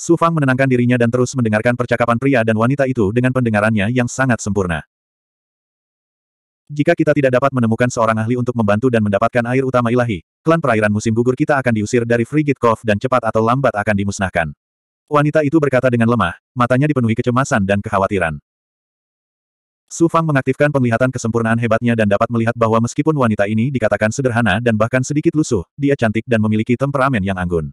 Su Fang menenangkan dirinya dan terus mendengarkan percakapan pria dan wanita itu dengan pendengarannya yang sangat sempurna. Jika kita tidak dapat menemukan seorang ahli untuk membantu dan mendapatkan air utama ilahi, klan perairan musim gugur kita akan diusir dari Frigid Cove dan cepat atau lambat akan dimusnahkan. Wanita itu berkata dengan lemah, matanya dipenuhi kecemasan dan kekhawatiran. Su Fang mengaktifkan penglihatan kesempurnaan hebatnya dan dapat melihat bahwa meskipun wanita ini dikatakan sederhana dan bahkan sedikit lusuh, dia cantik dan memiliki temperamen yang anggun.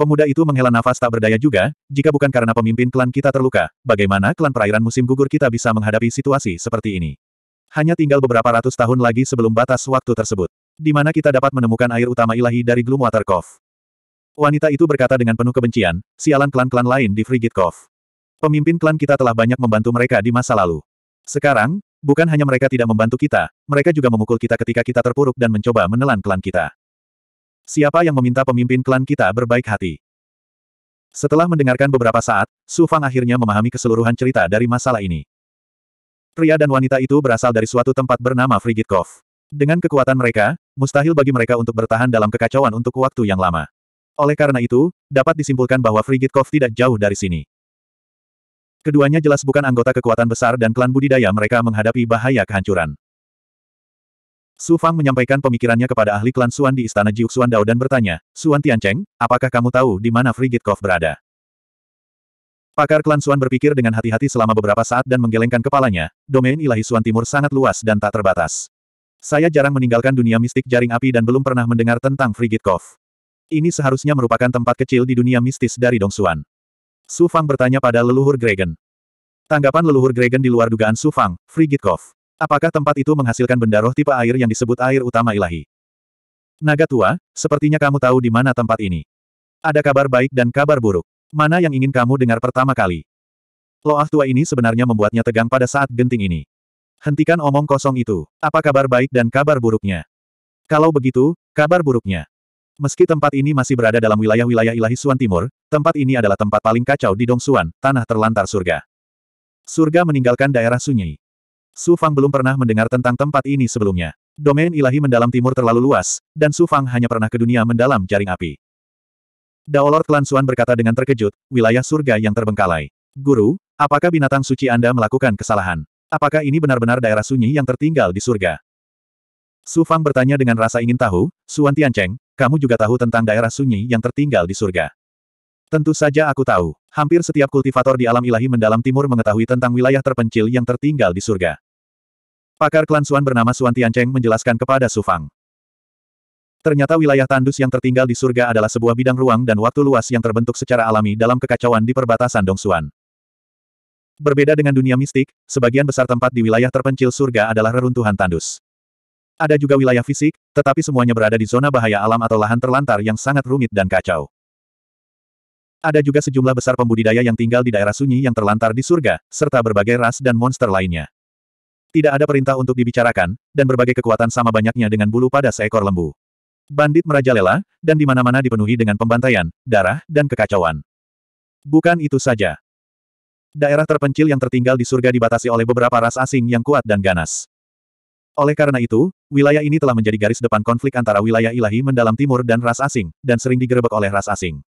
Pemuda itu menghela nafas tak berdaya juga, jika bukan karena pemimpin klan kita terluka, bagaimana klan perairan musim gugur kita bisa menghadapi situasi seperti ini? Hanya tinggal beberapa ratus tahun lagi sebelum batas waktu tersebut. Di mana kita dapat menemukan air utama ilahi dari Gloomwater Cove. Wanita itu berkata dengan penuh kebencian, sialan klan-klan lain di Frigid Cove. Pemimpin klan kita telah banyak membantu mereka di masa lalu. Sekarang, bukan hanya mereka tidak membantu kita, mereka juga memukul kita ketika kita terpuruk dan mencoba menelan klan kita. Siapa yang meminta pemimpin klan kita berbaik hati? Setelah mendengarkan beberapa saat, Su Fang akhirnya memahami keseluruhan cerita dari masalah ini. Pria dan wanita itu berasal dari suatu tempat bernama Frigitkov. Dengan kekuatan mereka, mustahil bagi mereka untuk bertahan dalam kekacauan untuk waktu yang lama. Oleh karena itu, dapat disimpulkan bahwa Frigitkov tidak jauh dari sini. Keduanya jelas bukan anggota kekuatan besar dan klan budidaya mereka menghadapi bahaya kehancuran. Su Fang menyampaikan pemikirannya kepada ahli klan Suan di istana Jiuxuan Dao dan bertanya, Suan Tiancheng, apakah kamu tahu di mana Frigid Cove berada? Pakar klan Suan berpikir dengan hati-hati selama beberapa saat dan menggelengkan kepalanya, domain ilahi Suan Timur sangat luas dan tak terbatas. Saya jarang meninggalkan dunia mistik jaring api dan belum pernah mendengar tentang Frigid Cove. Ini seharusnya merupakan tempat kecil di dunia mistis dari Dong Suan. Su Fang bertanya pada leluhur Gregen. Tanggapan leluhur Gregen di luar dugaan Su Fang, Frigid Cove. Apakah tempat itu menghasilkan benda roh tipe air yang disebut air utama ilahi? Naga tua, sepertinya kamu tahu di mana tempat ini. Ada kabar baik dan kabar buruk. Mana yang ingin kamu dengar pertama kali? Loah tua ini sebenarnya membuatnya tegang pada saat genting ini. Hentikan omong kosong itu. Apa kabar baik dan kabar buruknya? Kalau begitu, kabar buruknya. Meski tempat ini masih berada dalam wilayah-wilayah ilahi Suan Timur, tempat ini adalah tempat paling kacau di Dong Suan, tanah terlantar surga. Surga meninggalkan daerah sunyi. Su Fang belum pernah mendengar tentang tempat ini sebelumnya. Domain ilahi mendalam timur terlalu luas, dan Su Fang hanya pernah ke dunia mendalam jaring api. Daolor Klan Suan berkata dengan terkejut, wilayah surga yang terbengkalai. Guru, apakah binatang suci Anda melakukan kesalahan? Apakah ini benar-benar daerah sunyi yang tertinggal di surga? Su Fang bertanya dengan rasa ingin tahu, Suan Tiancheng, kamu juga tahu tentang daerah sunyi yang tertinggal di surga. Tentu saja aku tahu, hampir setiap kultivator di alam ilahi mendalam timur mengetahui tentang wilayah terpencil yang tertinggal di surga. Pakar klan Suan bernama Suan Tiancheng menjelaskan kepada Su Fang. Ternyata wilayah tandus yang tertinggal di surga adalah sebuah bidang ruang dan waktu luas yang terbentuk secara alami dalam kekacauan di perbatasan Dong Suan. Berbeda dengan dunia mistik, sebagian besar tempat di wilayah terpencil surga adalah reruntuhan tandus. Ada juga wilayah fisik, tetapi semuanya berada di zona bahaya alam atau lahan terlantar yang sangat rumit dan kacau. Ada juga sejumlah besar pembudidaya yang tinggal di daerah sunyi yang terlantar di surga, serta berbagai ras dan monster lainnya. Tidak ada perintah untuk dibicarakan, dan berbagai kekuatan sama banyaknya dengan bulu pada seekor lembu. Bandit merajalela, dan di mana-mana dipenuhi dengan pembantaian, darah, dan kekacauan. Bukan itu saja. Daerah terpencil yang tertinggal di surga dibatasi oleh beberapa ras asing yang kuat dan ganas. Oleh karena itu, wilayah ini telah menjadi garis depan konflik antara wilayah ilahi mendalam timur dan ras asing, dan sering digerebek oleh ras asing.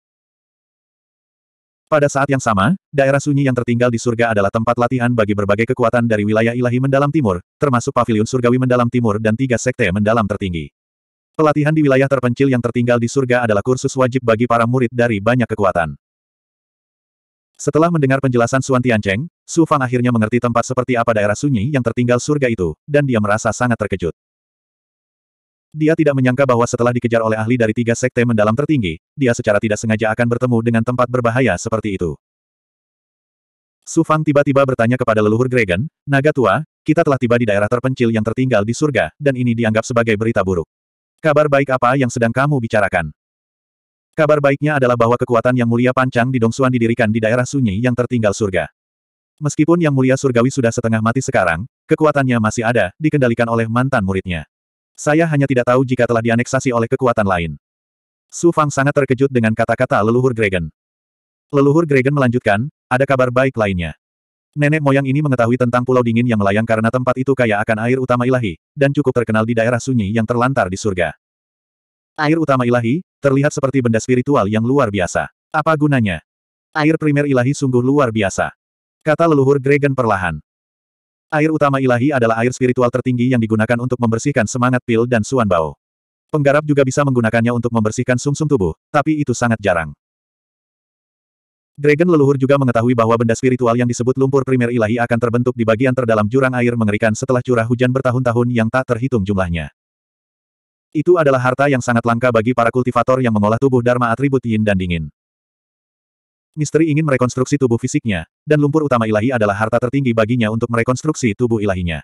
Pada saat yang sama, daerah sunyi yang tertinggal di surga adalah tempat latihan bagi berbagai kekuatan dari wilayah ilahi mendalam timur, termasuk pavilion surgawi mendalam timur dan tiga sekte mendalam tertinggi. Pelatihan di wilayah terpencil yang tertinggal di surga adalah kursus wajib bagi para murid dari banyak kekuatan. Setelah mendengar penjelasan Suan Tiancheng, Su Fang akhirnya mengerti tempat seperti apa daerah sunyi yang tertinggal surga itu, dan dia merasa sangat terkejut. Dia tidak menyangka bahwa setelah dikejar oleh ahli dari tiga sekte mendalam tertinggi, dia secara tidak sengaja akan bertemu dengan tempat berbahaya seperti itu. Su Fang tiba-tiba bertanya kepada leluhur Gregan, Naga Tua, kita telah tiba di daerah terpencil yang tertinggal di surga, dan ini dianggap sebagai berita buruk. Kabar baik apa yang sedang kamu bicarakan? Kabar baiknya adalah bahwa kekuatan yang mulia pancang di Dongsuan didirikan di daerah sunyi yang tertinggal surga. Meskipun yang mulia surgawi sudah setengah mati sekarang, kekuatannya masih ada, dikendalikan oleh mantan muridnya. Saya hanya tidak tahu jika telah dianeksasi oleh kekuatan lain. Su Fang sangat terkejut dengan kata-kata leluhur Gregen. Leluhur Gregen melanjutkan, ada kabar baik lainnya. Nenek moyang ini mengetahui tentang pulau dingin yang melayang karena tempat itu kaya akan air utama ilahi, dan cukup terkenal di daerah sunyi yang terlantar di surga. Air utama ilahi, terlihat seperti benda spiritual yang luar biasa. Apa gunanya? Air primer ilahi sungguh luar biasa. Kata leluhur Gregen perlahan. Air utama ilahi adalah air spiritual tertinggi yang digunakan untuk membersihkan semangat pil dan suan bau. Penggarap juga bisa menggunakannya untuk membersihkan sumsum -sum tubuh, tapi itu sangat jarang. Dragon leluhur juga mengetahui bahwa benda spiritual yang disebut lumpur primer ilahi akan terbentuk di bagian terdalam jurang air mengerikan setelah curah hujan bertahun-tahun yang tak terhitung jumlahnya. Itu adalah harta yang sangat langka bagi para kultivator yang mengolah tubuh Dharma atribut yin dan dingin misteri ingin merekonstruksi tubuh fisiknya, dan lumpur utama ilahi adalah harta tertinggi baginya untuk merekonstruksi tubuh ilahinya.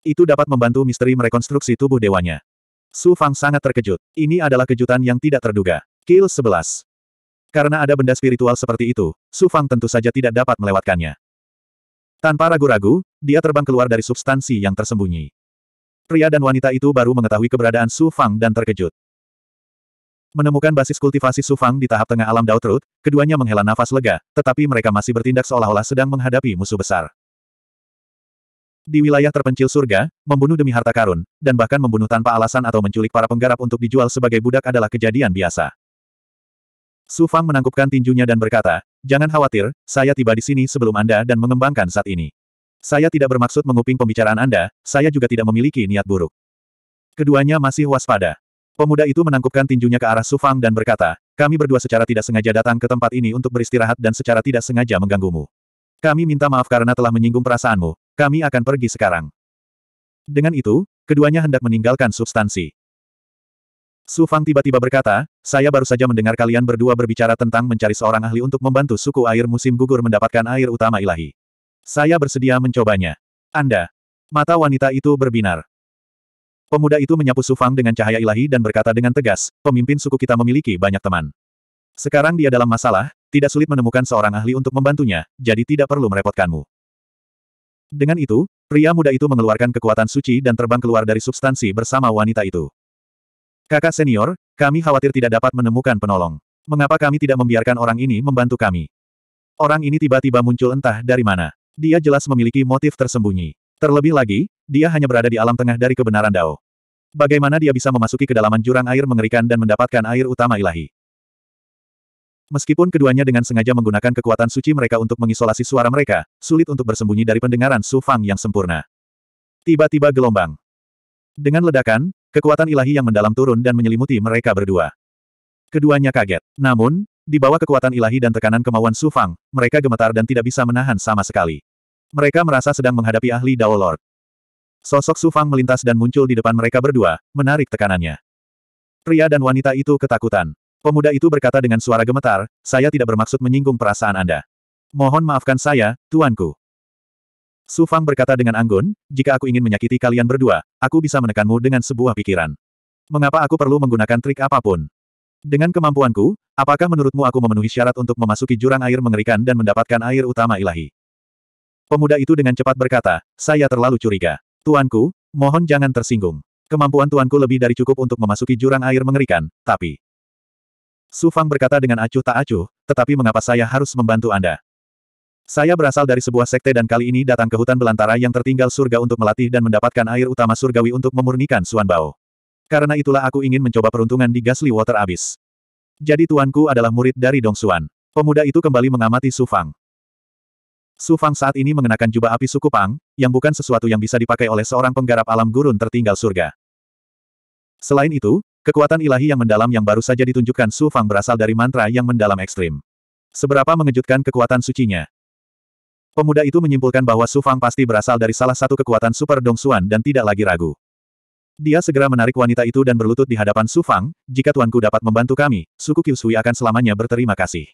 Itu dapat membantu misteri merekonstruksi tubuh dewanya. Su Fang sangat terkejut. Ini adalah kejutan yang tidak terduga. Kill 11. Karena ada benda spiritual seperti itu, Su Fang tentu saja tidak dapat melewatkannya. Tanpa ragu-ragu, dia terbang keluar dari substansi yang tersembunyi. Pria dan wanita itu baru mengetahui keberadaan Su Fang dan terkejut. Menemukan basis kultivasi Sufang di tahap tengah alam Dautrut, keduanya menghela nafas lega, tetapi mereka masih bertindak seolah-olah sedang menghadapi musuh besar. Di wilayah terpencil surga, membunuh demi harta karun, dan bahkan membunuh tanpa alasan atau menculik para penggarap untuk dijual sebagai budak adalah kejadian biasa. Sufang menangkupkan tinjunya dan berkata, Jangan khawatir, saya tiba di sini sebelum Anda dan mengembangkan saat ini. Saya tidak bermaksud menguping pembicaraan Anda, saya juga tidak memiliki niat buruk. Keduanya masih waspada. Pemuda itu menangkupkan tinjunya ke arah Sufang dan berkata, kami berdua secara tidak sengaja datang ke tempat ini untuk beristirahat dan secara tidak sengaja mengganggumu. Kami minta maaf karena telah menyinggung perasaanmu, kami akan pergi sekarang. Dengan itu, keduanya hendak meninggalkan substansi. Sufang tiba-tiba berkata, saya baru saja mendengar kalian berdua berbicara tentang mencari seorang ahli untuk membantu suku air musim gugur mendapatkan air utama ilahi. Saya bersedia mencobanya. Anda. Mata wanita itu berbinar. Pemuda itu menyapu Sufang dengan cahaya ilahi dan berkata dengan tegas, pemimpin suku kita memiliki banyak teman. Sekarang dia dalam masalah, tidak sulit menemukan seorang ahli untuk membantunya, jadi tidak perlu merepotkanmu. Dengan itu, pria muda itu mengeluarkan kekuatan suci dan terbang keluar dari substansi bersama wanita itu. Kakak senior, kami khawatir tidak dapat menemukan penolong. Mengapa kami tidak membiarkan orang ini membantu kami? Orang ini tiba-tiba muncul entah dari mana. Dia jelas memiliki motif tersembunyi. Terlebih lagi, dia hanya berada di alam tengah dari kebenaran Dao. Bagaimana dia bisa memasuki kedalaman jurang air mengerikan dan mendapatkan air utama ilahi? Meskipun keduanya dengan sengaja menggunakan kekuatan suci mereka untuk mengisolasi suara mereka, sulit untuk bersembunyi dari pendengaran Su Fang yang sempurna. Tiba-tiba gelombang. Dengan ledakan, kekuatan ilahi yang mendalam turun dan menyelimuti mereka berdua. Keduanya kaget. Namun, di bawah kekuatan ilahi dan tekanan kemauan Su Fang, mereka gemetar dan tidak bisa menahan sama sekali. Mereka merasa sedang menghadapi ahli Dao Lord. Sosok Su Fang melintas dan muncul di depan mereka berdua, menarik tekanannya. Pria dan wanita itu ketakutan. Pemuda itu berkata dengan suara gemetar, saya tidak bermaksud menyinggung perasaan Anda. Mohon maafkan saya, tuanku. Su Fang berkata dengan anggun, jika aku ingin menyakiti kalian berdua, aku bisa menekanmu dengan sebuah pikiran. Mengapa aku perlu menggunakan trik apapun? Dengan kemampuanku, apakah menurutmu aku memenuhi syarat untuk memasuki jurang air mengerikan dan mendapatkan air utama ilahi? Pemuda itu dengan cepat berkata, saya terlalu curiga. Tuanku, mohon jangan tersinggung. Kemampuan tuanku lebih dari cukup untuk memasuki jurang air mengerikan, tapi... Su Fang berkata dengan acuh tak acuh, tetapi mengapa saya harus membantu Anda? Saya berasal dari sebuah sekte dan kali ini datang ke hutan belantara yang tertinggal surga untuk melatih dan mendapatkan air utama surgawi untuk memurnikan Suan Bao. Karena itulah aku ingin mencoba peruntungan di Gasli Water Abyss. Jadi tuanku adalah murid dari Dong Suan. Pemuda itu kembali mengamati Su Fang. Su Fang saat ini mengenakan jubah api suku Pang, yang bukan sesuatu yang bisa dipakai oleh seorang penggarap alam gurun tertinggal surga. Selain itu, kekuatan ilahi yang mendalam yang baru saja ditunjukkan Su Fang berasal dari mantra yang mendalam ekstrim. Seberapa mengejutkan kekuatan sucinya. Pemuda itu menyimpulkan bahwa Su Fang pasti berasal dari salah satu kekuatan Super Dong Xuan dan tidak lagi ragu. Dia segera menarik wanita itu dan berlutut di hadapan Su Fang, jika tuanku dapat membantu kami, suku Kyusui akan selamanya berterima kasih.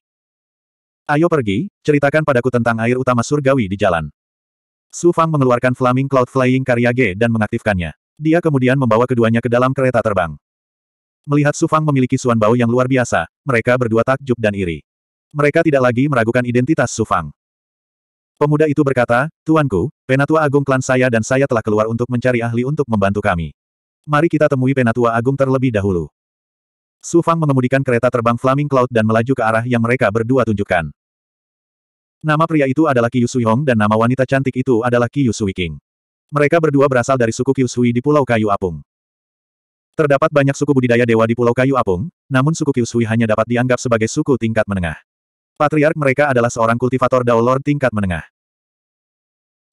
Ayo pergi, ceritakan padaku tentang air utama surgawi di jalan. Su Fang mengeluarkan Flaming Cloud Flying karya G dan mengaktifkannya. Dia kemudian membawa keduanya ke dalam kereta terbang. Melihat Su Fang memiliki suan bau yang luar biasa, mereka berdua takjub dan iri. Mereka tidak lagi meragukan identitas Su Fang. Pemuda itu berkata, Tuanku, Penatua Agung klan saya dan saya telah keluar untuk mencari ahli untuk membantu kami. Mari kita temui Penatua Agung terlebih dahulu. Su Fang mengemudikan kereta terbang Flaming Cloud dan melaju ke arah yang mereka berdua tunjukkan. Nama pria itu adalah Qiu Sui Hong dan nama wanita cantik itu adalah Qiu Sui King. Mereka berdua berasal dari suku Qiu Sui di Pulau Kayu Apung. Terdapat banyak suku budidaya dewa di Pulau Kayu Apung, namun suku Qiu Sui hanya dapat dianggap sebagai suku tingkat menengah. Patriark mereka adalah seorang kultivator Dao Lord tingkat menengah.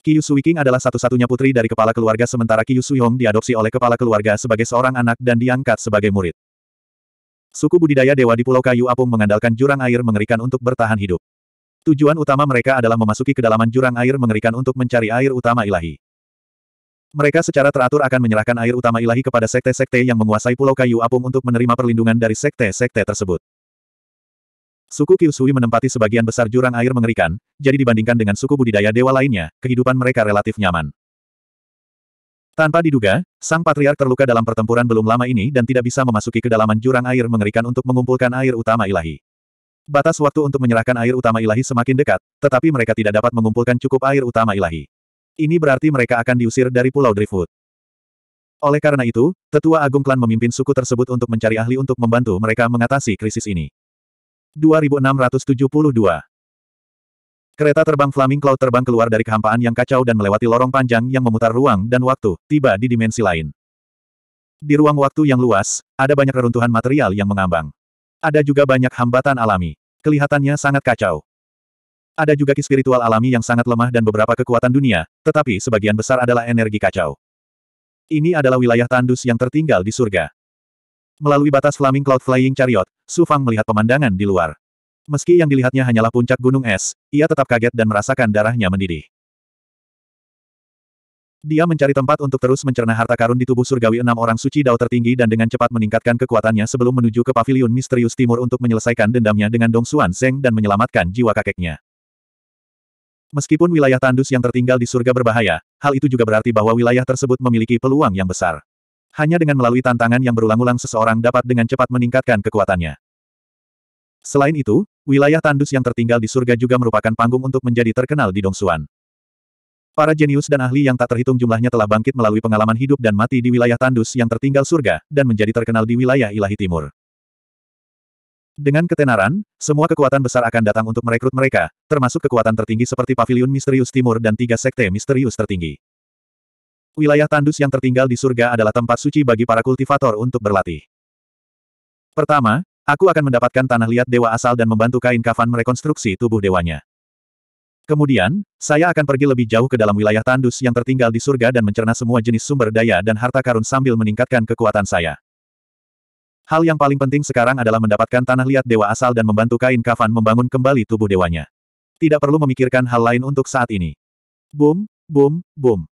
Qiu Sui King adalah satu-satunya putri dari kepala keluarga sementara Qiu Sui Hong diadopsi oleh kepala keluarga sebagai seorang anak dan diangkat sebagai murid. Suku budidaya dewa di Pulau Kayu Apung mengandalkan jurang air mengerikan untuk bertahan hidup. Tujuan utama mereka adalah memasuki kedalaman jurang air mengerikan untuk mencari air utama ilahi. Mereka secara teratur akan menyerahkan air utama ilahi kepada sekte-sekte yang menguasai Pulau Kayu Apung untuk menerima perlindungan dari sekte-sekte tersebut. Suku Kyusui menempati sebagian besar jurang air mengerikan, jadi dibandingkan dengan suku budidaya dewa lainnya, kehidupan mereka relatif nyaman. Tanpa diduga, sang patriark terluka dalam pertempuran belum lama ini dan tidak bisa memasuki kedalaman jurang air mengerikan untuk mengumpulkan air utama ilahi. Batas waktu untuk menyerahkan air utama ilahi semakin dekat, tetapi mereka tidak dapat mengumpulkan cukup air utama ilahi. Ini berarti mereka akan diusir dari Pulau Driftwood. Oleh karena itu, tetua agung klan memimpin suku tersebut untuk mencari ahli untuk membantu mereka mengatasi krisis ini. 2672 Kereta terbang Flaming Cloud terbang keluar dari kehampaan yang kacau dan melewati lorong panjang yang memutar ruang dan waktu, tiba di dimensi lain. Di ruang waktu yang luas, ada banyak reruntuhan material yang mengambang. Ada juga banyak hambatan alami. Kelihatannya sangat kacau. Ada juga ki spiritual alami yang sangat lemah dan beberapa kekuatan dunia, tetapi sebagian besar adalah energi kacau. Ini adalah wilayah tandus yang tertinggal di surga. Melalui batas Flaming Cloud Flying Chariot, Su Fang melihat pemandangan di luar. Meski yang dilihatnya hanyalah puncak gunung es, ia tetap kaget dan merasakan darahnya mendidih. Dia mencari tempat untuk terus mencerna harta karun di tubuh surgawi enam orang suci dao tertinggi dan dengan cepat meningkatkan kekuatannya sebelum menuju ke Pavilion misterius timur untuk menyelesaikan dendamnya dengan Dong Xuan Zeng dan menyelamatkan jiwa kakeknya. Meskipun wilayah tandus yang tertinggal di surga berbahaya, hal itu juga berarti bahwa wilayah tersebut memiliki peluang yang besar. Hanya dengan melalui tantangan yang berulang-ulang seseorang dapat dengan cepat meningkatkan kekuatannya. Selain itu, Wilayah tandus yang tertinggal di surga juga merupakan panggung untuk menjadi terkenal di Dongsuan. Para jenius dan ahli yang tak terhitung jumlahnya telah bangkit melalui pengalaman hidup dan mati di wilayah tandus yang tertinggal surga, dan menjadi terkenal di wilayah ilahi timur. Dengan ketenaran, semua kekuatan besar akan datang untuk merekrut mereka, termasuk kekuatan tertinggi seperti Paviliun Misterius Timur dan tiga sekte misterius tertinggi. Wilayah tandus yang tertinggal di surga adalah tempat suci bagi para kultivator untuk berlatih. Pertama, Aku akan mendapatkan tanah liat dewa asal dan membantu kain kafan merekonstruksi tubuh dewanya. Kemudian, saya akan pergi lebih jauh ke dalam wilayah tandus yang tertinggal di surga dan mencerna semua jenis sumber daya dan harta karun sambil meningkatkan kekuatan saya. Hal yang paling penting sekarang adalah mendapatkan tanah liat dewa asal dan membantu kain kafan membangun kembali tubuh dewanya. Tidak perlu memikirkan hal lain untuk saat ini. Boom, boom, boom.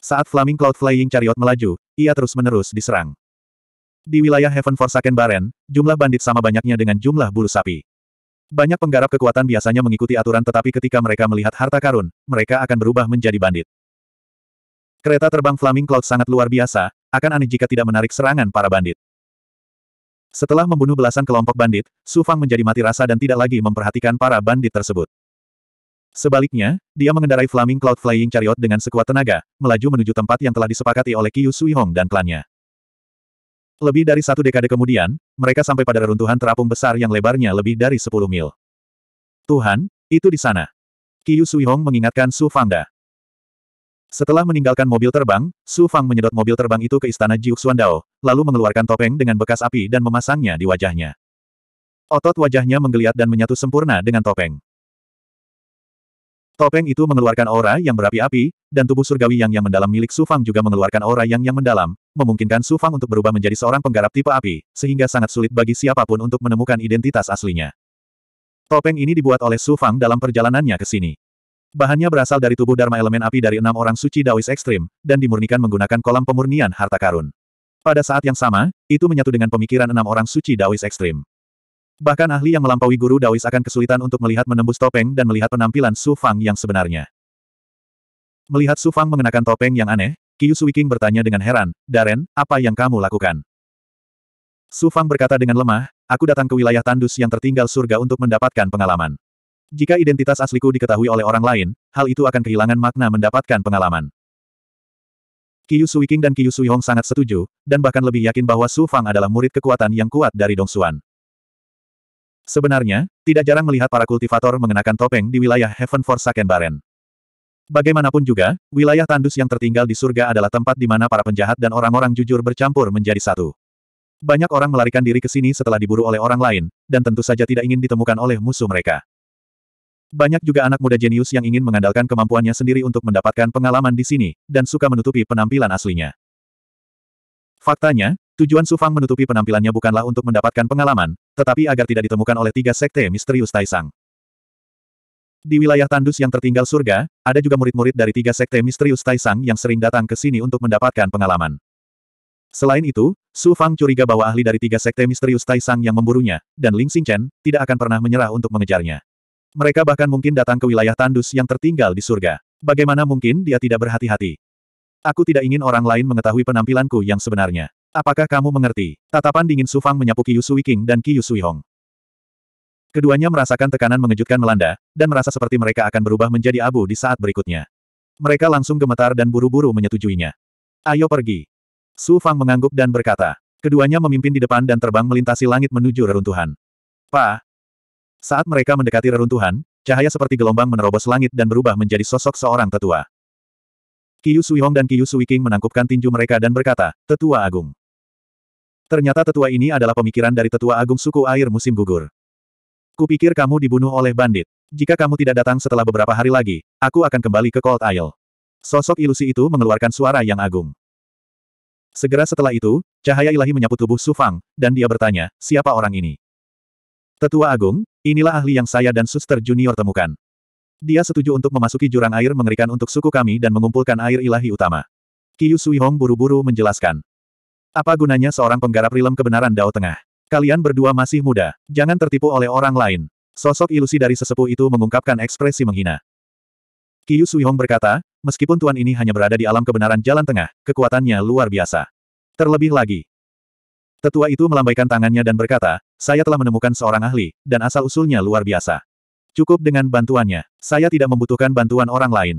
Saat Flaming Cloud Flying Chariot melaju, ia terus-menerus diserang. Di wilayah Heaven Forsaken Baren, jumlah bandit sama banyaknya dengan jumlah bulu sapi. Banyak penggarap kekuatan biasanya mengikuti aturan tetapi ketika mereka melihat harta karun, mereka akan berubah menjadi bandit. Kereta terbang Flaming Cloud sangat luar biasa, akan aneh jika tidak menarik serangan para bandit. Setelah membunuh belasan kelompok bandit, Su Fang menjadi mati rasa dan tidak lagi memperhatikan para bandit tersebut. Sebaliknya, dia mengendarai Flaming Cloud Flying Chariot dengan sekuat tenaga, melaju menuju tempat yang telah disepakati oleh Qiu Sui Hong dan klannya. Lebih dari satu dekade kemudian, mereka sampai pada reruntuhan terapung besar yang lebarnya lebih dari 10 mil. Tuhan, itu di sana. Qiu Hong mengingatkan Su Fangda. Setelah meninggalkan mobil terbang, Su Fang menyedot mobil terbang itu ke istana Dao, lalu mengeluarkan topeng dengan bekas api dan memasangnya di wajahnya. Otot wajahnya menggeliat dan menyatu sempurna dengan topeng. Topeng itu mengeluarkan aura yang berapi-api, dan tubuh surgawi yang yang mendalam milik Sufang juga mengeluarkan aura yang yang mendalam, memungkinkan Sufang untuk berubah menjadi seorang penggarap tipe api, sehingga sangat sulit bagi siapapun untuk menemukan identitas aslinya. Topeng ini dibuat oleh Sufang dalam perjalanannya ke sini. Bahannya berasal dari tubuh Dharma elemen api dari enam orang suci Daois ekstrim, dan dimurnikan menggunakan kolam pemurnian harta karun. Pada saat yang sama, itu menyatu dengan pemikiran enam orang suci Daois ekstrim. Bahkan ahli yang melampaui guru Daois akan kesulitan untuk melihat menembus topeng dan melihat penampilan Su Fang yang sebenarnya. Melihat Su Fang mengenakan topeng yang aneh, Qiu King bertanya dengan heran, Daren, apa yang kamu lakukan? Su Fang berkata dengan lemah, aku datang ke wilayah tandus yang tertinggal surga untuk mendapatkan pengalaman. Jika identitas asliku diketahui oleh orang lain, hal itu akan kehilangan makna mendapatkan pengalaman. Qiu King dan Qiu Hong sangat setuju, dan bahkan lebih yakin bahwa Su Fang adalah murid kekuatan yang kuat dari Dong Xuan. Sebenarnya, tidak jarang melihat para kultivator mengenakan topeng di wilayah Heaven Forsaken Baren. Bagaimanapun juga, wilayah tandus yang tertinggal di surga adalah tempat di mana para penjahat dan orang-orang jujur bercampur menjadi satu. Banyak orang melarikan diri ke sini setelah diburu oleh orang lain, dan tentu saja tidak ingin ditemukan oleh musuh mereka. Banyak juga anak muda jenius yang ingin mengandalkan kemampuannya sendiri untuk mendapatkan pengalaman di sini, dan suka menutupi penampilan aslinya. Faktanya, Tujuan Su Fang menutupi penampilannya bukanlah untuk mendapatkan pengalaman, tetapi agar tidak ditemukan oleh tiga sekte misterius Taisang. Di wilayah tandus yang tertinggal surga, ada juga murid-murid dari tiga sekte misterius Taisang yang sering datang ke sini untuk mendapatkan pengalaman. Selain itu, Su Fang curiga bahwa ahli dari tiga sekte misterius Taisang yang memburunya, dan Ling Xingchen, tidak akan pernah menyerah untuk mengejarnya. Mereka bahkan mungkin datang ke wilayah tandus yang tertinggal di surga. Bagaimana mungkin dia tidak berhati-hati? Aku tidak ingin orang lain mengetahui penampilanku yang sebenarnya. Apakah kamu mengerti? Tatapan dingin Sufang menyapu Qiyu Sui King dan Qiyu Sui Hong. Keduanya merasakan tekanan mengejutkan melanda, dan merasa seperti mereka akan berubah menjadi abu di saat berikutnya. Mereka langsung gemetar dan buru-buru menyetujuinya. Ayo pergi. Su Fang mengangguk dan berkata. Keduanya memimpin di depan dan terbang melintasi langit menuju reruntuhan. Pa. Saat mereka mendekati reruntuhan, cahaya seperti gelombang menerobos langit dan berubah menjadi sosok seorang tetua. Qiyu Suihong dan Qiyu Suiking menangkupkan tinju mereka dan berkata, Tetua Agung. Ternyata tetua ini adalah pemikiran dari tetua agung suku air musim gugur. Kupikir kamu dibunuh oleh bandit. Jika kamu tidak datang setelah beberapa hari lagi, aku akan kembali ke Cold Isle. Sosok ilusi itu mengeluarkan suara yang agung. Segera setelah itu, cahaya ilahi menyapu tubuh Su Fang, dan dia bertanya, siapa orang ini? Tetua Agung, inilah ahli yang saya dan suster junior temukan. Dia setuju untuk memasuki jurang air mengerikan untuk suku kami dan mengumpulkan air ilahi utama. Kiyu Hong buru-buru menjelaskan. Apa gunanya seorang penggarap rilem kebenaran Dao Tengah? Kalian berdua masih muda, jangan tertipu oleh orang lain. Sosok ilusi dari sesepuh itu mengungkapkan ekspresi menghina. Kiyu Suihong berkata, meskipun tuan ini hanya berada di alam kebenaran jalan tengah, kekuatannya luar biasa. Terlebih lagi. Tetua itu melambaikan tangannya dan berkata, saya telah menemukan seorang ahli, dan asal-usulnya luar biasa. Cukup dengan bantuannya, saya tidak membutuhkan bantuan orang lain.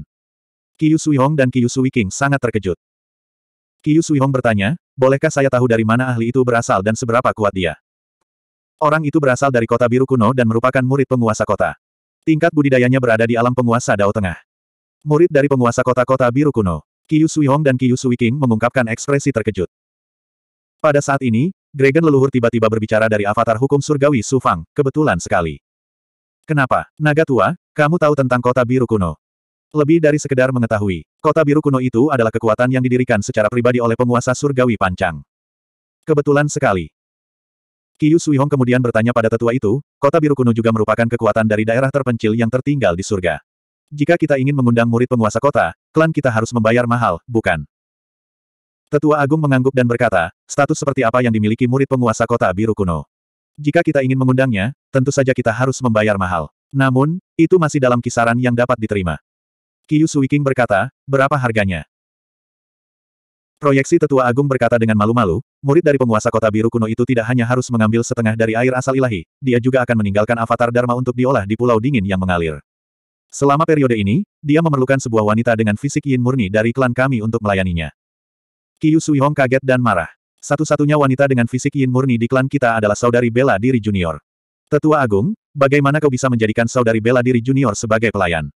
Kiyu Suihong dan Kiyu Sui King sangat terkejut. Kiyu Suihong bertanya, Bolehkah saya tahu dari mana ahli itu berasal dan seberapa kuat dia? Orang itu berasal dari kota biru kuno dan merupakan murid penguasa kota. Tingkat budidayanya berada di alam penguasa Dao Tengah. Murid dari penguasa kota-kota biru kuno, Kiyu Hong dan Kiyu King mengungkapkan ekspresi terkejut. Pada saat ini, Dragon leluhur tiba-tiba berbicara dari avatar hukum surgawi Sufang, kebetulan sekali. Kenapa, naga tua, kamu tahu tentang kota biru kuno? Lebih dari sekedar mengetahui, kota biru kuno itu adalah kekuatan yang didirikan secara pribadi oleh penguasa surgawi pancang. Kebetulan sekali. Kiyu Suihong kemudian bertanya pada tetua itu, kota biru kuno juga merupakan kekuatan dari daerah terpencil yang tertinggal di surga. Jika kita ingin mengundang murid penguasa kota, klan kita harus membayar mahal, bukan? Tetua Agung mengangguk dan berkata, status seperti apa yang dimiliki murid penguasa kota biru kuno. Jika kita ingin mengundangnya, tentu saja kita harus membayar mahal. Namun, itu masih dalam kisaran yang dapat diterima. Kiyu Suiking berkata, berapa harganya? Proyeksi tetua agung berkata dengan malu-malu, murid dari penguasa kota biru kuno itu tidak hanya harus mengambil setengah dari air asal ilahi, dia juga akan meninggalkan avatar Dharma untuk diolah di pulau dingin yang mengalir. Selama periode ini, dia memerlukan sebuah wanita dengan fisik yin murni dari klan kami untuk melayaninya. Kiyu Hong kaget dan marah. Satu-satunya wanita dengan fisik yin murni di klan kita adalah saudari bela diri junior. Tetua Agung, bagaimana kau bisa menjadikan saudari bela diri junior sebagai pelayan?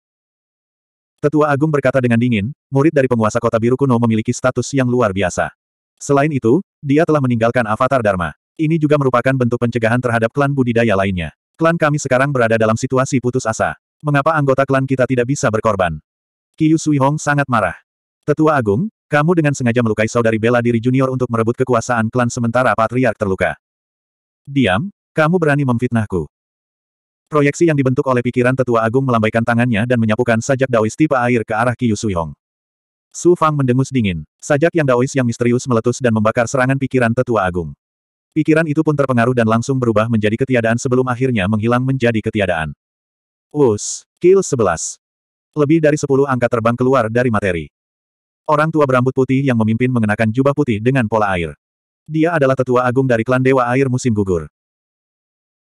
Tetua Agung berkata dengan dingin, murid dari penguasa kota biru kuno memiliki status yang luar biasa. Selain itu, dia telah meninggalkan avatar Dharma. Ini juga merupakan bentuk pencegahan terhadap klan budidaya lainnya. Klan kami sekarang berada dalam situasi putus asa. Mengapa anggota klan kita tidak bisa berkorban? Kiyu Suihong sangat marah. Tetua Agung, kamu dengan sengaja melukai saudari bela diri junior untuk merebut kekuasaan klan sementara patriark terluka. Diam, kamu berani memfitnahku. Proyeksi yang dibentuk oleh pikiran tetua agung melambaikan tangannya dan menyapukan sajak Daois tipe air ke arah Qiyu Suyong. Su Fang mendengus dingin. Sajak yang Daois yang misterius meletus dan membakar serangan pikiran tetua agung. Pikiran itu pun terpengaruh dan langsung berubah menjadi ketiadaan sebelum akhirnya menghilang menjadi ketiadaan. Us. Kill 11. Lebih dari 10 angka terbang keluar dari materi. Orang tua berambut putih yang memimpin mengenakan jubah putih dengan pola air. Dia adalah tetua agung dari klan Dewa Air Musim Gugur.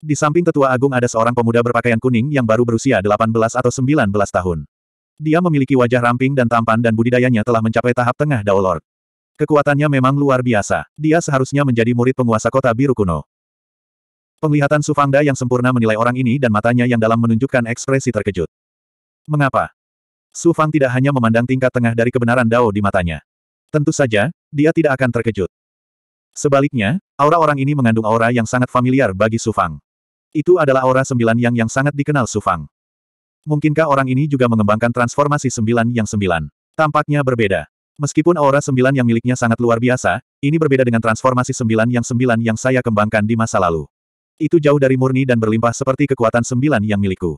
Di samping tetua agung ada seorang pemuda berpakaian kuning yang baru berusia 18 atau 19 tahun. Dia memiliki wajah ramping dan tampan dan budidayanya telah mencapai tahap tengah lord. Kekuatannya memang luar biasa. Dia seharusnya menjadi murid penguasa kota biru kuno. Penglihatan Sufangda yang sempurna menilai orang ini dan matanya yang dalam menunjukkan ekspresi terkejut. Mengapa? Sufang tidak hanya memandang tingkat tengah dari kebenaran Dao di matanya. Tentu saja, dia tidak akan terkejut. Sebaliknya, aura orang ini mengandung aura yang sangat familiar bagi Sufang. Itu adalah aura sembilan yang yang sangat dikenal Sufang. Mungkinkah orang ini juga mengembangkan transformasi sembilan yang sembilan? Tampaknya berbeda. Meskipun aura sembilan yang miliknya sangat luar biasa, ini berbeda dengan transformasi sembilan yang sembilan yang saya kembangkan di masa lalu. Itu jauh dari murni dan berlimpah seperti kekuatan sembilan yang milikku.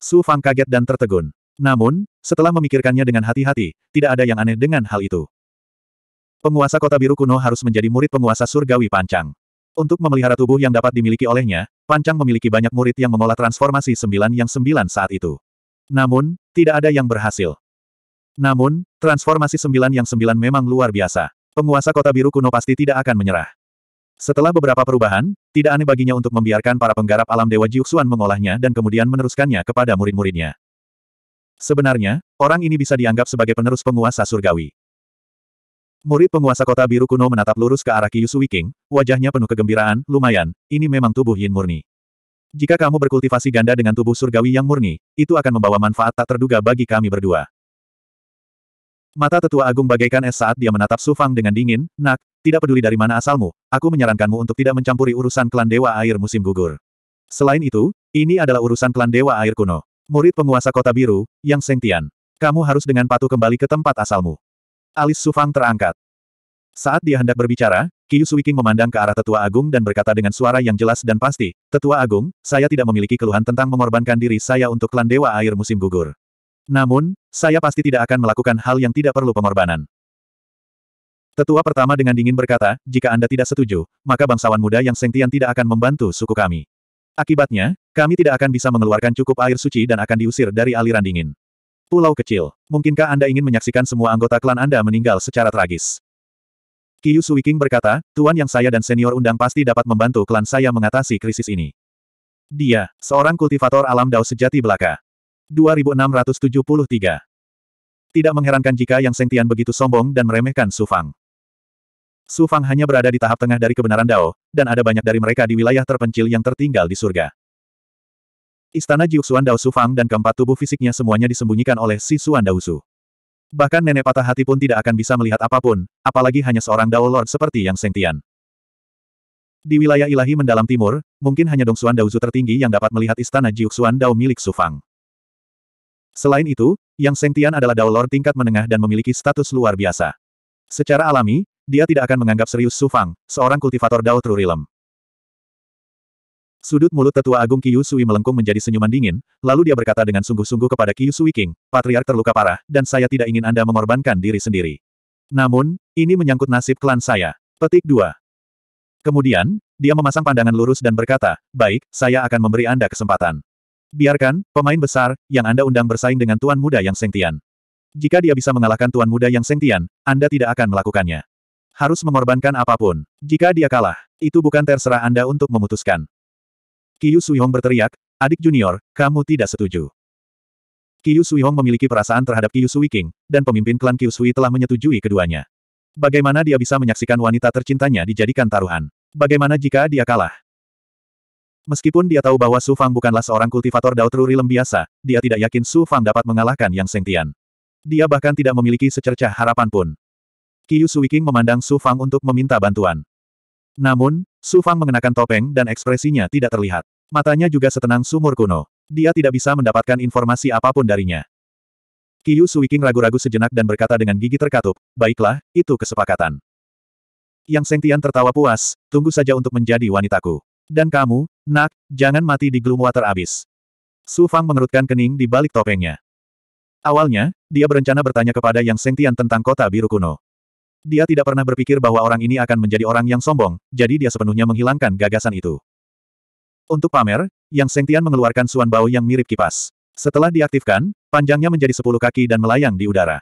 Su Fang kaget dan tertegun. Namun, setelah memikirkannya dengan hati-hati, tidak ada yang aneh dengan hal itu. Penguasa kota biru kuno harus menjadi murid penguasa surgawi pancang. Untuk memelihara tubuh yang dapat dimiliki olehnya, Pancang memiliki banyak murid yang mengolah transformasi sembilan yang sembilan saat itu. Namun, tidak ada yang berhasil. Namun, transformasi sembilan yang sembilan memang luar biasa. Penguasa kota biru kuno pasti tidak akan menyerah. Setelah beberapa perubahan, tidak aneh baginya untuk membiarkan para penggarap alam Dewa Jiuxuan mengolahnya dan kemudian meneruskannya kepada murid-muridnya. Sebenarnya, orang ini bisa dianggap sebagai penerus penguasa surgawi. Murid penguasa kota biru kuno menatap lurus ke arah Kiyusu King, wajahnya penuh kegembiraan, lumayan, ini memang tubuh yin murni. Jika kamu berkultivasi ganda dengan tubuh surgawi yang murni, itu akan membawa manfaat tak terduga bagi kami berdua. Mata tetua agung bagaikan es saat dia menatap Sufang dengan dingin, nak, tidak peduli dari mana asalmu, aku menyarankanmu untuk tidak mencampuri urusan klan dewa air musim gugur. Selain itu, ini adalah urusan klan dewa air kuno. Murid penguasa kota biru, Yang Sengtian. Kamu harus dengan patuh kembali ke tempat asalmu. Alis Sufang terangkat. Saat dia hendak berbicara, Kiyu Suiking memandang ke arah Tetua Agung dan berkata dengan suara yang jelas dan pasti, Tetua Agung, saya tidak memiliki keluhan tentang mengorbankan diri saya untuk klan Dewa Air musim gugur. Namun, saya pasti tidak akan melakukan hal yang tidak perlu pengorbanan. Tetua pertama dengan dingin berkata, jika Anda tidak setuju, maka bangsawan muda yang sentian tidak akan membantu suku kami. Akibatnya, kami tidak akan bisa mengeluarkan cukup air suci dan akan diusir dari aliran dingin. Pulau kecil. Mungkinkah Anda ingin menyaksikan semua anggota klan Anda meninggal secara tragis? Kiyu Suiking berkata, Tuan yang saya dan senior undang pasti dapat membantu klan saya mengatasi krisis ini. Dia, seorang kultivator alam dao sejati belaka. 2673. Tidak mengherankan jika Yang sentian begitu sombong dan meremehkan Su Fang. Su Fang hanya berada di tahap tengah dari kebenaran Dao, dan ada banyak dari mereka di wilayah terpencil yang tertinggal di surga. Istana Jiuxuan Dao Sufang dan keempat tubuh fisiknya semuanya disembunyikan oleh si Suan Dao Su. Bahkan nenek patah hati pun tidak akan bisa melihat apapun, apalagi hanya seorang Dao Lord seperti Yang Sengtian. Di wilayah ilahi mendalam timur, mungkin hanya Dao Su tertinggi yang dapat melihat istana Jiuxuan Dao milik Sufang. Selain itu, Yang Sengtian adalah Dao Lord tingkat menengah dan memiliki status luar biasa. Secara alami, dia tidak akan menganggap serius Sufang, seorang kultivator Dao True Realm. Sudut mulut tetua agung Kyusui melengkung menjadi senyuman dingin, lalu dia berkata dengan sungguh-sungguh kepada Kyusui King, Patriark terluka parah, dan saya tidak ingin Anda mengorbankan diri sendiri. Namun, ini menyangkut nasib klan saya. Petik 2. Kemudian, dia memasang pandangan lurus dan berkata, baik, saya akan memberi Anda kesempatan. Biarkan, pemain besar, yang Anda undang bersaing dengan tuan muda yang sengtian. Jika dia bisa mengalahkan tuan muda yang sengtian, Anda tidak akan melakukannya. Harus mengorbankan apapun. Jika dia kalah, itu bukan terserah Anda untuk memutuskan. Qiu Suihong berteriak, adik junior, kamu tidak setuju. Qiu Suihong memiliki perasaan terhadap Qiu Sui King, dan pemimpin klan Qiu Sui telah menyetujui keduanya. Bagaimana dia bisa menyaksikan wanita tercintanya dijadikan taruhan? Bagaimana jika dia kalah? Meskipun dia tahu bahwa Su Fang bukanlah seorang kultivator Dao Dautru Rilem biasa, dia tidak yakin Su Fang dapat mengalahkan Yang Sengtian. Dia bahkan tidak memiliki secercah harapan pun. Sui Suiking memandang Su Fang untuk meminta bantuan. Namun, Su Fang mengenakan topeng dan ekspresinya tidak terlihat. Matanya juga setenang sumur kuno. Dia tidak bisa mendapatkan informasi apapun darinya. Kiyu Suiking ragu-ragu sejenak dan berkata dengan gigi terkatup, baiklah, itu kesepakatan. Yang Sengtian tertawa puas, tunggu saja untuk menjadi wanitaku. Dan kamu, nak, jangan mati di Gloomwater abis. Su Fang mengerutkan kening di balik topengnya. Awalnya, dia berencana bertanya kepada Yang Sengtian tentang kota biru kuno. Dia tidak pernah berpikir bahwa orang ini akan menjadi orang yang sombong, jadi dia sepenuhnya menghilangkan gagasan itu. Untuk pamer, Yang Sengtian mengeluarkan suan bau yang mirip kipas. Setelah diaktifkan, panjangnya menjadi sepuluh kaki dan melayang di udara.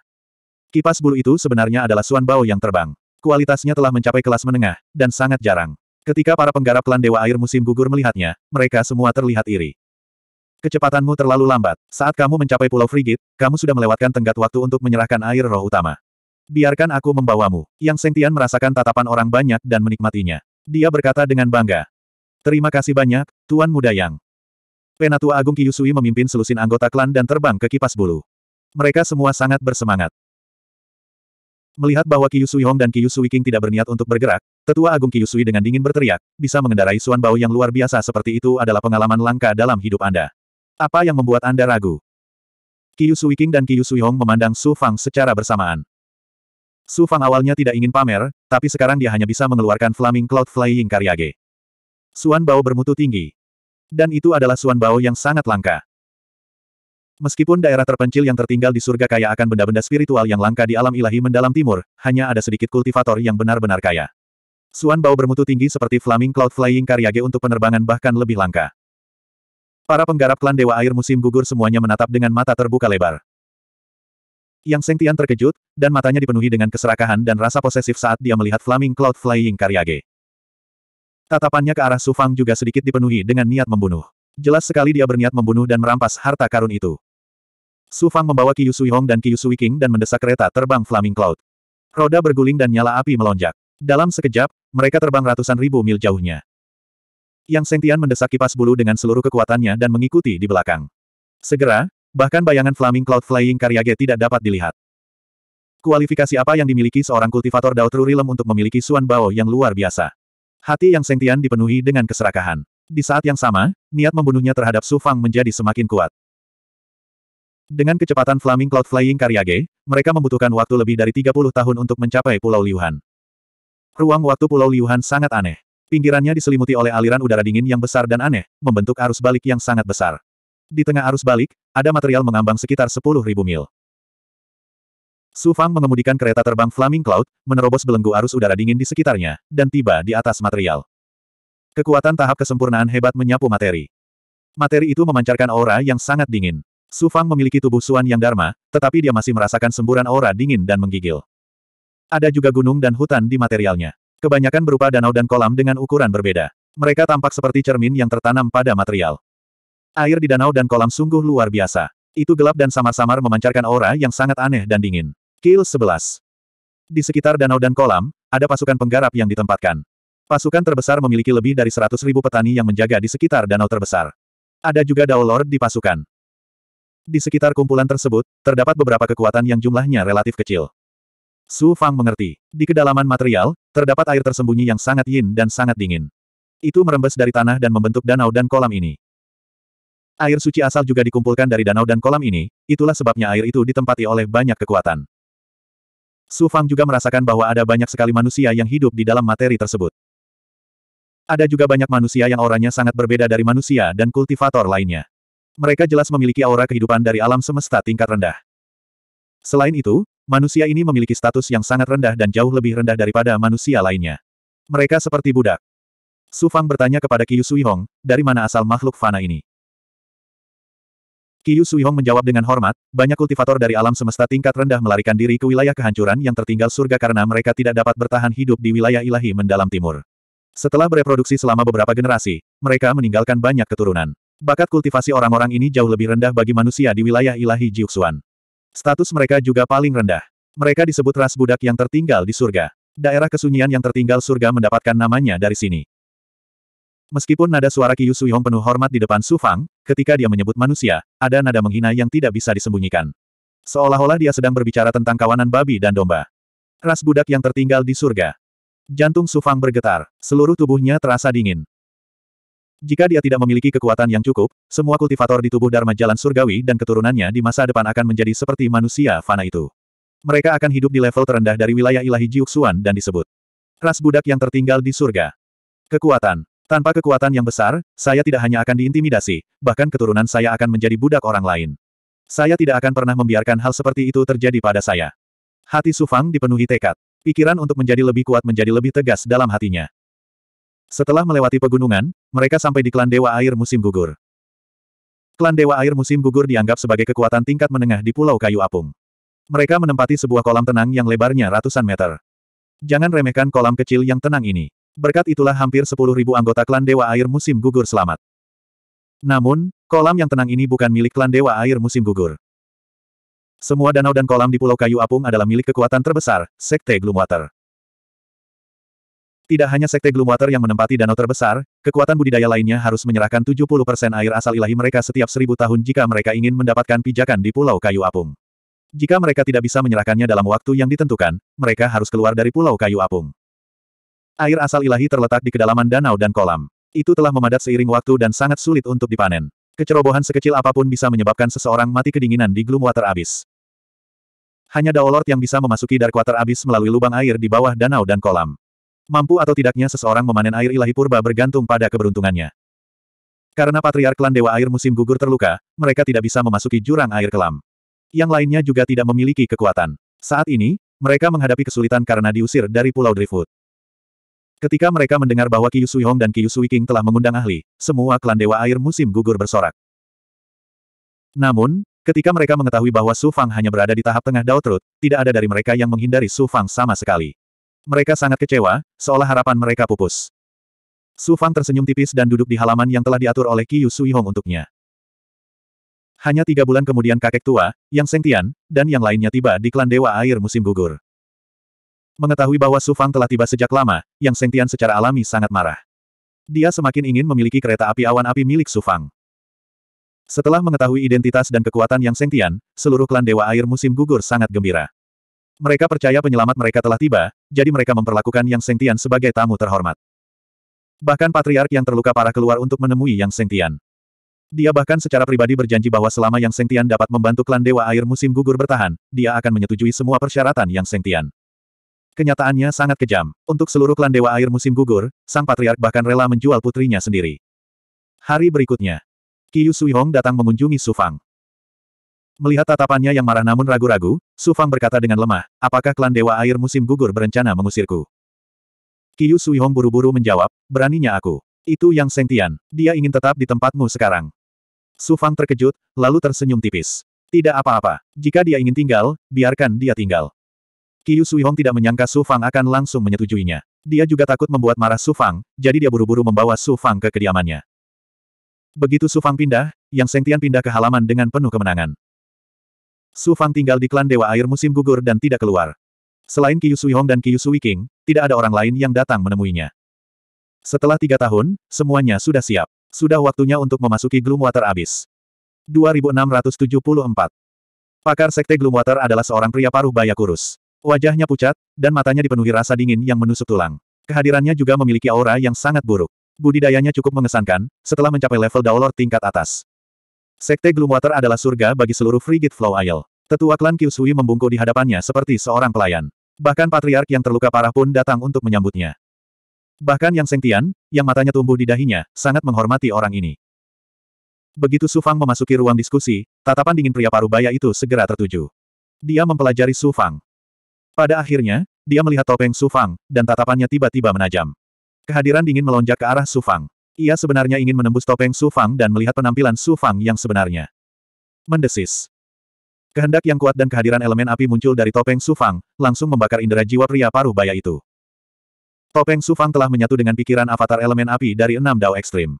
Kipas bulu itu sebenarnya adalah suan bau yang terbang. Kualitasnya telah mencapai kelas menengah, dan sangat jarang. Ketika para penggarap klan Dewa Air musim gugur melihatnya, mereka semua terlihat iri. Kecepatanmu terlalu lambat. Saat kamu mencapai Pulau Frigit, kamu sudah melewatkan tenggat waktu untuk menyerahkan air roh utama. Biarkan aku membawamu. Yang Sengtian merasakan tatapan orang banyak dan menikmatinya. Dia berkata dengan bangga, Terima kasih banyak, Tuan Muda Yang. Penatua Agung Kiyusui memimpin selusin anggota klan dan terbang ke kipas bulu. Mereka semua sangat bersemangat. Melihat bahwa Kiyusui Hong dan Kiyusui King tidak berniat untuk bergerak, Tetua Agung Kiyusui dengan dingin berteriak, bisa mengendarai Suan Bao yang luar biasa seperti itu adalah pengalaman langka dalam hidup Anda. Apa yang membuat Anda ragu? Kiyusui King dan Kiyusui Hong memandang Su Fang secara bersamaan. Su Fang awalnya tidak ingin pamer, tapi sekarang dia hanya bisa mengeluarkan Flaming Cloud Flying Karyage. Suan Bao bermutu tinggi. Dan itu adalah Suan Bao yang sangat langka. Meskipun daerah terpencil yang tertinggal di surga kaya akan benda-benda spiritual yang langka di alam ilahi mendalam timur, hanya ada sedikit kultivator yang benar-benar kaya. Suan bau bermutu tinggi seperti Flaming Cloud Flying Karyage untuk penerbangan bahkan lebih langka. Para penggarap klan Dewa Air musim gugur semuanya menatap dengan mata terbuka lebar. Yang Sengtian terkejut, dan matanya dipenuhi dengan keserakahan dan rasa posesif saat dia melihat Flaming Cloud Flying Karyage. Tatapannya ke arah Sufang juga sedikit dipenuhi dengan niat membunuh. Jelas sekali dia berniat membunuh dan merampas harta karun itu. Sufang membawa Qiyu Sui Hong dan Qiyu Sui King dan mendesak kereta terbang Flaming Cloud. Roda berguling dan nyala api melonjak. Dalam sekejap, mereka terbang ratusan ribu mil jauhnya. Yang Sengtian mendesak kipas bulu dengan seluruh kekuatannya dan mengikuti di belakang. Segera, bahkan bayangan Flaming Cloud Flying Karyage tidak dapat dilihat. Kualifikasi apa yang dimiliki seorang kultivator Dao Trurilem untuk memiliki Suan Bao yang luar biasa? Hati yang Sengtian dipenuhi dengan keserakahan. Di saat yang sama, niat membunuhnya terhadap Su Fang menjadi semakin kuat. Dengan kecepatan Flaming Cloud Flying Karyage, mereka membutuhkan waktu lebih dari 30 tahun untuk mencapai Pulau Liuhan. Ruang waktu Pulau Liuhan sangat aneh. Pinggirannya diselimuti oleh aliran udara dingin yang besar dan aneh, membentuk arus balik yang sangat besar. Di tengah arus balik, ada material mengambang sekitar 10.000 mil. Su Fang mengemudikan kereta terbang Flaming Cloud, menerobos belenggu arus udara dingin di sekitarnya, dan tiba di atas material. Kekuatan tahap kesempurnaan hebat menyapu materi. Materi itu memancarkan aura yang sangat dingin. Su Fang memiliki tubuh Suan yang Dharma, tetapi dia masih merasakan semburan aura dingin dan menggigil. Ada juga gunung dan hutan di materialnya. Kebanyakan berupa danau dan kolam dengan ukuran berbeda. Mereka tampak seperti cermin yang tertanam pada material. Air di danau dan kolam sungguh luar biasa. Itu gelap dan samar-samar memancarkan aura yang sangat aneh dan dingin. Kill 11. Di sekitar danau dan kolam, ada pasukan penggarap yang ditempatkan. Pasukan terbesar memiliki lebih dari 100 ribu petani yang menjaga di sekitar danau terbesar. Ada juga Dao Lord di pasukan. Di sekitar kumpulan tersebut, terdapat beberapa kekuatan yang jumlahnya relatif kecil. Su Fang mengerti. Di kedalaman material, terdapat air tersembunyi yang sangat yin dan sangat dingin. Itu merembes dari tanah dan membentuk danau dan kolam ini. Air suci asal juga dikumpulkan dari danau dan kolam ini, itulah sebabnya air itu ditempati oleh banyak kekuatan. Su Fang juga merasakan bahwa ada banyak sekali manusia yang hidup di dalam materi tersebut. Ada juga banyak manusia yang auranya sangat berbeda dari manusia dan kultivator lainnya. Mereka jelas memiliki aura kehidupan dari alam semesta tingkat rendah. Selain itu, manusia ini memiliki status yang sangat rendah dan jauh lebih rendah daripada manusia lainnya. Mereka seperti budak. Su Fang bertanya kepada Qiyu Sui Hong, dari mana asal makhluk fana ini? Ki Qiyu Suihong menjawab dengan hormat, banyak kultivator dari alam semesta tingkat rendah melarikan diri ke wilayah kehancuran yang tertinggal surga karena mereka tidak dapat bertahan hidup di wilayah ilahi mendalam timur. Setelah bereproduksi selama beberapa generasi, mereka meninggalkan banyak keturunan. Bakat kultivasi orang-orang ini jauh lebih rendah bagi manusia di wilayah ilahi Jiuxuan. Status mereka juga paling rendah. Mereka disebut ras budak yang tertinggal di surga. Daerah kesunyian yang tertinggal surga mendapatkan namanya dari sini. Meskipun nada suara Qiyu Suyong penuh hormat di depan Su Fang, ketika dia menyebut manusia, ada nada menghina yang tidak bisa disembunyikan. Seolah-olah dia sedang berbicara tentang kawanan babi dan domba. Ras budak yang tertinggal di surga. Jantung Su Fang bergetar, seluruh tubuhnya terasa dingin. Jika dia tidak memiliki kekuatan yang cukup, semua kultivator di tubuh Dharma Jalan Surgawi dan keturunannya di masa depan akan menjadi seperti manusia fana itu. Mereka akan hidup di level terendah dari wilayah ilahi Jiuxuan dan disebut ras budak yang tertinggal di surga. Kekuatan tanpa kekuatan yang besar, saya tidak hanya akan diintimidasi, bahkan keturunan saya akan menjadi budak orang lain. Saya tidak akan pernah membiarkan hal seperti itu terjadi pada saya. Hati Sufang dipenuhi tekad. Pikiran untuk menjadi lebih kuat menjadi lebih tegas dalam hatinya. Setelah melewati pegunungan, mereka sampai di klan Dewa Air Musim Gugur. Klan Dewa Air Musim Gugur dianggap sebagai kekuatan tingkat menengah di Pulau Kayu Apung. Mereka menempati sebuah kolam tenang yang lebarnya ratusan meter. Jangan remehkan kolam kecil yang tenang ini. Berkat itulah hampir 10.000 anggota klan Dewa Air musim gugur selamat. Namun, kolam yang tenang ini bukan milik klan Dewa Air musim gugur. Semua danau dan kolam di Pulau Kayu Apung adalah milik kekuatan terbesar, Sekte Gloomwater. Tidak hanya Sekte Gloomwater yang menempati danau terbesar, kekuatan budidaya lainnya harus menyerahkan 70% air asal ilahi mereka setiap seribu tahun jika mereka ingin mendapatkan pijakan di Pulau Kayu Apung. Jika mereka tidak bisa menyerahkannya dalam waktu yang ditentukan, mereka harus keluar dari Pulau Kayu Apung. Air asal ilahi terletak di kedalaman danau dan kolam. Itu telah memadat seiring waktu dan sangat sulit untuk dipanen. Kecerobohan sekecil apapun bisa menyebabkan seseorang mati kedinginan di Gloomwater Abyss. Hanya Daolord yang bisa memasuki Darkwater Abyss melalui lubang air di bawah danau dan kolam. Mampu atau tidaknya seseorang memanen air ilahi purba bergantung pada keberuntungannya. Karena patriark klan Dewa Air musim gugur terluka, mereka tidak bisa memasuki jurang air kelam. Yang lainnya juga tidak memiliki kekuatan. Saat ini, mereka menghadapi kesulitan karena diusir dari Pulau Driftwood. Ketika mereka mendengar bahwa Qiyu Hong dan Qiyu King telah mengundang ahli, semua klan Dewa Air musim gugur bersorak. Namun, ketika mereka mengetahui bahwa Su Fang hanya berada di tahap tengah trut, tidak ada dari mereka yang menghindari Su Fang sama sekali. Mereka sangat kecewa, seolah harapan mereka pupus. Su Fang tersenyum tipis dan duduk di halaman yang telah diatur oleh Qiyu Hong untuknya. Hanya tiga bulan kemudian kakek tua, Yang Tian, dan yang lainnya tiba di klan Dewa Air musim gugur. Mengetahui bahwa Su Fang telah tiba sejak lama, Yang Sengtian secara alami sangat marah. Dia semakin ingin memiliki kereta api awan api milik Su Fang. Setelah mengetahui identitas dan kekuatan Yang Sengtian, seluruh klan Dewa Air musim gugur sangat gembira. Mereka percaya penyelamat mereka telah tiba, jadi mereka memperlakukan Yang Sengtian sebagai tamu terhormat. Bahkan patriark yang terluka parah keluar untuk menemui Yang Sengtian. Dia bahkan secara pribadi berjanji bahwa selama Yang Sengtian dapat membantu klan Dewa Air musim gugur bertahan, dia akan menyetujui semua persyaratan Yang Sengtian. Kenyataannya sangat kejam. Untuk seluruh klan Dewa Air musim gugur, sang patriark bahkan rela menjual putrinya sendiri. Hari berikutnya, Qiyu Suihong datang mengunjungi Su Fang. Melihat tatapannya yang marah namun ragu-ragu, Su Fang berkata dengan lemah, apakah klan Dewa Air musim gugur berencana mengusirku? Qiyu Suihong buru-buru menjawab, beraninya aku. Itu yang sentian, dia ingin tetap di tempatmu sekarang. Su Fang terkejut, lalu tersenyum tipis. Tidak apa-apa, jika dia ingin tinggal, biarkan dia tinggal. Qiu Suihong tidak menyangka Su Fang akan langsung menyetujuinya. Dia juga takut membuat marah Su Fang, jadi dia buru-buru membawa Su Fang ke kediamannya. Begitu Su Fang pindah, Yang Sengtian pindah ke halaman dengan penuh kemenangan. Su Fang tinggal di klan Dewa Air musim gugur dan tidak keluar. Selain Qiu Suihong dan Qiu Sui King, tidak ada orang lain yang datang menemuinya. Setelah tiga tahun, semuanya sudah siap. Sudah waktunya untuk memasuki Gloomwater Abyss. 2674 Pakar Sekte Gloomwater adalah seorang pria paruh baya kurus. Wajahnya pucat, dan matanya dipenuhi rasa dingin yang menusuk tulang. Kehadirannya juga memiliki aura yang sangat buruk. Budidayanya cukup mengesankan, setelah mencapai level Daolor tingkat atas. Sekte Gloomwater adalah surga bagi seluruh Frigid Flow Isle. Tetua klan Kyusui membungkuk di hadapannya seperti seorang pelayan. Bahkan patriark yang terluka parah pun datang untuk menyambutnya. Bahkan yang Sengtian, yang matanya tumbuh di dahinya, sangat menghormati orang ini. Begitu Su Fang memasuki ruang diskusi, tatapan dingin pria parubaya itu segera tertuju. Dia mempelajari Su Fang. Pada akhirnya, dia melihat topeng Sufang, dan tatapannya tiba-tiba menajam. Kehadiran dingin melonjak ke arah Sufang. Ia sebenarnya ingin menembus topeng Sufang dan melihat penampilan Sufang yang sebenarnya. Mendesis. Kehendak yang kuat dan kehadiran elemen api muncul dari topeng Sufang, langsung membakar indera jiwa pria paruh baya itu. Topeng Sufang telah menyatu dengan pikiran avatar elemen api dari enam dao ekstrim.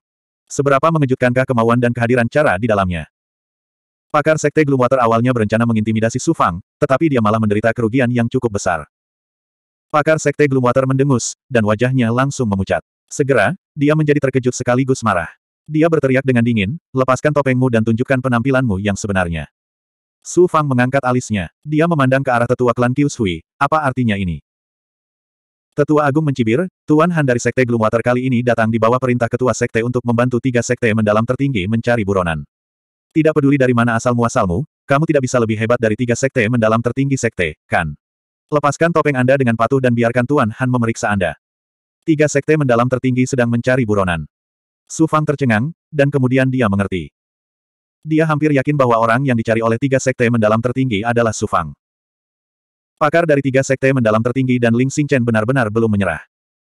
Seberapa mengejutkankah kemauan dan kehadiran cara di dalamnya? Pakar Sekte Gloomwater awalnya berencana mengintimidasi Su Fang, tetapi dia malah menderita kerugian yang cukup besar. Pakar Sekte Gloomwater mendengus, dan wajahnya langsung memucat. Segera, dia menjadi terkejut sekaligus marah. Dia berteriak dengan dingin, lepaskan topengmu dan tunjukkan penampilanmu yang sebenarnya. Su Fang mengangkat alisnya. Dia memandang ke arah tetua klan Qiu Hui. Apa artinya ini? Tetua Agung mencibir, Tuan Han dari Sekte Gloomwater kali ini datang di bawah perintah Ketua Sekte untuk membantu tiga Sekte mendalam tertinggi mencari buronan. Tidak peduli dari mana asal-muasalmu, kamu tidak bisa lebih hebat dari tiga sekte mendalam tertinggi sekte, kan? Lepaskan topeng Anda dengan patuh dan biarkan Tuan Han memeriksa Anda. Tiga sekte mendalam tertinggi sedang mencari buronan. Su Fang tercengang, dan kemudian dia mengerti. Dia hampir yakin bahwa orang yang dicari oleh tiga sekte mendalam tertinggi adalah Su Fang. Pakar dari tiga sekte mendalam tertinggi dan Ling Xing Chen benar-benar belum menyerah.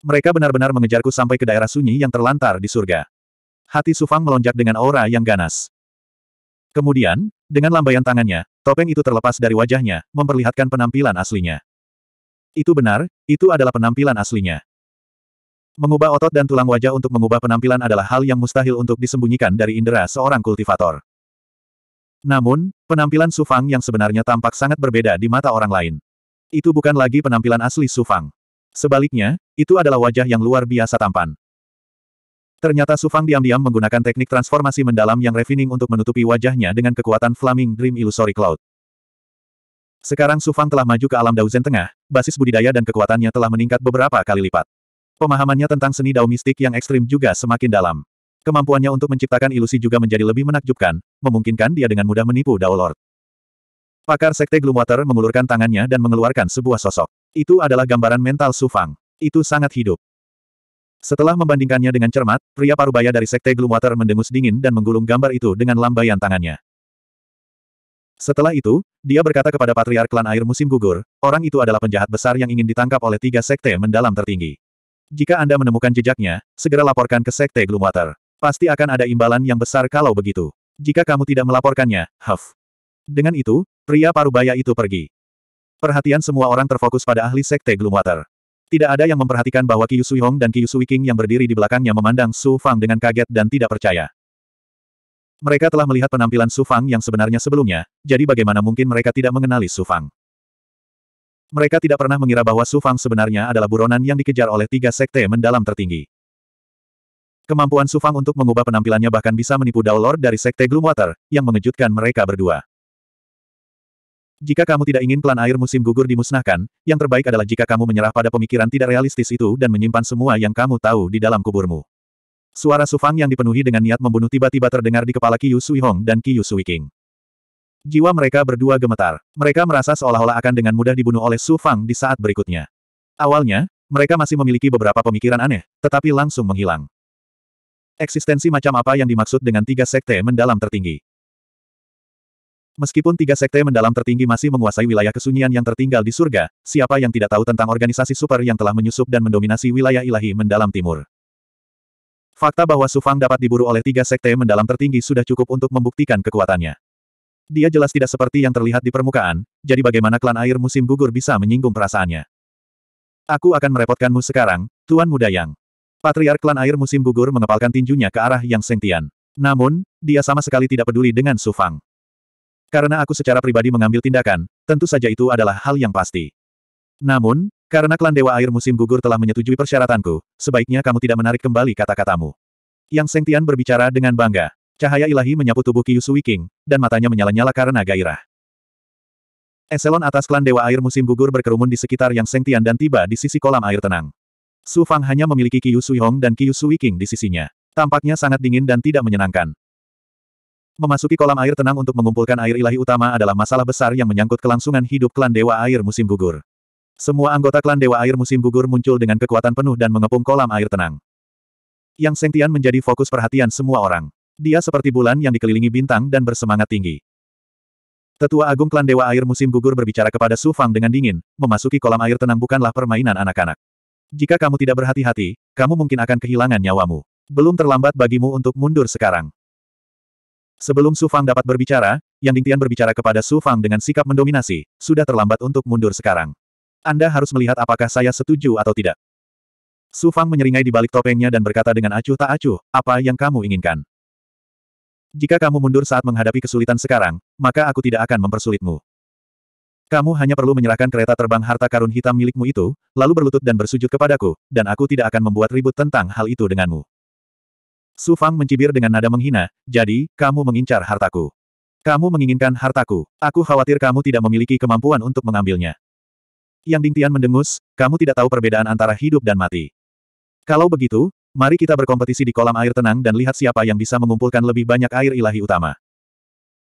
Mereka benar-benar mengejarku sampai ke daerah sunyi yang terlantar di surga. Hati Sufang melonjak dengan aura yang ganas. Kemudian, dengan lambaian tangannya, topeng itu terlepas dari wajahnya, memperlihatkan penampilan aslinya. Itu benar, itu adalah penampilan aslinya. Mengubah otot dan tulang wajah untuk mengubah penampilan adalah hal yang mustahil untuk disembunyikan dari indera seorang kultivator. Namun, penampilan Sufang yang sebenarnya tampak sangat berbeda di mata orang lain. Itu bukan lagi penampilan asli Sufang. Sebaliknya, itu adalah wajah yang luar biasa tampan. Ternyata Su Fang diam-diam menggunakan teknik transformasi mendalam yang refining untuk menutupi wajahnya dengan kekuatan Flaming Dream Illusory Cloud. Sekarang Su Fang telah maju ke alam Dauzen Tengah, basis budidaya dan kekuatannya telah meningkat beberapa kali lipat. Pemahamannya tentang seni dao mistik yang ekstrim juga semakin dalam. Kemampuannya untuk menciptakan ilusi juga menjadi lebih menakjubkan, memungkinkan dia dengan mudah menipu Dao Lord. Pakar Sekte Gloomwater mengulurkan tangannya dan mengeluarkan sebuah sosok. Itu adalah gambaran mental Su Fang. Itu sangat hidup. Setelah membandingkannya dengan cermat, pria parubaya dari Sekte Gloomwater mendengus dingin dan menggulung gambar itu dengan lambaian tangannya. Setelah itu, dia berkata kepada Patriark Klan Air Musim Gugur, orang itu adalah penjahat besar yang ingin ditangkap oleh tiga Sekte mendalam tertinggi. Jika Anda menemukan jejaknya, segera laporkan ke Sekte Gloomwater. Pasti akan ada imbalan yang besar kalau begitu. Jika kamu tidak melaporkannya, huff. Dengan itu, pria parubaya itu pergi. Perhatian semua orang terfokus pada ahli Sekte Gloomwater. Tidak ada yang memperhatikan bahwa Qiyu Sui Hong dan Qiyu Sui King yang berdiri di belakangnya memandang Su Fang dengan kaget dan tidak percaya. Mereka telah melihat penampilan Su Fang yang sebenarnya sebelumnya, jadi bagaimana mungkin mereka tidak mengenali Su Fang? Mereka tidak pernah mengira bahwa Su Fang sebenarnya adalah buronan yang dikejar oleh tiga sekte mendalam tertinggi. Kemampuan Su Fang untuk mengubah penampilannya bahkan bisa menipu Lord dari sekte Gloomwater, yang mengejutkan mereka berdua. Jika kamu tidak ingin klan air musim gugur dimusnahkan, yang terbaik adalah jika kamu menyerah pada pemikiran tidak realistis itu dan menyimpan semua yang kamu tahu di dalam kuburmu. Suara Sufang yang dipenuhi dengan niat membunuh tiba-tiba terdengar di kepala Qiyu Sui Hong dan Qiyu Sui King. Jiwa mereka berdua gemetar. Mereka merasa seolah-olah akan dengan mudah dibunuh oleh Sufang di saat berikutnya. Awalnya, mereka masih memiliki beberapa pemikiran aneh, tetapi langsung menghilang. Eksistensi macam apa yang dimaksud dengan tiga sekte mendalam tertinggi? Meskipun tiga sekte mendalam tertinggi masih menguasai wilayah kesunyian yang tertinggal di surga, siapa yang tidak tahu tentang organisasi super yang telah menyusup dan mendominasi wilayah ilahi mendalam timur. Fakta bahwa Sufang dapat diburu oleh tiga sekte mendalam tertinggi sudah cukup untuk membuktikan kekuatannya. Dia jelas tidak seperti yang terlihat di permukaan, jadi bagaimana klan air musim gugur bisa menyinggung perasaannya. Aku akan merepotkanmu sekarang, Tuan Muda Yang. Patriark klan air musim gugur mengepalkan tinjunya ke arah Yang Sengtian. Namun, dia sama sekali tidak peduli dengan Sufang. Karena aku secara pribadi mengambil tindakan, tentu saja itu adalah hal yang pasti. Namun, karena klan Dewa Air musim gugur telah menyetujui persyaratanku, sebaiknya kamu tidak menarik kembali kata-katamu. Yang Sengtian berbicara dengan bangga. Cahaya ilahi menyapu tubuh Kiyusu Wiking, dan matanya menyala-nyala karena gairah. Eselon atas klan Dewa Air musim gugur berkerumun di sekitar Yang Sengtian dan tiba di sisi kolam air tenang. Su Fang hanya memiliki Kiyusu Sui Hong dan Kiyusu Wiking di sisinya. Tampaknya sangat dingin dan tidak menyenangkan. Memasuki kolam air tenang untuk mengumpulkan air ilahi utama adalah masalah besar yang menyangkut kelangsungan hidup klan Dewa Air musim gugur. Semua anggota klan Dewa Air musim gugur muncul dengan kekuatan penuh dan mengepung kolam air tenang. Yang Sengtian menjadi fokus perhatian semua orang. Dia seperti bulan yang dikelilingi bintang dan bersemangat tinggi. Tetua Agung Klan Dewa Air musim gugur berbicara kepada Su Fang dengan dingin, memasuki kolam air tenang bukanlah permainan anak-anak. Jika kamu tidak berhati-hati, kamu mungkin akan kehilangan nyawamu. Belum terlambat bagimu untuk mundur sekarang. Sebelum Su Fang dapat berbicara, Yang Dingtian berbicara kepada Su Fang dengan sikap mendominasi, sudah terlambat untuk mundur sekarang. Anda harus melihat apakah saya setuju atau tidak. Su Fang menyeringai di balik topengnya dan berkata dengan acuh tak acuh, apa yang kamu inginkan? Jika kamu mundur saat menghadapi kesulitan sekarang, maka aku tidak akan mempersulitmu. Kamu hanya perlu menyerahkan kereta terbang harta karun hitam milikmu itu, lalu berlutut dan bersujud kepadaku, dan aku tidak akan membuat ribut tentang hal itu denganmu. Su Fang mencibir dengan nada menghina, jadi, kamu mengincar hartaku. Kamu menginginkan hartaku. Aku khawatir kamu tidak memiliki kemampuan untuk mengambilnya. Yang Ding Tian mendengus, kamu tidak tahu perbedaan antara hidup dan mati. Kalau begitu, mari kita berkompetisi di kolam air tenang dan lihat siapa yang bisa mengumpulkan lebih banyak air ilahi utama.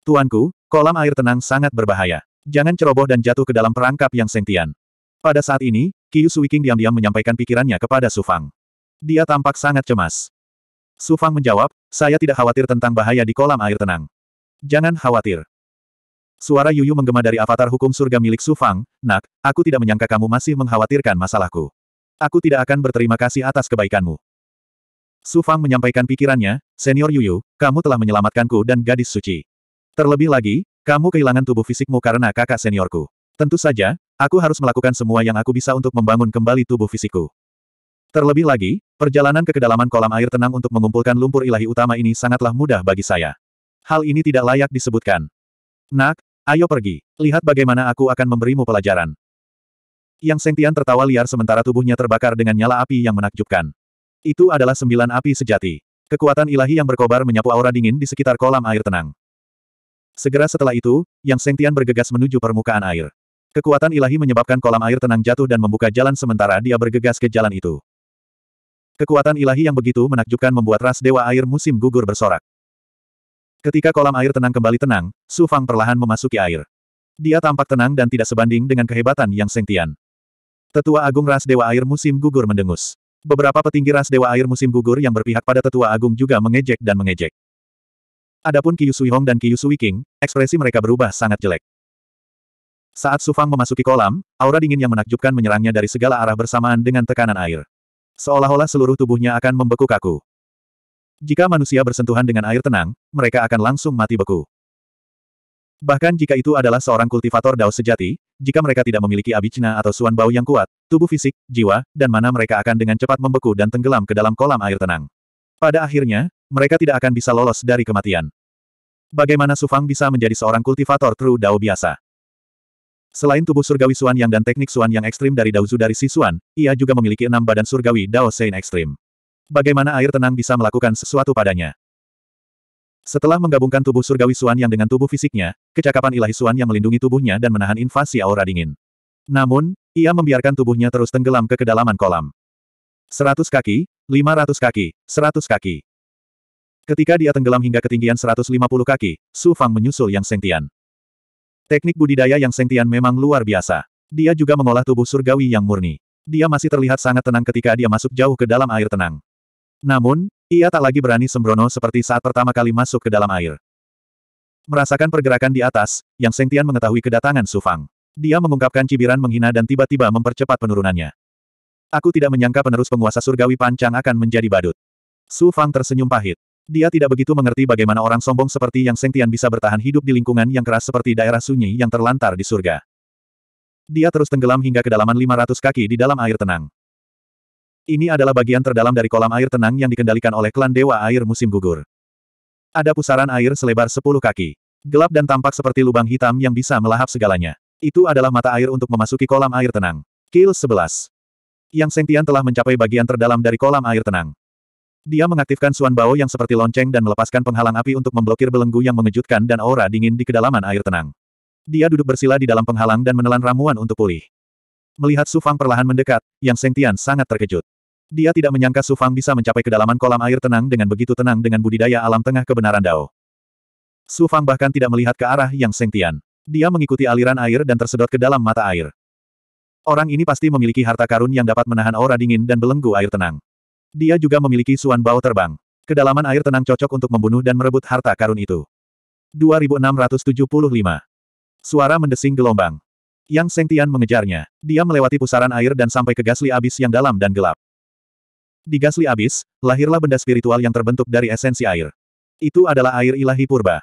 Tuanku, kolam air tenang sangat berbahaya. Jangan ceroboh dan jatuh ke dalam perangkap yang sentian. Pada saat ini, Kiyu Suiking diam-diam menyampaikan pikirannya kepada Su Fang. Dia tampak sangat cemas. Su Fang menjawab, saya tidak khawatir tentang bahaya di kolam air tenang. Jangan khawatir. Suara Yuyu menggema dari avatar hukum surga milik Su Fang, nak, aku tidak menyangka kamu masih mengkhawatirkan masalahku. Aku tidak akan berterima kasih atas kebaikanmu. Su Fang menyampaikan pikirannya, Senior Yuyu, kamu telah menyelamatkanku dan gadis suci. Terlebih lagi, kamu kehilangan tubuh fisikmu karena kakak seniorku. Tentu saja, aku harus melakukan semua yang aku bisa untuk membangun kembali tubuh fisikku. Terlebih lagi, Perjalanan ke kedalaman kolam air tenang untuk mengumpulkan lumpur ilahi utama ini sangatlah mudah bagi saya. Hal ini tidak layak disebutkan. Nak, ayo pergi. Lihat bagaimana aku akan memberimu pelajaran. Yang Sengtian tertawa liar sementara tubuhnya terbakar dengan nyala api yang menakjubkan. Itu adalah sembilan api sejati. Kekuatan ilahi yang berkobar menyapu aura dingin di sekitar kolam air tenang. Segera setelah itu, Yang Sengtian bergegas menuju permukaan air. Kekuatan ilahi menyebabkan kolam air tenang jatuh dan membuka jalan sementara dia bergegas ke jalan itu. Kekuatan ilahi yang begitu menakjubkan membuat ras dewa air musim gugur bersorak. Ketika kolam air tenang kembali tenang, Su Fang perlahan memasuki air. Dia tampak tenang dan tidak sebanding dengan kehebatan yang sentian. Tetua Agung Ras Dewa Air Musim Gugur mendengus. Beberapa petinggi Ras Dewa Air Musim Gugur yang berpihak pada Tetua Agung juga mengejek dan mengejek. Adapun Kiyu Sui Hong dan Kiyu Sui King, ekspresi mereka berubah sangat jelek. Saat Su Fang memasuki kolam, aura dingin yang menakjubkan menyerangnya dari segala arah bersamaan dengan tekanan air. Seolah-olah seluruh tubuhnya akan membeku kaku. Jika manusia bersentuhan dengan air tenang, mereka akan langsung mati beku. Bahkan jika itu adalah seorang kultivator dao sejati, jika mereka tidak memiliki abicina atau suan bau yang kuat, tubuh fisik, jiwa, dan mana mereka akan dengan cepat membeku dan tenggelam ke dalam kolam air tenang. Pada akhirnya, mereka tidak akan bisa lolos dari kematian. Bagaimana Sufang bisa menjadi seorang kultivator true dao biasa? Selain tubuh surgawi Suan Yang dan teknik Suan Yang ekstrim dari Daozu dari Sisuan, ia juga memiliki enam badan surgawi Dao Sein ekstrim. Bagaimana air tenang bisa melakukan sesuatu padanya? Setelah menggabungkan tubuh surgawi Suan Yang dengan tubuh fisiknya, kecakapan ilahi Suan Yang melindungi tubuhnya dan menahan invasi aura dingin. Namun, ia membiarkan tubuhnya terus tenggelam ke kedalaman kolam. Seratus kaki, lima ratus kaki, seratus kaki. Ketika dia tenggelam hingga ketinggian 150 kaki, Su Fang menyusul Yang Sengtian. Teknik budidaya yang Seng memang luar biasa. Dia juga mengolah tubuh surgawi yang murni. Dia masih terlihat sangat tenang ketika dia masuk jauh ke dalam air tenang. Namun, ia tak lagi berani sembrono seperti saat pertama kali masuk ke dalam air. Merasakan pergerakan di atas, Yang Seng mengetahui kedatangan Sufang. Dia mengungkapkan cibiran menghina dan tiba-tiba mempercepat penurunannya. Aku tidak menyangka penerus penguasa surgawi pancang akan menjadi badut. Sufang tersenyum pahit. Dia tidak begitu mengerti bagaimana orang sombong seperti Yang Sengtian bisa bertahan hidup di lingkungan yang keras seperti daerah sunyi yang terlantar di surga. Dia terus tenggelam hingga kedalaman 500 kaki di dalam air tenang. Ini adalah bagian terdalam dari kolam air tenang yang dikendalikan oleh klan Dewa Air Musim Gugur. Ada pusaran air selebar 10 kaki. Gelap dan tampak seperti lubang hitam yang bisa melahap segalanya. Itu adalah mata air untuk memasuki kolam air tenang. Kill 11. Yang Sengtian telah mencapai bagian terdalam dari kolam air tenang. Dia mengaktifkan Suan Bao yang seperti lonceng dan melepaskan penghalang api untuk memblokir belenggu yang mengejutkan dan aura dingin di kedalaman air tenang. Dia duduk bersila di dalam penghalang dan menelan ramuan untuk pulih. Melihat Sufang perlahan mendekat, Yang Sengtian sangat terkejut. Dia tidak menyangka Sufang bisa mencapai kedalaman kolam air tenang dengan begitu tenang dengan budidaya alam tengah kebenaran Dao. Sufang bahkan tidak melihat ke arah Yang Sengtian. Dia mengikuti aliran air dan tersedot ke dalam mata air. Orang ini pasti memiliki harta karun yang dapat menahan aura dingin dan belenggu air tenang. Dia juga memiliki Suan bau terbang. Kedalaman air tenang cocok untuk membunuh dan merebut harta karun itu. 2675. Suara mendesing gelombang. Yang Sengtian mengejarnya. Dia melewati pusaran air dan sampai ke gasli abis yang dalam dan gelap. Di gasli abis, lahirlah benda spiritual yang terbentuk dari esensi air. Itu adalah air ilahi purba.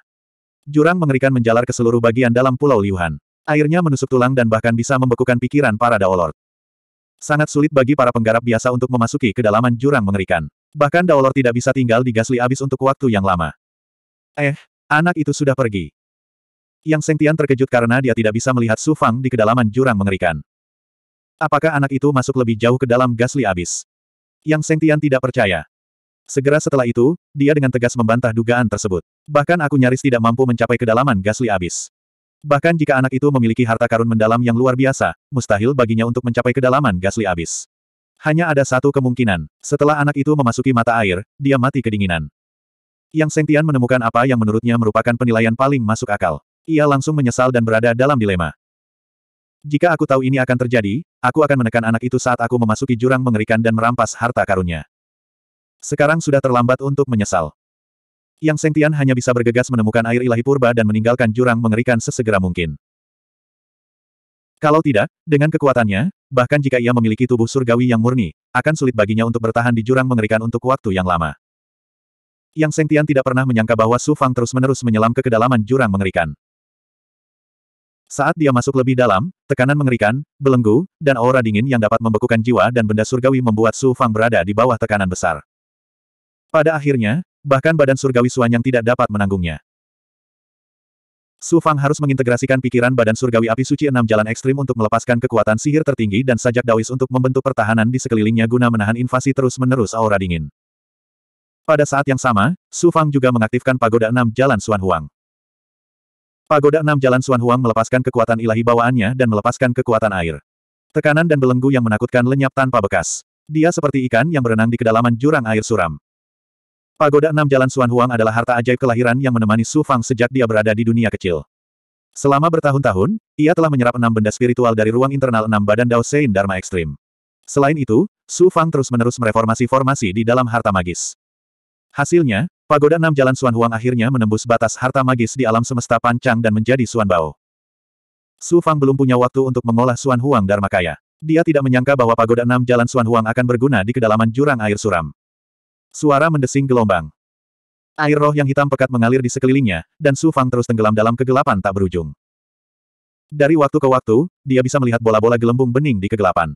Jurang mengerikan menjalar ke seluruh bagian dalam Pulau Liuhan. Airnya menusuk tulang dan bahkan bisa membekukan pikiran para Daolord. Sangat sulit bagi para penggarap biasa untuk memasuki kedalaman jurang mengerikan. Bahkan Daolor tidak bisa tinggal di Gasli abis untuk waktu yang lama. Eh, anak itu sudah pergi. Yang Sengtian terkejut karena dia tidak bisa melihat Su Fang di kedalaman jurang mengerikan. Apakah anak itu masuk lebih jauh ke dalam Gasli abis? Yang Sengtian tidak percaya. Segera setelah itu, dia dengan tegas membantah dugaan tersebut. Bahkan aku nyaris tidak mampu mencapai kedalaman Gasli abis. Bahkan jika anak itu memiliki harta karun mendalam yang luar biasa, mustahil baginya untuk mencapai kedalaman gasli abis. Hanya ada satu kemungkinan, setelah anak itu memasuki mata air, dia mati kedinginan. Yang Sengtian menemukan apa yang menurutnya merupakan penilaian paling masuk akal. Ia langsung menyesal dan berada dalam dilema. Jika aku tahu ini akan terjadi, aku akan menekan anak itu saat aku memasuki jurang mengerikan dan merampas harta karunnya. Sekarang sudah terlambat untuk menyesal. Yang Sengtian hanya bisa bergegas menemukan air ilahi purba dan meninggalkan jurang mengerikan sesegera mungkin. Kalau tidak, dengan kekuatannya, bahkan jika ia memiliki tubuh surgawi yang murni, akan sulit baginya untuk bertahan di jurang mengerikan untuk waktu yang lama. Yang Sengtian tidak pernah menyangka bahwa Su Fang terus-menerus menyelam ke kedalaman jurang mengerikan. Saat dia masuk lebih dalam, tekanan mengerikan, belenggu, dan aura dingin yang dapat membekukan jiwa dan benda surgawi membuat Su Fang berada di bawah tekanan besar. Pada akhirnya, Bahkan badan surgawi Suan yang tidak dapat menanggungnya. Su Fang harus mengintegrasikan pikiran badan surgawi api suci enam jalan ekstrim untuk melepaskan kekuatan sihir tertinggi dan sajak dawis untuk membentuk pertahanan di sekelilingnya guna menahan invasi terus-menerus aura dingin. Pada saat yang sama, Su Fang juga mengaktifkan pagoda enam jalan Suan Huang. Pagoda enam jalan Suan Huang melepaskan kekuatan ilahi bawaannya dan melepaskan kekuatan air. Tekanan dan belenggu yang menakutkan lenyap tanpa bekas. Dia seperti ikan yang berenang di kedalaman jurang air suram. Pagoda Enam Jalan Suan Huang adalah harta ajaib kelahiran yang menemani Su Fang sejak dia berada di dunia kecil. Selama bertahun-tahun, ia telah menyerap enam benda spiritual dari ruang internal enam badan Dao Sein Dharma Ekstrim. Selain itu, Su Fang terus-menerus mereformasi formasi di dalam harta magis. Hasilnya, Pagoda Enam Jalan Suan Huang akhirnya menembus batas harta magis di alam semesta pancang dan menjadi Suan Bao. Su Fang belum punya waktu untuk mengolah Suan Huang Dharma Kaya. Dia tidak menyangka bahwa Pagoda Enam Jalan Suan Huang akan berguna di kedalaman jurang air suram. Suara mendesing gelombang. Air roh yang hitam pekat mengalir di sekelilingnya, dan Su Fang terus tenggelam dalam kegelapan tak berujung. Dari waktu ke waktu, dia bisa melihat bola-bola gelembung bening di kegelapan.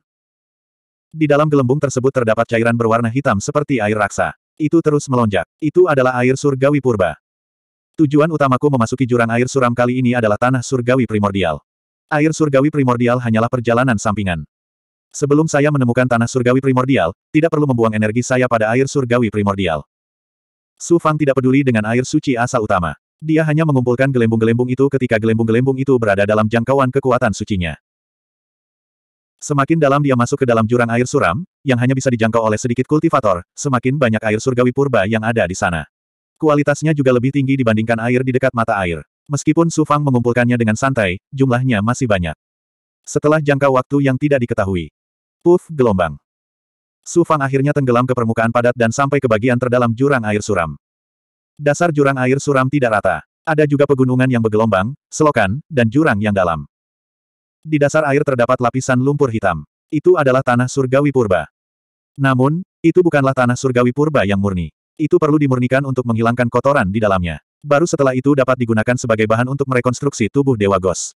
Di dalam gelembung tersebut terdapat cairan berwarna hitam seperti air raksa. Itu terus melonjak. Itu adalah air surgawi purba. Tujuan utamaku memasuki jurang air suram kali ini adalah tanah surgawi primordial. Air surgawi primordial hanyalah perjalanan sampingan. Sebelum saya menemukan tanah surgawi primordial, tidak perlu membuang energi saya pada air surgawi primordial. Su Fang tidak peduli dengan air suci asal utama. Dia hanya mengumpulkan gelembung-gelembung itu ketika gelembung-gelembung itu berada dalam jangkauan kekuatan sucinya. Semakin dalam dia masuk ke dalam jurang air suram, yang hanya bisa dijangkau oleh sedikit kultivator, semakin banyak air surgawi purba yang ada di sana. Kualitasnya juga lebih tinggi dibandingkan air di dekat mata air. Meskipun Su Fang mengumpulkannya dengan santai, jumlahnya masih banyak. Setelah jangka waktu yang tidak diketahui, Puff, gelombang. Su Fang akhirnya tenggelam ke permukaan padat dan sampai ke bagian terdalam jurang air suram. Dasar jurang air suram tidak rata. Ada juga pegunungan yang bergelombang, selokan, dan jurang yang dalam. Di dasar air terdapat lapisan lumpur hitam. Itu adalah tanah surgawi purba. Namun, itu bukanlah tanah surgawi purba yang murni. Itu perlu dimurnikan untuk menghilangkan kotoran di dalamnya. Baru setelah itu dapat digunakan sebagai bahan untuk merekonstruksi tubuh Dewa Gos.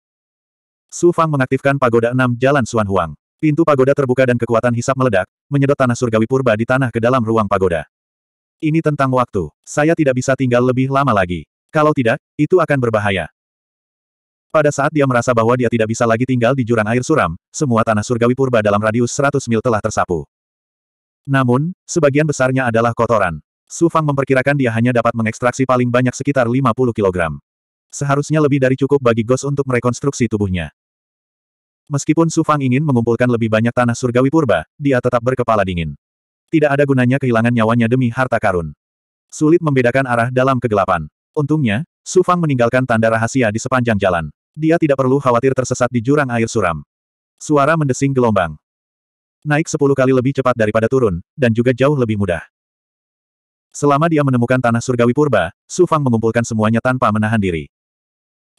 Su Fang mengaktifkan pagoda enam jalan Suan Huang. Pintu pagoda terbuka dan kekuatan hisap meledak, menyedot tanah surgawi purba di tanah ke dalam ruang pagoda. Ini tentang waktu. Saya tidak bisa tinggal lebih lama lagi. Kalau tidak, itu akan berbahaya. Pada saat dia merasa bahwa dia tidak bisa lagi tinggal di jurang air suram, semua tanah surgawi purba dalam radius 100 mil telah tersapu. Namun, sebagian besarnya adalah kotoran. Su Fang memperkirakan dia hanya dapat mengekstraksi paling banyak sekitar 50 kilogram. Seharusnya lebih dari cukup bagi Ghost untuk merekonstruksi tubuhnya. Meskipun Su Fang ingin mengumpulkan lebih banyak tanah surgawi purba, dia tetap berkepala dingin. Tidak ada gunanya kehilangan nyawanya demi harta karun. Sulit membedakan arah dalam kegelapan. Untungnya, Su Fang meninggalkan tanda rahasia di sepanjang jalan. Dia tidak perlu khawatir tersesat di jurang air suram. Suara mendesing gelombang. Naik sepuluh kali lebih cepat daripada turun, dan juga jauh lebih mudah. Selama dia menemukan tanah surgawi purba, Su Fang mengumpulkan semuanya tanpa menahan diri.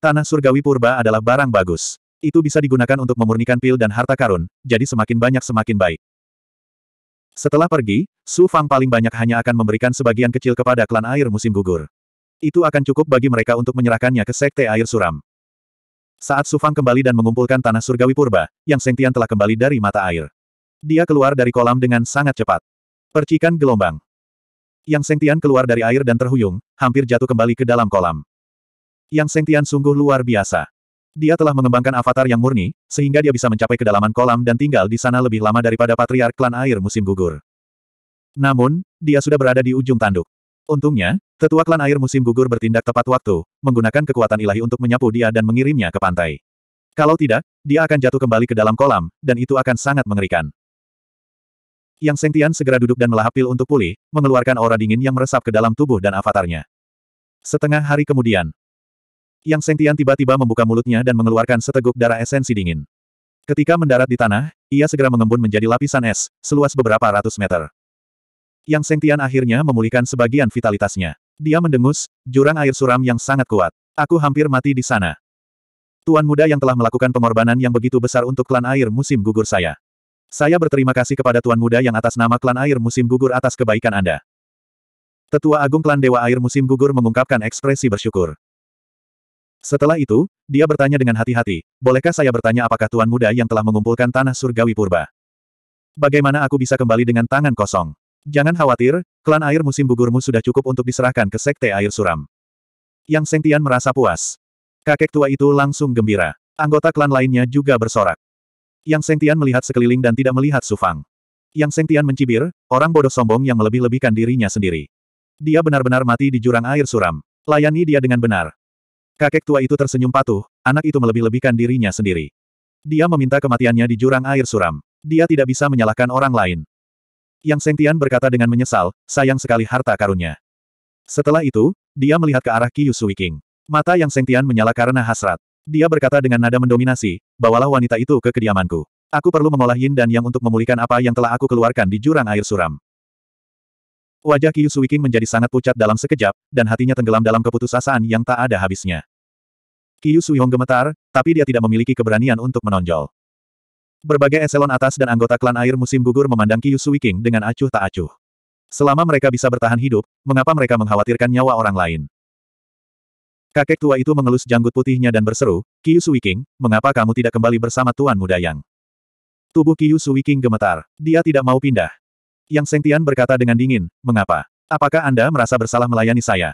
Tanah surgawi purba adalah barang bagus. Itu bisa digunakan untuk memurnikan pil dan harta karun, jadi semakin banyak semakin baik. Setelah pergi, Su Fang paling banyak hanya akan memberikan sebagian kecil kepada klan air musim gugur. Itu akan cukup bagi mereka untuk menyerahkannya ke sekte air suram. Saat Su Fang kembali dan mengumpulkan tanah surgawi purba, yang Sentian telah kembali dari mata air. Dia keluar dari kolam dengan sangat cepat. Percikan gelombang. Yang Sengtian keluar dari air dan terhuyung, hampir jatuh kembali ke dalam kolam. Yang Sengtian sungguh luar biasa. Dia telah mengembangkan avatar yang murni, sehingga dia bisa mencapai kedalaman kolam dan tinggal di sana lebih lama daripada patriark klan air musim gugur. Namun, dia sudah berada di ujung tanduk. Untungnya, tetua klan air musim gugur bertindak tepat waktu, menggunakan kekuatan ilahi untuk menyapu dia dan mengirimnya ke pantai. Kalau tidak, dia akan jatuh kembali ke dalam kolam, dan itu akan sangat mengerikan. Yang Sengtian segera duduk dan melahap pil untuk pulih, mengeluarkan aura dingin yang meresap ke dalam tubuh dan avatarnya. Setengah hari kemudian, yang Sengtian tiba-tiba membuka mulutnya dan mengeluarkan seteguk darah esensi dingin. Ketika mendarat di tanah, ia segera mengembun menjadi lapisan es, seluas beberapa ratus meter. Yang Sengtian akhirnya memulihkan sebagian vitalitasnya. Dia mendengus, jurang air suram yang sangat kuat. Aku hampir mati di sana. Tuan muda yang telah melakukan pengorbanan yang begitu besar untuk klan air musim gugur saya. Saya berterima kasih kepada tuan muda yang atas nama klan air musim gugur atas kebaikan Anda. Tetua Agung Klan Dewa Air Musim Gugur mengungkapkan ekspresi bersyukur. Setelah itu, dia bertanya dengan hati-hati, bolehkah saya bertanya apakah Tuan Muda yang telah mengumpulkan tanah surgawi purba? Bagaimana aku bisa kembali dengan tangan kosong? Jangan khawatir, klan air musim gugurmu sudah cukup untuk diserahkan ke sekte air suram. Yang Sengtian merasa puas. Kakek tua itu langsung gembira. Anggota klan lainnya juga bersorak. Yang Sengtian melihat sekeliling dan tidak melihat Sufang. Yang Sengtian mencibir, orang bodoh sombong yang melebih-lebihkan dirinya sendiri. Dia benar-benar mati di jurang air suram. Layani dia dengan benar. Kakek tua itu tersenyum patuh, anak itu melebih-lebihkan dirinya sendiri. Dia meminta kematiannya di jurang air suram. Dia tidak bisa menyalahkan orang lain. Yang Sengtian berkata dengan menyesal, sayang sekali harta karunnya. Setelah itu, dia melihat ke arah Qiyu King. Mata Yang Sengtian menyala karena hasrat. Dia berkata dengan nada mendominasi, bawalah wanita itu ke kediamanku. Aku perlu mengolah yin dan yang untuk memulihkan apa yang telah aku keluarkan di jurang air suram. Wajah Qiu wiking menjadi sangat pucat dalam sekejap, dan hatinya tenggelam dalam keputusasaan yang tak ada habisnya. Qiu Suihong gemetar, tapi dia tidak memiliki keberanian untuk menonjol. Berbagai eselon atas dan anggota klan air musim gugur memandang Qiu wiking dengan acuh tak acuh. Selama mereka bisa bertahan hidup, mengapa mereka mengkhawatirkan nyawa orang lain? Kakek tua itu mengelus janggut putihnya dan berseru, Qiu wiking mengapa kamu tidak kembali bersama Tuan Muda Yang? Tubuh Qiu wiking gemetar. Dia tidak mau pindah. Yang Sengtian berkata dengan dingin, mengapa? Apakah Anda merasa bersalah melayani saya?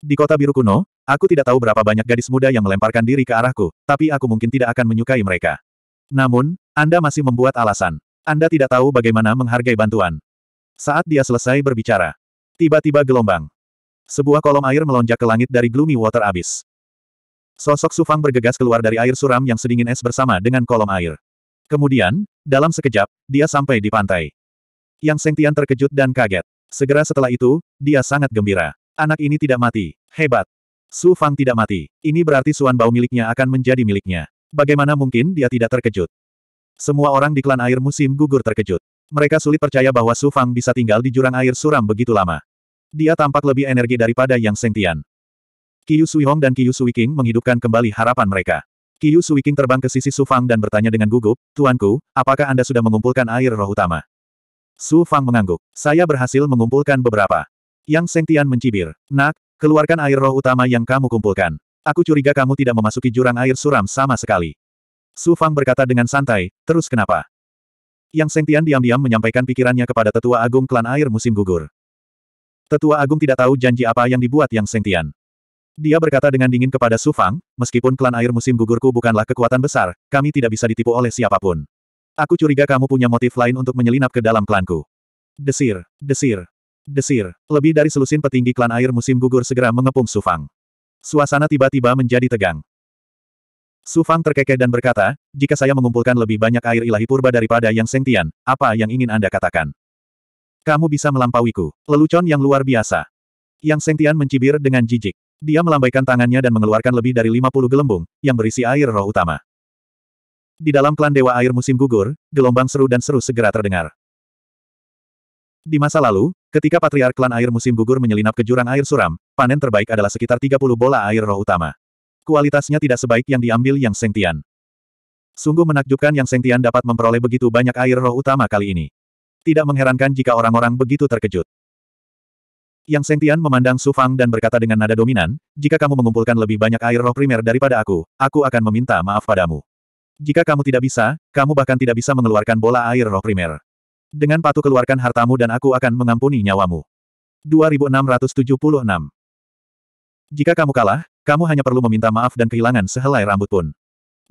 Di kota biru kuno, aku tidak tahu berapa banyak gadis muda yang melemparkan diri ke arahku, tapi aku mungkin tidak akan menyukai mereka. Namun, Anda masih membuat alasan. Anda tidak tahu bagaimana menghargai bantuan. Saat dia selesai berbicara, tiba-tiba gelombang. Sebuah kolom air melonjak ke langit dari Gloomy Water Abyss. Sosok Sufang bergegas keluar dari air suram yang sedingin es bersama dengan kolom air. Kemudian, dalam sekejap, dia sampai di pantai. Yang Sengtian terkejut dan kaget. Segera setelah itu, dia sangat gembira. Anak ini tidak mati. Hebat. Su Fang tidak mati. Ini berarti Suan Bao miliknya akan menjadi miliknya. Bagaimana mungkin dia tidak terkejut? Semua orang di klan air musim gugur terkejut. Mereka sulit percaya bahwa Su Fang bisa tinggal di jurang air suram begitu lama. Dia tampak lebih energi daripada Yang Sengtian. Sui Hong dan Sui Suiking menghidupkan kembali harapan mereka. Sui Suiking terbang ke sisi Su Fang dan bertanya dengan gugup, Tuanku, apakah Anda sudah mengumpulkan air roh utama? Su Fang mengangguk. Saya berhasil mengumpulkan beberapa. Yang Sengtian mencibir. Nak, keluarkan air roh utama yang kamu kumpulkan. Aku curiga kamu tidak memasuki jurang air suram sama sekali. Su Fang berkata dengan santai, terus kenapa? Yang Sengtian diam-diam menyampaikan pikirannya kepada tetua agung klan air musim gugur. Tetua agung tidak tahu janji apa yang dibuat Yang Sengtian. Dia berkata dengan dingin kepada Su Fang, meskipun klan air musim gugurku bukanlah kekuatan besar, kami tidak bisa ditipu oleh siapapun. Aku curiga kamu punya motif lain untuk menyelinap ke dalam klanku. Desir, desir, desir. Lebih dari selusin petinggi klan air musim gugur segera mengepung Sufang. Suasana tiba-tiba menjadi tegang. Sufang terkekeh dan berkata, jika saya mengumpulkan lebih banyak air ilahi purba daripada yang sentian, apa yang ingin Anda katakan? Kamu bisa melampauiku. Lelucon yang luar biasa. Yang sentian mencibir dengan jijik. Dia melambaikan tangannya dan mengeluarkan lebih dari 50 gelembung, yang berisi air roh utama. Di dalam klan Dewa Air musim gugur, gelombang seru dan seru segera terdengar. Di masa lalu, ketika patriark klan air musim gugur menyelinap ke jurang air suram, panen terbaik adalah sekitar 30 bola air roh utama. Kualitasnya tidak sebaik yang diambil yang sentian. Sungguh menakjubkan yang sentian dapat memperoleh begitu banyak air roh utama kali ini. Tidak mengherankan jika orang-orang begitu terkejut. Yang sentian memandang Su Fang dan berkata dengan nada dominan, jika kamu mengumpulkan lebih banyak air roh primer daripada aku, aku akan meminta maaf padamu. Jika kamu tidak bisa, kamu bahkan tidak bisa mengeluarkan bola air roh primer. Dengan patuh keluarkan hartamu dan aku akan mengampuni nyawamu. 2676 Jika kamu kalah, kamu hanya perlu meminta maaf dan kehilangan sehelai rambut pun.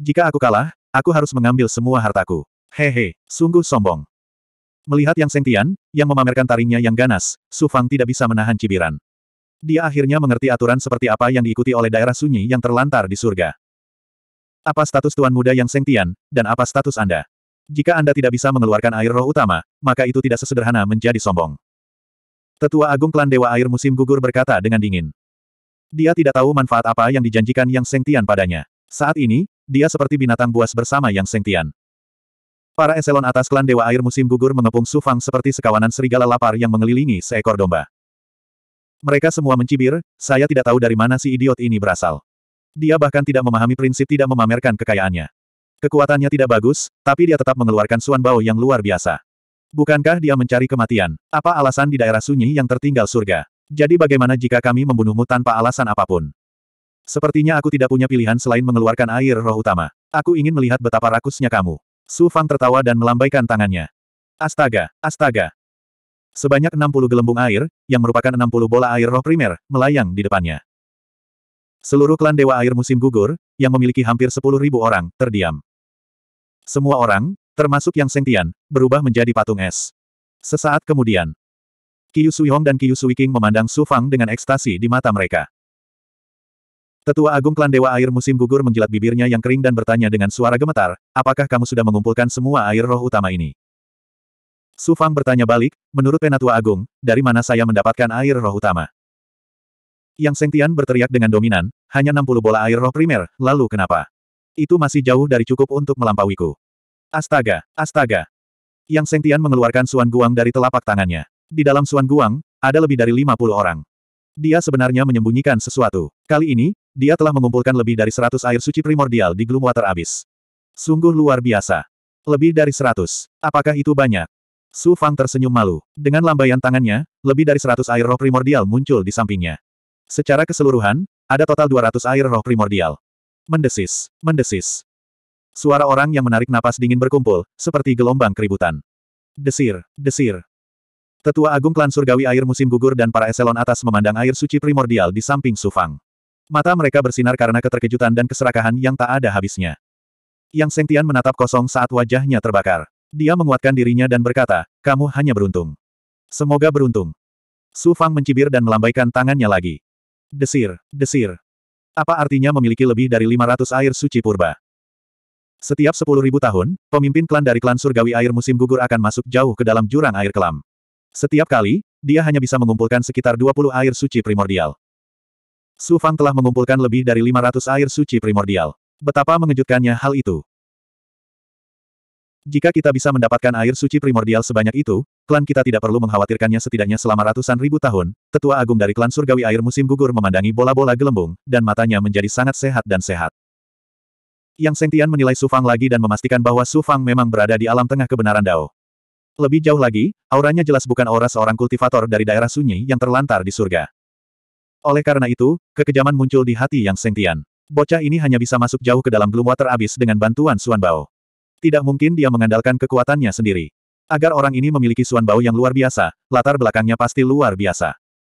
Jika aku kalah, aku harus mengambil semua hartaku. Hehe, sungguh sombong. Melihat Yang Sengtian, yang memamerkan taringnya yang ganas, Su Fang tidak bisa menahan cibiran. Dia akhirnya mengerti aturan seperti apa yang diikuti oleh daerah sunyi yang terlantar di surga. Apa status Tuan Muda yang Seng Tian, dan apa status Anda? Jika Anda tidak bisa mengeluarkan air roh utama, maka itu tidak sesederhana menjadi sombong. Tetua Agung Klan Dewa Air Musim Gugur berkata dengan dingin. Dia tidak tahu manfaat apa yang dijanjikan Yang Seng Tian padanya. Saat ini, dia seperti binatang buas bersama Yang Seng Tian. Para eselon atas klan Dewa Air Musim Gugur mengepung Sufang seperti sekawanan serigala lapar yang mengelilingi seekor domba. Mereka semua mencibir, saya tidak tahu dari mana si idiot ini berasal. Dia bahkan tidak memahami prinsip tidak memamerkan kekayaannya. Kekuatannya tidak bagus, tapi dia tetap mengeluarkan Suan bau yang luar biasa. Bukankah dia mencari kematian? Apa alasan di daerah sunyi yang tertinggal surga? Jadi bagaimana jika kami membunuhmu tanpa alasan apapun? Sepertinya aku tidak punya pilihan selain mengeluarkan air roh utama. Aku ingin melihat betapa rakusnya kamu. Su Fang tertawa dan melambaikan tangannya. Astaga, astaga. Sebanyak 60 gelembung air, yang merupakan 60 bola air roh primer, melayang di depannya. Seluruh klan Dewa Air musim gugur, yang memiliki hampir 10.000 orang, terdiam. Semua orang, termasuk yang Sengtian, berubah menjadi patung es. Sesaat kemudian, Sui Yong dan Sui King memandang Su Fang dengan ekstasi di mata mereka. Tetua Agung Klan Dewa Air musim gugur menjilat bibirnya yang kering dan bertanya dengan suara gemetar, apakah kamu sudah mengumpulkan semua air roh utama ini? Su Fang bertanya balik, menurut Penatua Agung, dari mana saya mendapatkan air roh utama? Yang Sengtian berteriak dengan dominan, hanya 60 bola air roh primer, lalu kenapa? Itu masih jauh dari cukup untuk melampauiku. Astaga, astaga. Yang Sengtian mengeluarkan Suan Guang dari telapak tangannya. Di dalam Suan Guang, ada lebih dari 50 orang. Dia sebenarnya menyembunyikan sesuatu. Kali ini, dia telah mengumpulkan lebih dari 100 air suci primordial di Gloomwater Abyss. Sungguh luar biasa. Lebih dari 100. Apakah itu banyak? Su Fang tersenyum malu. Dengan lambaian tangannya, lebih dari 100 air roh primordial muncul di sampingnya. Secara keseluruhan, ada total 200 air roh primordial. Mendesis, mendesis. Suara orang yang menarik napas dingin berkumpul, seperti gelombang keributan. Desir, desir. Tetua Agung Klan Surgawi Air Musim Gugur dan para eselon atas memandang air suci primordial di samping Sufang. Mata mereka bersinar karena keterkejutan dan keserakahan yang tak ada habisnya. Yang Sengtian menatap kosong saat wajahnya terbakar. Dia menguatkan dirinya dan berkata, kamu hanya beruntung. Semoga beruntung. Sufang mencibir dan melambaikan tangannya lagi. Desir, desir. Apa artinya memiliki lebih dari 500 air suci purba? Setiap 10.000 tahun, pemimpin klan dari klan surgawi air musim gugur akan masuk jauh ke dalam jurang air kelam. Setiap kali, dia hanya bisa mengumpulkan sekitar 20 air suci primordial. Su Fang telah mengumpulkan lebih dari 500 air suci primordial. Betapa mengejutkannya hal itu. Jika kita bisa mendapatkan air suci primordial sebanyak itu, klan kita tidak perlu mengkhawatirkannya setidaknya selama ratusan ribu tahun. Tetua agung dari klan surgawi air musim gugur memandangi bola-bola gelembung, dan matanya menjadi sangat sehat dan sehat. Yang Sengtian menilai Sufang lagi dan memastikan bahwa Sufang memang berada di alam tengah kebenaran Dao. Lebih jauh lagi, auranya jelas bukan aura seorang kultivator dari daerah sunyi yang terlantar di surga. Oleh karena itu, kekejaman muncul di hati Yang Sengtian. Bocah ini hanya bisa masuk jauh ke dalam gelombang water abis dengan bantuan Suan Bao. Tidak mungkin dia mengandalkan kekuatannya sendiri. Agar orang ini memiliki suan bau yang luar biasa, latar belakangnya pasti luar biasa.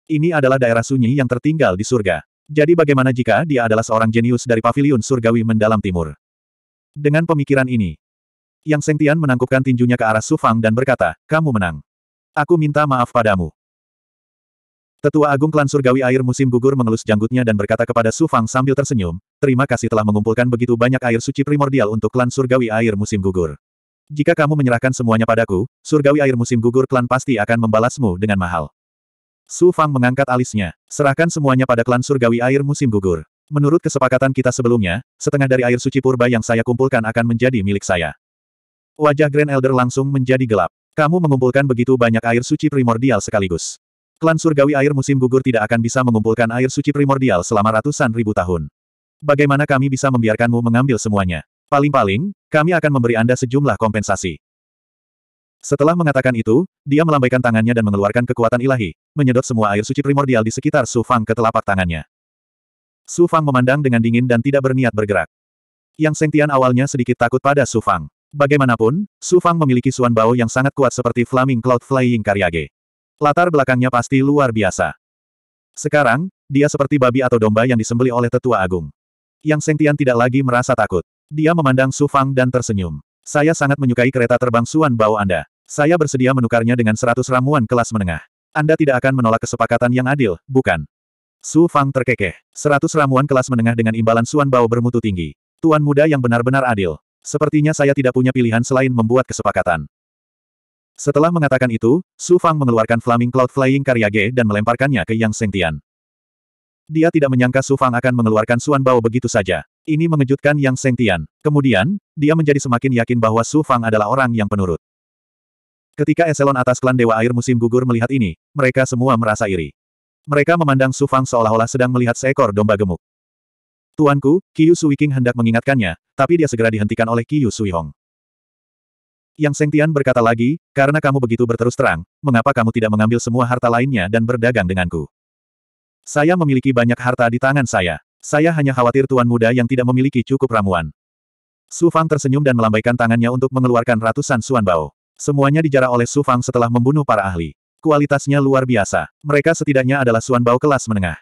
Ini adalah daerah sunyi yang tertinggal di surga. Jadi bagaimana jika dia adalah seorang jenius dari Paviliun surgawi mendalam timur? Dengan pemikiran ini, Yang Sengtian menangkupkan tinjunya ke arah Sufang dan berkata, kamu menang. Aku minta maaf padamu. Tetua Agung Klan Surgawi Air Musim Gugur mengelus janggutnya dan berkata kepada Su Fang sambil tersenyum, terima kasih telah mengumpulkan begitu banyak air suci primordial untuk Klan Surgawi Air Musim Gugur. Jika kamu menyerahkan semuanya padaku, Surgawi Air Musim Gugur Klan pasti akan membalasmu dengan mahal. Su Fang mengangkat alisnya, serahkan semuanya pada Klan Surgawi Air Musim Gugur. Menurut kesepakatan kita sebelumnya, setengah dari air suci purba yang saya kumpulkan akan menjadi milik saya. Wajah Grand Elder langsung menjadi gelap. Kamu mengumpulkan begitu banyak air suci primordial sekaligus. Klan surgawi air musim gugur tidak akan bisa mengumpulkan air suci primordial selama ratusan ribu tahun. Bagaimana kami bisa membiarkanmu mengambil semuanya? Paling-paling, kami akan memberi Anda sejumlah kompensasi. Setelah mengatakan itu, dia melambaikan tangannya dan mengeluarkan kekuatan ilahi, menyedot semua air suci primordial di sekitar Su Fang ke telapak tangannya. Su Fang memandang dengan dingin dan tidak berniat bergerak. Yang Sengtian awalnya sedikit takut pada Su Fang. Bagaimanapun, Su Fang memiliki Suan bau yang sangat kuat seperti Flaming Cloud Flying Karyage. Latar belakangnya pasti luar biasa. Sekarang, dia seperti babi atau domba yang disembeli oleh tetua agung. Yang Sengtian tidak lagi merasa takut. Dia memandang Su Fang dan tersenyum. Saya sangat menyukai kereta terbang Suan Bao Anda. Saya bersedia menukarnya dengan seratus ramuan kelas menengah. Anda tidak akan menolak kesepakatan yang adil, bukan? Su Fang terkekeh. Seratus ramuan kelas menengah dengan imbalan Suan Bao bermutu tinggi. Tuan muda yang benar-benar adil. Sepertinya saya tidak punya pilihan selain membuat kesepakatan. Setelah mengatakan itu, Su Fang mengeluarkan Flaming Cloud Flying karya Ge dan melemparkannya ke Yang Tian. Dia tidak menyangka Su Fang akan mengeluarkan Suan Bao begitu saja. Ini mengejutkan Yang Tian. Kemudian, dia menjadi semakin yakin bahwa Su Fang adalah orang yang penurut. Ketika eselon atas klan Dewa Air musim gugur melihat ini, mereka semua merasa iri. Mereka memandang Su Fang seolah-olah sedang melihat seekor domba gemuk. Tuanku, Qiyu Suiqing hendak mengingatkannya, tapi dia segera dihentikan oleh Qiyu Suihong. Yang Seng berkata lagi, karena kamu begitu berterus terang, mengapa kamu tidak mengambil semua harta lainnya dan berdagang denganku? Saya memiliki banyak harta di tangan saya. Saya hanya khawatir tuan muda yang tidak memiliki cukup ramuan. Su Fang tersenyum dan melambaikan tangannya untuk mengeluarkan ratusan suan bao. Semuanya dijarah oleh Su Fang setelah membunuh para ahli. Kualitasnya luar biasa. Mereka setidaknya adalah suan bao kelas menengah.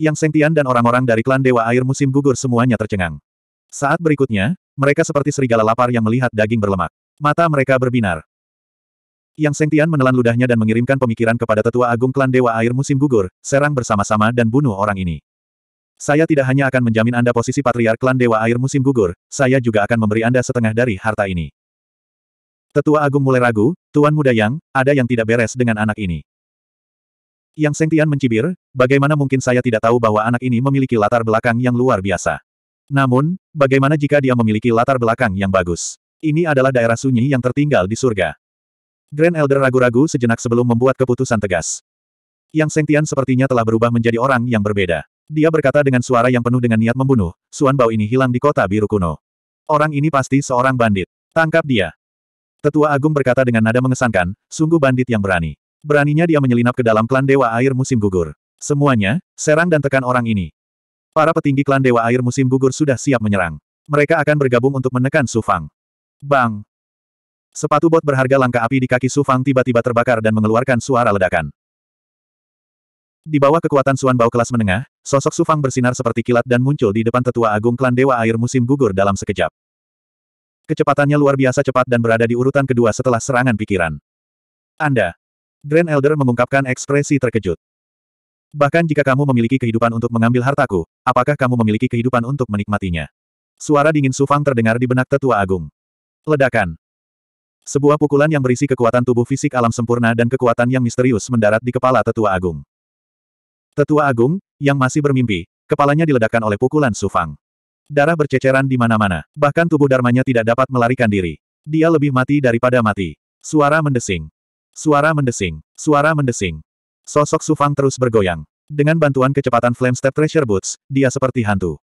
Yang Sentian dan orang-orang dari klan Dewa Air musim gugur semuanya tercengang. Saat berikutnya, mereka seperti serigala lapar yang melihat daging berlemak. Mata mereka berbinar. Yang Sengtian menelan ludahnya dan mengirimkan pemikiran kepada tetua agung klan Dewa Air musim gugur, serang bersama-sama dan bunuh orang ini. Saya tidak hanya akan menjamin Anda posisi Patriar klan Dewa Air musim gugur, saya juga akan memberi Anda setengah dari harta ini. Tetua agung mulai ragu, Tuan Muda Yang, ada yang tidak beres dengan anak ini. Yang Sengtian mencibir, bagaimana mungkin saya tidak tahu bahwa anak ini memiliki latar belakang yang luar biasa. Namun, bagaimana jika dia memiliki latar belakang yang bagus? Ini adalah daerah sunyi yang tertinggal di surga. Grand Elder ragu-ragu sejenak sebelum membuat keputusan tegas. Yang Sengtian sepertinya telah berubah menjadi orang yang berbeda. Dia berkata dengan suara yang penuh dengan niat membunuh, Suan Bao ini hilang di kota biru kuno. Orang ini pasti seorang bandit. Tangkap dia. Tetua Agung berkata dengan nada mengesankan, sungguh bandit yang berani. Beraninya dia menyelinap ke dalam klan Dewa Air Musim Gugur. Semuanya, serang dan tekan orang ini. Para petinggi klan Dewa Air Musim Gugur sudah siap menyerang. Mereka akan bergabung untuk menekan Sufang. Bang! Sepatu bot berharga langka api di kaki Su Fang tiba-tiba terbakar dan mengeluarkan suara ledakan. Di bawah kekuatan Suan Bao kelas menengah, sosok Su Fang bersinar seperti kilat dan muncul di depan tetua agung klan Dewa Air musim gugur dalam sekejap. Kecepatannya luar biasa cepat dan berada di urutan kedua setelah serangan pikiran. Anda. Grand Elder mengungkapkan ekspresi terkejut. Bahkan jika kamu memiliki kehidupan untuk mengambil hartaku, apakah kamu memiliki kehidupan untuk menikmatinya? Suara dingin Su Fang terdengar di benak tetua agung. Ledakan. Sebuah pukulan yang berisi kekuatan tubuh fisik alam sempurna dan kekuatan yang misterius mendarat di kepala Tetua Agung. Tetua Agung, yang masih bermimpi, kepalanya diledakkan oleh pukulan Sufang. Darah berceceran di mana-mana, bahkan tubuh Darmanya tidak dapat melarikan diri. Dia lebih mati daripada mati. Suara mendesing. Suara mendesing. Suara mendesing. Sosok Sufang terus bergoyang. Dengan bantuan kecepatan Flame Step Treasure Boots, dia seperti hantu.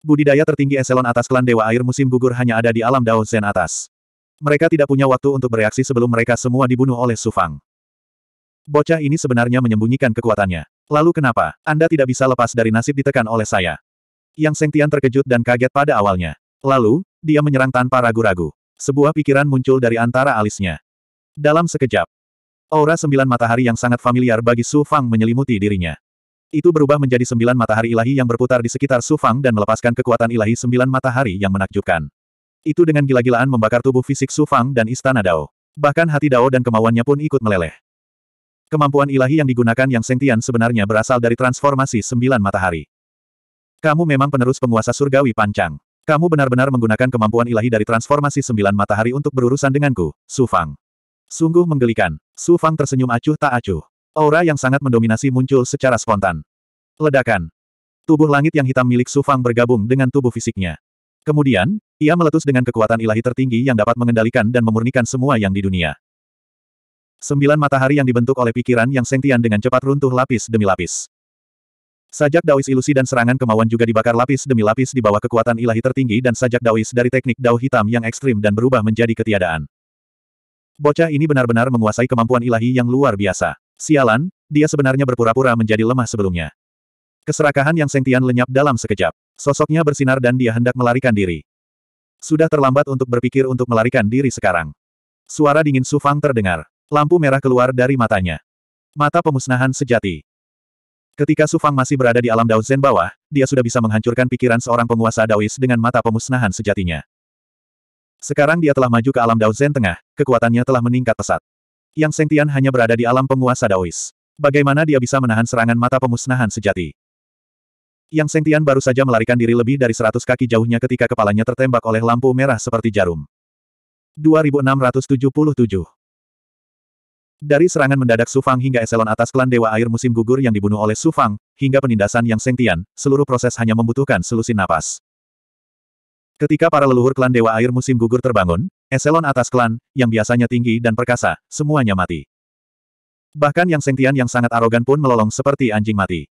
Budidaya tertinggi eselon atas klan Dewa Air musim gugur hanya ada di alam Dao Zen atas. Mereka tidak punya waktu untuk bereaksi sebelum mereka semua dibunuh oleh Sufang. Bocah ini sebenarnya menyembunyikan kekuatannya. Lalu kenapa, Anda tidak bisa lepas dari nasib ditekan oleh saya? Yang Sengtian terkejut dan kaget pada awalnya. Lalu, dia menyerang tanpa ragu-ragu. Sebuah pikiran muncul dari antara alisnya. Dalam sekejap, aura sembilan matahari yang sangat familiar bagi Su Fang menyelimuti dirinya. Itu berubah menjadi sembilan matahari ilahi yang berputar di sekitar Su Fang dan melepaskan kekuatan ilahi sembilan matahari yang menakjubkan. Itu dengan gila-gilaan membakar tubuh fisik Su Fang dan istana Dao. Bahkan hati Dao dan kemauannya pun ikut meleleh. Kemampuan ilahi yang digunakan yang sentian sebenarnya berasal dari transformasi sembilan matahari. Kamu memang penerus penguasa surgawi pancang. Kamu benar-benar menggunakan kemampuan ilahi dari transformasi sembilan matahari untuk berurusan denganku, Su Fang. Sungguh menggelikan. Su Fang tersenyum acuh tak acuh. Aura yang sangat mendominasi muncul secara spontan. Ledakan. Tubuh langit yang hitam milik Sufang bergabung dengan tubuh fisiknya. Kemudian, ia meletus dengan kekuatan ilahi tertinggi yang dapat mengendalikan dan memurnikan semua yang di dunia. Sembilan matahari yang dibentuk oleh pikiran yang sentian dengan cepat runtuh lapis demi lapis. Sajak Daois ilusi dan serangan kemauan juga dibakar lapis demi lapis di bawah kekuatan ilahi tertinggi dan sajak Daois dari teknik Dao hitam yang ekstrim dan berubah menjadi ketiadaan. Bocah ini benar-benar menguasai kemampuan ilahi yang luar biasa. Sialan, dia sebenarnya berpura-pura menjadi lemah sebelumnya. Keserakahan yang sentian lenyap dalam sekejap. Sosoknya bersinar dan dia hendak melarikan diri. Sudah terlambat untuk berpikir untuk melarikan diri sekarang. Suara dingin Sufang terdengar. Lampu merah keluar dari matanya. Mata pemusnahan sejati. Ketika Sufang masih berada di alam Dao Zen bawah, dia sudah bisa menghancurkan pikiran seorang penguasa Daois dengan mata pemusnahan sejatinya. Sekarang dia telah maju ke alam Dao Zen tengah, kekuatannya telah meningkat pesat. Yang Sengtian hanya berada di alam penguasa Daois. Bagaimana dia bisa menahan serangan mata pemusnahan sejati? Yang Sengtian baru saja melarikan diri lebih dari seratus kaki jauhnya ketika kepalanya tertembak oleh lampu merah seperti jarum. 2677 Dari serangan mendadak Su Fang hingga eselon atas klan Dewa Air musim gugur yang dibunuh oleh Su Fang, hingga penindasan Yang Sengtian, seluruh proses hanya membutuhkan selusin napas. Ketika para leluhur klan Dewa Air musim gugur terbangun, Eselon atas klan, yang biasanya tinggi dan perkasa, semuanya mati. Bahkan yang Sengtian yang sangat arogan pun melolong seperti anjing mati.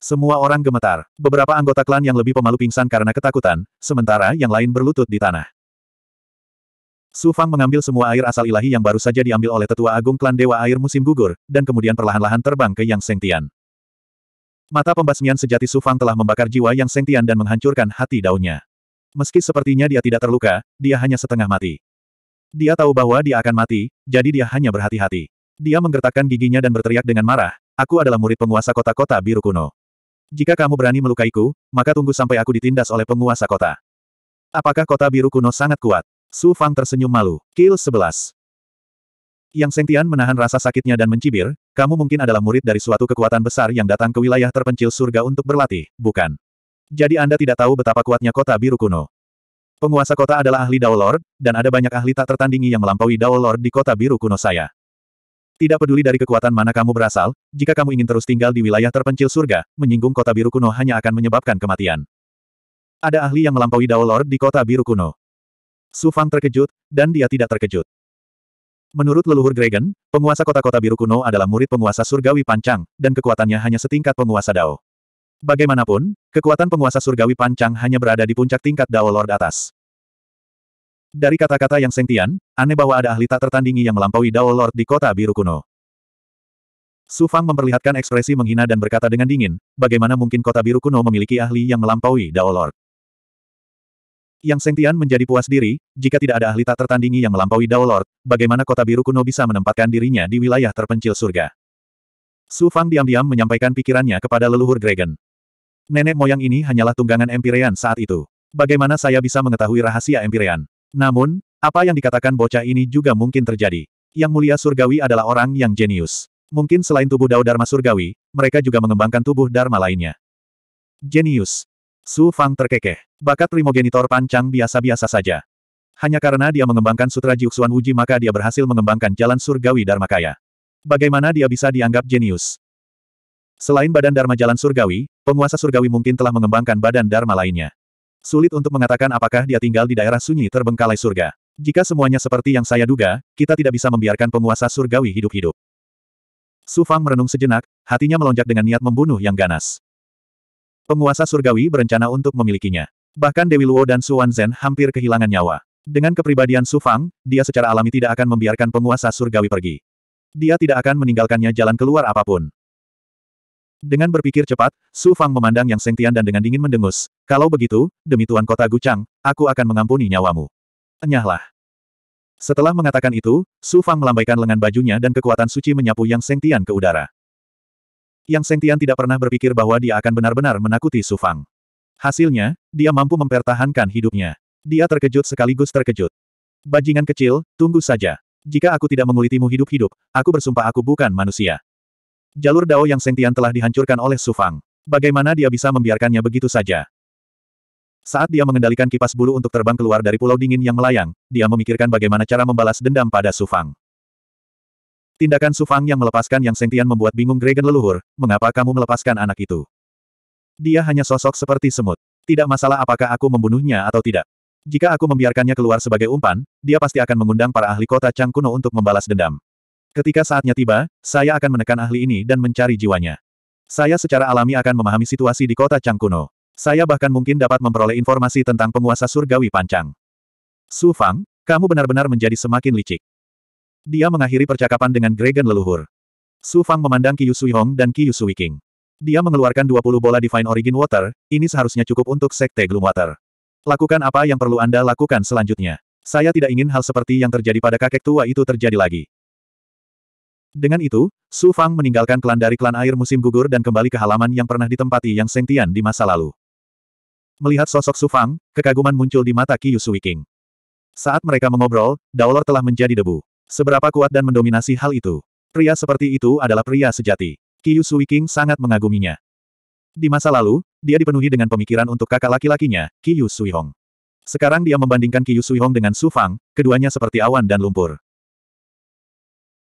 Semua orang gemetar, beberapa anggota klan yang lebih pemalu pingsan karena ketakutan, sementara yang lain berlutut di tanah. Su Fang mengambil semua air asal ilahi yang baru saja diambil oleh tetua agung klan Dewa Air musim gugur, dan kemudian perlahan-lahan terbang ke Yang Sengtian. Mata pembasmian sejati Su Fang telah membakar jiwa Yang Sengtian dan menghancurkan hati daunnya. Meski sepertinya dia tidak terluka, dia hanya setengah mati. Dia tahu bahwa dia akan mati, jadi dia hanya berhati-hati. Dia menggertakkan giginya dan berteriak dengan marah, aku adalah murid penguasa kota-kota biru kuno. Jika kamu berani melukaiku, maka tunggu sampai aku ditindas oleh penguasa kota. Apakah kota biru kuno sangat kuat? Su Fang tersenyum malu. Kill 11. Yang Sengtian menahan rasa sakitnya dan mencibir, kamu mungkin adalah murid dari suatu kekuatan besar yang datang ke wilayah terpencil surga untuk berlatih, bukan? Jadi Anda tidak tahu betapa kuatnya kota biru kuno. Penguasa kota adalah ahli Dao Lord, dan ada banyak ahli tak tertandingi yang melampaui Dao Lord di kota biru kuno saya. Tidak peduli dari kekuatan mana kamu berasal, jika kamu ingin terus tinggal di wilayah terpencil surga, menyinggung kota biru kuno hanya akan menyebabkan kematian. Ada ahli yang melampaui Dao Lord di kota biru kuno. Su Fang terkejut, dan dia tidak terkejut. Menurut leluhur Dragon, penguasa kota-kota biru kuno adalah murid penguasa surgawi pancang, dan kekuatannya hanya setingkat penguasa Dao. Bagaimanapun, kekuatan penguasa surgawi pancang hanya berada di puncak tingkat Dao Lord atas. Dari kata-kata yang sentian, aneh bahwa ada ahli tak tertandingi yang melampaui Dao Lord di kota biru kuno. Su Fang memperlihatkan ekspresi menghina dan berkata dengan dingin, bagaimana mungkin kota biru kuno memiliki ahli yang melampaui Dao Lord. Yang sentian menjadi puas diri, jika tidak ada ahli tak tertandingi yang melampaui Dao Lord, bagaimana kota biru kuno bisa menempatkan dirinya di wilayah terpencil surga. Su Fang diam-diam menyampaikan pikirannya kepada leluhur Dragon. Nenek moyang ini hanyalah tunggangan Empirean saat itu. Bagaimana saya bisa mengetahui rahasia Empirean? Namun, apa yang dikatakan bocah ini juga mungkin terjadi. Yang mulia surgawi adalah orang yang jenius. Mungkin selain tubuh Dao Dharma surgawi, mereka juga mengembangkan tubuh Dharma lainnya. Jenius. Su Fang terkekeh. Bakat primogenitor pancang biasa-biasa saja. Hanya karena dia mengembangkan sutra Jiuxuan Uji maka dia berhasil mengembangkan jalan surgawi Dharma Kaya. Bagaimana dia bisa dianggap jenius? Selain badan Dharma Jalan Surgawi, penguasa surgawi mungkin telah mengembangkan badan Dharma lainnya. Sulit untuk mengatakan apakah dia tinggal di daerah sunyi terbengkalai surga. Jika semuanya seperti yang saya duga, kita tidak bisa membiarkan penguasa surgawi hidup-hidup. Su Fang merenung sejenak, hatinya melonjak dengan niat membunuh yang ganas. Penguasa surgawi berencana untuk memilikinya. Bahkan Dewi Luo dan Su Wanzhen hampir kehilangan nyawa. Dengan kepribadian Su Fang, dia secara alami tidak akan membiarkan penguasa surgawi pergi. Dia tidak akan meninggalkannya jalan keluar apapun. Dengan berpikir cepat, Su Fang memandang Yang Sengtian dan dengan dingin mendengus. Kalau begitu, demi Tuan Kota Gucang, aku akan mengampuni nyawamu. Enyahlah. Setelah mengatakan itu, Su Fang melambaikan lengan bajunya dan kekuatan suci menyapu Yang Sengtian ke udara. Yang Sengtian tidak pernah berpikir bahwa dia akan benar-benar menakuti Su Fang. Hasilnya, dia mampu mempertahankan hidupnya. Dia terkejut sekaligus terkejut. Bajingan kecil, tunggu saja. Jika aku tidak mengulitimu hidup-hidup, aku bersumpah aku bukan manusia. Jalur Dao yang Sentian telah dihancurkan oleh Sufang. Bagaimana dia bisa membiarkannya begitu saja? Saat dia mengendalikan kipas bulu untuk terbang keluar dari pulau dingin yang melayang, dia memikirkan bagaimana cara membalas dendam pada Sufang. Tindakan Sufang yang melepaskan Yang Sentian membuat bingung Dragon leluhur, mengapa kamu melepaskan anak itu? Dia hanya sosok seperti semut. Tidak masalah apakah aku membunuhnya atau tidak. Jika aku membiarkannya keluar sebagai umpan, dia pasti akan mengundang para ahli kota Kuno untuk membalas dendam. Ketika saatnya tiba, saya akan menekan ahli ini dan mencari jiwanya. Saya secara alami akan memahami situasi di kota Changkuno. Saya bahkan mungkin dapat memperoleh informasi tentang penguasa surgawi pancang. Su Fang, kamu benar-benar menjadi semakin licik. Dia mengakhiri percakapan dengan Gregen leluhur. Su Fang memandang Qiyu Sui Hong dan Qiyu Sui King. Dia mengeluarkan 20 bola Divine Origin Water, ini seharusnya cukup untuk Sekte Gloom Water. Lakukan apa yang perlu Anda lakukan selanjutnya. Saya tidak ingin hal seperti yang terjadi pada kakek tua itu terjadi lagi. Dengan itu, Su Fang meninggalkan klan dari klan air musim gugur dan kembali ke halaman yang pernah ditempati Yang sentian di masa lalu. Melihat sosok Su Fang, kekaguman muncul di mata Qiyu Sui King. Saat mereka mengobrol, Daolor telah menjadi debu. Seberapa kuat dan mendominasi hal itu. Pria seperti itu adalah pria sejati. Qiyu Sui King sangat mengaguminya. Di masa lalu, dia dipenuhi dengan pemikiran untuk kakak laki-lakinya, Qiyu Sui Hong. Sekarang dia membandingkan Qiyu Sui Hong dengan Su Fang, keduanya seperti awan dan lumpur.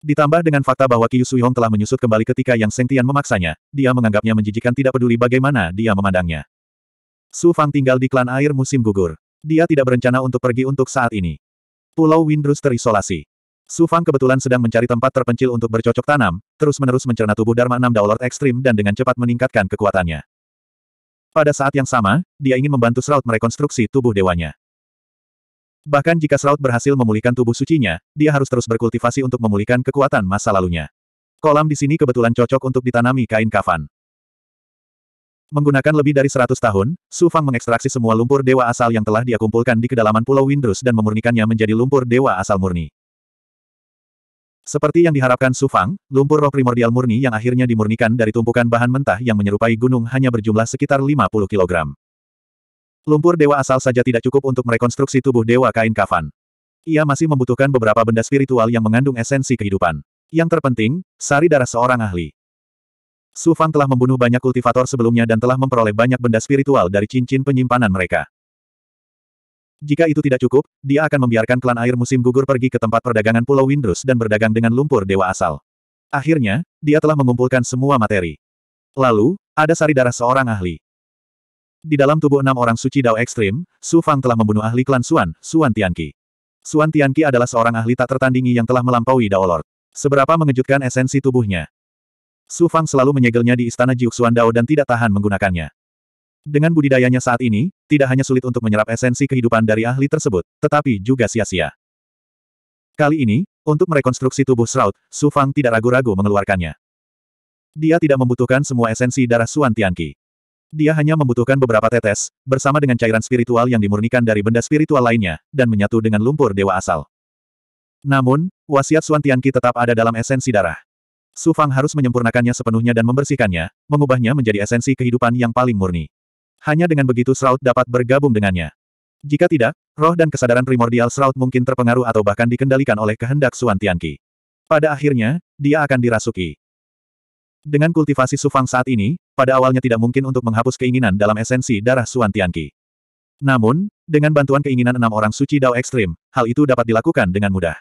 Ditambah dengan fakta bahwa Qiu Suihong telah menyusut kembali ketika Yang Sengtian memaksanya, dia menganggapnya menjijikan tidak peduli bagaimana dia memandangnya. Su Fang tinggal di klan air musim gugur. Dia tidak berencana untuk pergi untuk saat ini. Pulau Windrus terisolasi. Su Fang kebetulan sedang mencari tempat terpencil untuk bercocok tanam, terus-menerus mencerna tubuh Dharma 6 Daulord Ekstrim dan dengan cepat meningkatkan kekuatannya. Pada saat yang sama, dia ingin membantu Shroud merekonstruksi tubuh dewanya. Bahkan jika Sraut berhasil memulihkan tubuh sucinya, dia harus terus berkultivasi untuk memulihkan kekuatan masa lalunya. Kolam di sini kebetulan cocok untuk ditanami kain kafan. Menggunakan lebih dari 100 tahun, Su Fang mengekstraksi semua lumpur dewa asal yang telah dia kumpulkan di kedalaman Pulau Windrus dan memurnikannya menjadi lumpur dewa asal murni. Seperti yang diharapkan Su Fang, lumpur roh primordial murni yang akhirnya dimurnikan dari tumpukan bahan mentah yang menyerupai gunung hanya berjumlah sekitar 50 kilogram. Lumpur dewa asal saja tidak cukup untuk merekonstruksi tubuh dewa kain kafan. Ia masih membutuhkan beberapa benda spiritual yang mengandung esensi kehidupan. Yang terpenting, sari darah seorang ahli. Su Fang telah membunuh banyak kultivator sebelumnya dan telah memperoleh banyak benda spiritual dari cincin penyimpanan mereka. Jika itu tidak cukup, dia akan membiarkan klan air musim gugur pergi ke tempat perdagangan Pulau Windrus dan berdagang dengan lumpur dewa asal. Akhirnya, dia telah mengumpulkan semua materi. Lalu, ada sari darah seorang ahli. Di dalam tubuh enam orang suci Dao ekstrim, Su Fang telah membunuh ahli klan Suan, Suan Tianqi. Suan Tianqi adalah seorang ahli tak tertandingi yang telah melampaui Dao Lord. Seberapa mengejutkan esensi tubuhnya. Su Fang selalu menyegelnya di istana Jiuk Suan Dao dan tidak tahan menggunakannya. Dengan budidayanya saat ini, tidak hanya sulit untuk menyerap esensi kehidupan dari ahli tersebut, tetapi juga sia-sia. Kali ini, untuk merekonstruksi tubuh Shroud, Su Fang tidak ragu-ragu mengeluarkannya. Dia tidak membutuhkan semua esensi darah Suan Tianqi. Dia hanya membutuhkan beberapa tetes, bersama dengan cairan spiritual yang dimurnikan dari benda spiritual lainnya, dan menyatu dengan lumpur dewa asal. Namun, wasiat Suan Tianqi tetap ada dalam esensi darah. Su Fang harus menyempurnakannya sepenuhnya dan membersihkannya, mengubahnya menjadi esensi kehidupan yang paling murni. Hanya dengan begitu Shroud dapat bergabung dengannya. Jika tidak, roh dan kesadaran primordial Shroud mungkin terpengaruh atau bahkan dikendalikan oleh kehendak Suan Tianqi. Pada akhirnya, dia akan dirasuki. Dengan kultivasi Sufang saat ini, pada awalnya tidak mungkin untuk menghapus keinginan dalam esensi darah Suan Tianqi. Namun, dengan bantuan keinginan enam orang suci Dao Ekstrim, hal itu dapat dilakukan dengan mudah.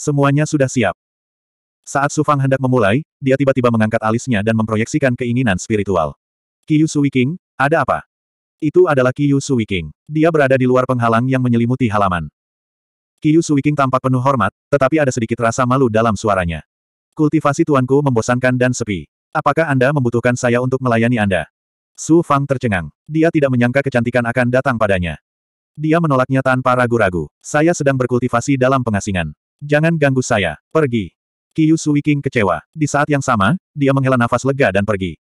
Semuanya sudah siap. Saat Sufang hendak memulai, dia tiba-tiba mengangkat alisnya dan memproyeksikan keinginan spiritual. Kiyu Suiking, ada apa? Itu adalah Kiyu Suiking. Dia berada di luar penghalang yang menyelimuti halaman. Kiyu Suiking tampak penuh hormat, tetapi ada sedikit rasa malu dalam suaranya. Kultivasi tuanku membosankan dan sepi. Apakah Anda membutuhkan saya untuk melayani Anda? Su Fang tercengang. Dia tidak menyangka kecantikan akan datang padanya. Dia menolaknya tanpa ragu-ragu. Saya sedang berkultivasi dalam pengasingan. Jangan ganggu saya. Pergi. Kiyu Suiking kecewa. Di saat yang sama, dia menghela nafas lega dan pergi.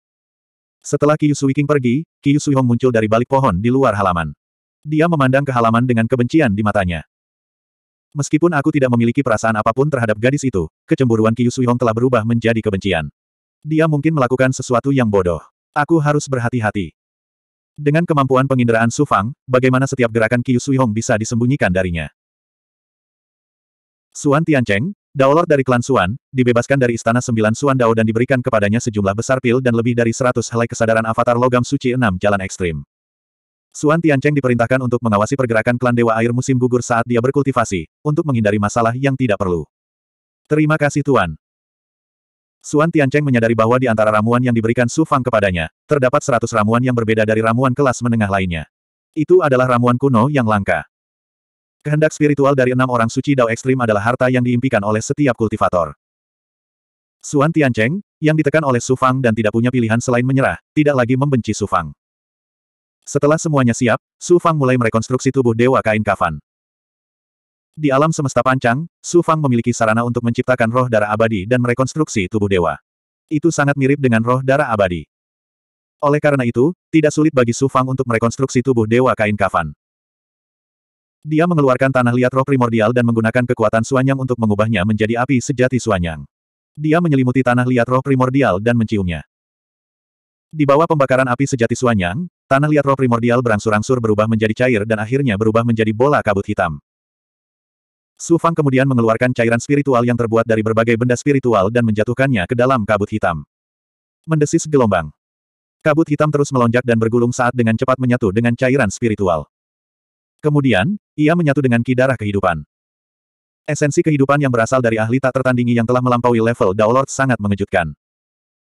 Setelah Kiyu Suiking pergi, Kiyu Hong muncul dari balik pohon di luar halaman. Dia memandang ke halaman dengan kebencian di matanya. Meskipun aku tidak memiliki perasaan apapun terhadap gadis itu, kecemburuan Qiu Suihong telah berubah menjadi kebencian. Dia mungkin melakukan sesuatu yang bodoh. Aku harus berhati-hati. Dengan kemampuan penginderaan Su Fang, bagaimana setiap gerakan Qiu Suihong bisa disembunyikan darinya. Suan Tiancheng, Daolord dari klan Suan, dibebaskan dari Istana Sembilan Suan Dao dan diberikan kepadanya sejumlah besar pil dan lebih dari seratus helai kesadaran avatar logam suci enam jalan ekstrim. Suan Tiancheng diperintahkan untuk mengawasi pergerakan klan Dewa Air musim gugur saat dia berkultivasi, untuk menghindari masalah yang tidak perlu. Terima kasih Tuan. Suan Tiancheng menyadari bahwa di antara ramuan yang diberikan Su Fang kepadanya, terdapat seratus ramuan yang berbeda dari ramuan kelas menengah lainnya. Itu adalah ramuan kuno yang langka. Kehendak spiritual dari enam orang suci Dao Ekstrim adalah harta yang diimpikan oleh setiap kultivator. Suan Tiancheng, yang ditekan oleh Su Fang dan tidak punya pilihan selain menyerah, tidak lagi membenci Su Fang. Setelah semuanya siap, Su Fang mulai merekonstruksi tubuh Dewa Kain Kafan. Di alam semesta pancang, Su Fang memiliki sarana untuk menciptakan roh darah abadi dan merekonstruksi tubuh dewa. Itu sangat mirip dengan roh darah abadi. Oleh karena itu, tidak sulit bagi Su Fang untuk merekonstruksi tubuh Dewa Kain Kafan. Dia mengeluarkan tanah liat roh primordial dan menggunakan kekuatan suanyang untuk mengubahnya menjadi api sejati suanyang. Dia menyelimuti tanah liat roh primordial dan menciumnya. Di bawah pembakaran api sejati Suanyang, Tanah liat roh primordial berangsur-angsur berubah menjadi cair dan akhirnya berubah menjadi bola kabut hitam. Su Fang kemudian mengeluarkan cairan spiritual yang terbuat dari berbagai benda spiritual dan menjatuhkannya ke dalam kabut hitam. Mendesis gelombang. Kabut hitam terus melonjak dan bergulung saat dengan cepat menyatu dengan cairan spiritual. Kemudian, ia menyatu dengan ki darah kehidupan. Esensi kehidupan yang berasal dari ahli tak tertandingi yang telah melampaui level Daolord sangat mengejutkan.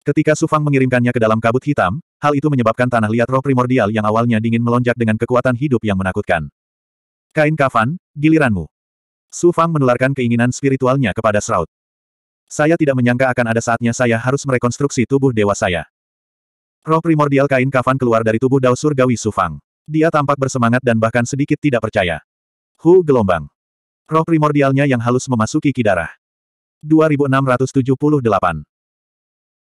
Ketika Su Fang mengirimkannya ke dalam kabut hitam, Hal itu menyebabkan tanah liat roh primordial yang awalnya dingin melonjak dengan kekuatan hidup yang menakutkan. Kain kafan, giliranmu. Su Fang menularkan keinginan spiritualnya kepada Shroud. Saya tidak menyangka akan ada saatnya saya harus merekonstruksi tubuh dewa saya. Roh primordial kain kafan keluar dari tubuh Dao Surgawi Su Fang. Dia tampak bersemangat dan bahkan sedikit tidak percaya. Hu gelombang. Roh primordialnya yang halus memasuki kidarah. 2678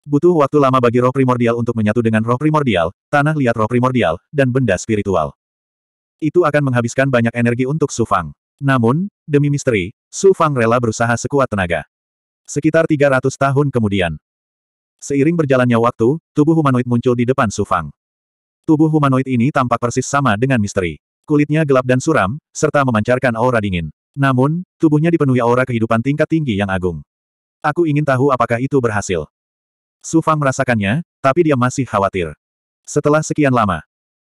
Butuh waktu lama bagi roh primordial untuk menyatu dengan roh primordial, tanah liat roh primordial, dan benda spiritual. Itu akan menghabiskan banyak energi untuk Su Fang. Namun, demi misteri, Su Fang rela berusaha sekuat tenaga. Sekitar 300 tahun kemudian. Seiring berjalannya waktu, tubuh humanoid muncul di depan Su Fang. Tubuh humanoid ini tampak persis sama dengan misteri. Kulitnya gelap dan suram, serta memancarkan aura dingin. Namun, tubuhnya dipenuhi aura kehidupan tingkat tinggi yang agung. Aku ingin tahu apakah itu berhasil. Sufang merasakannya, tapi dia masih khawatir. Setelah sekian lama,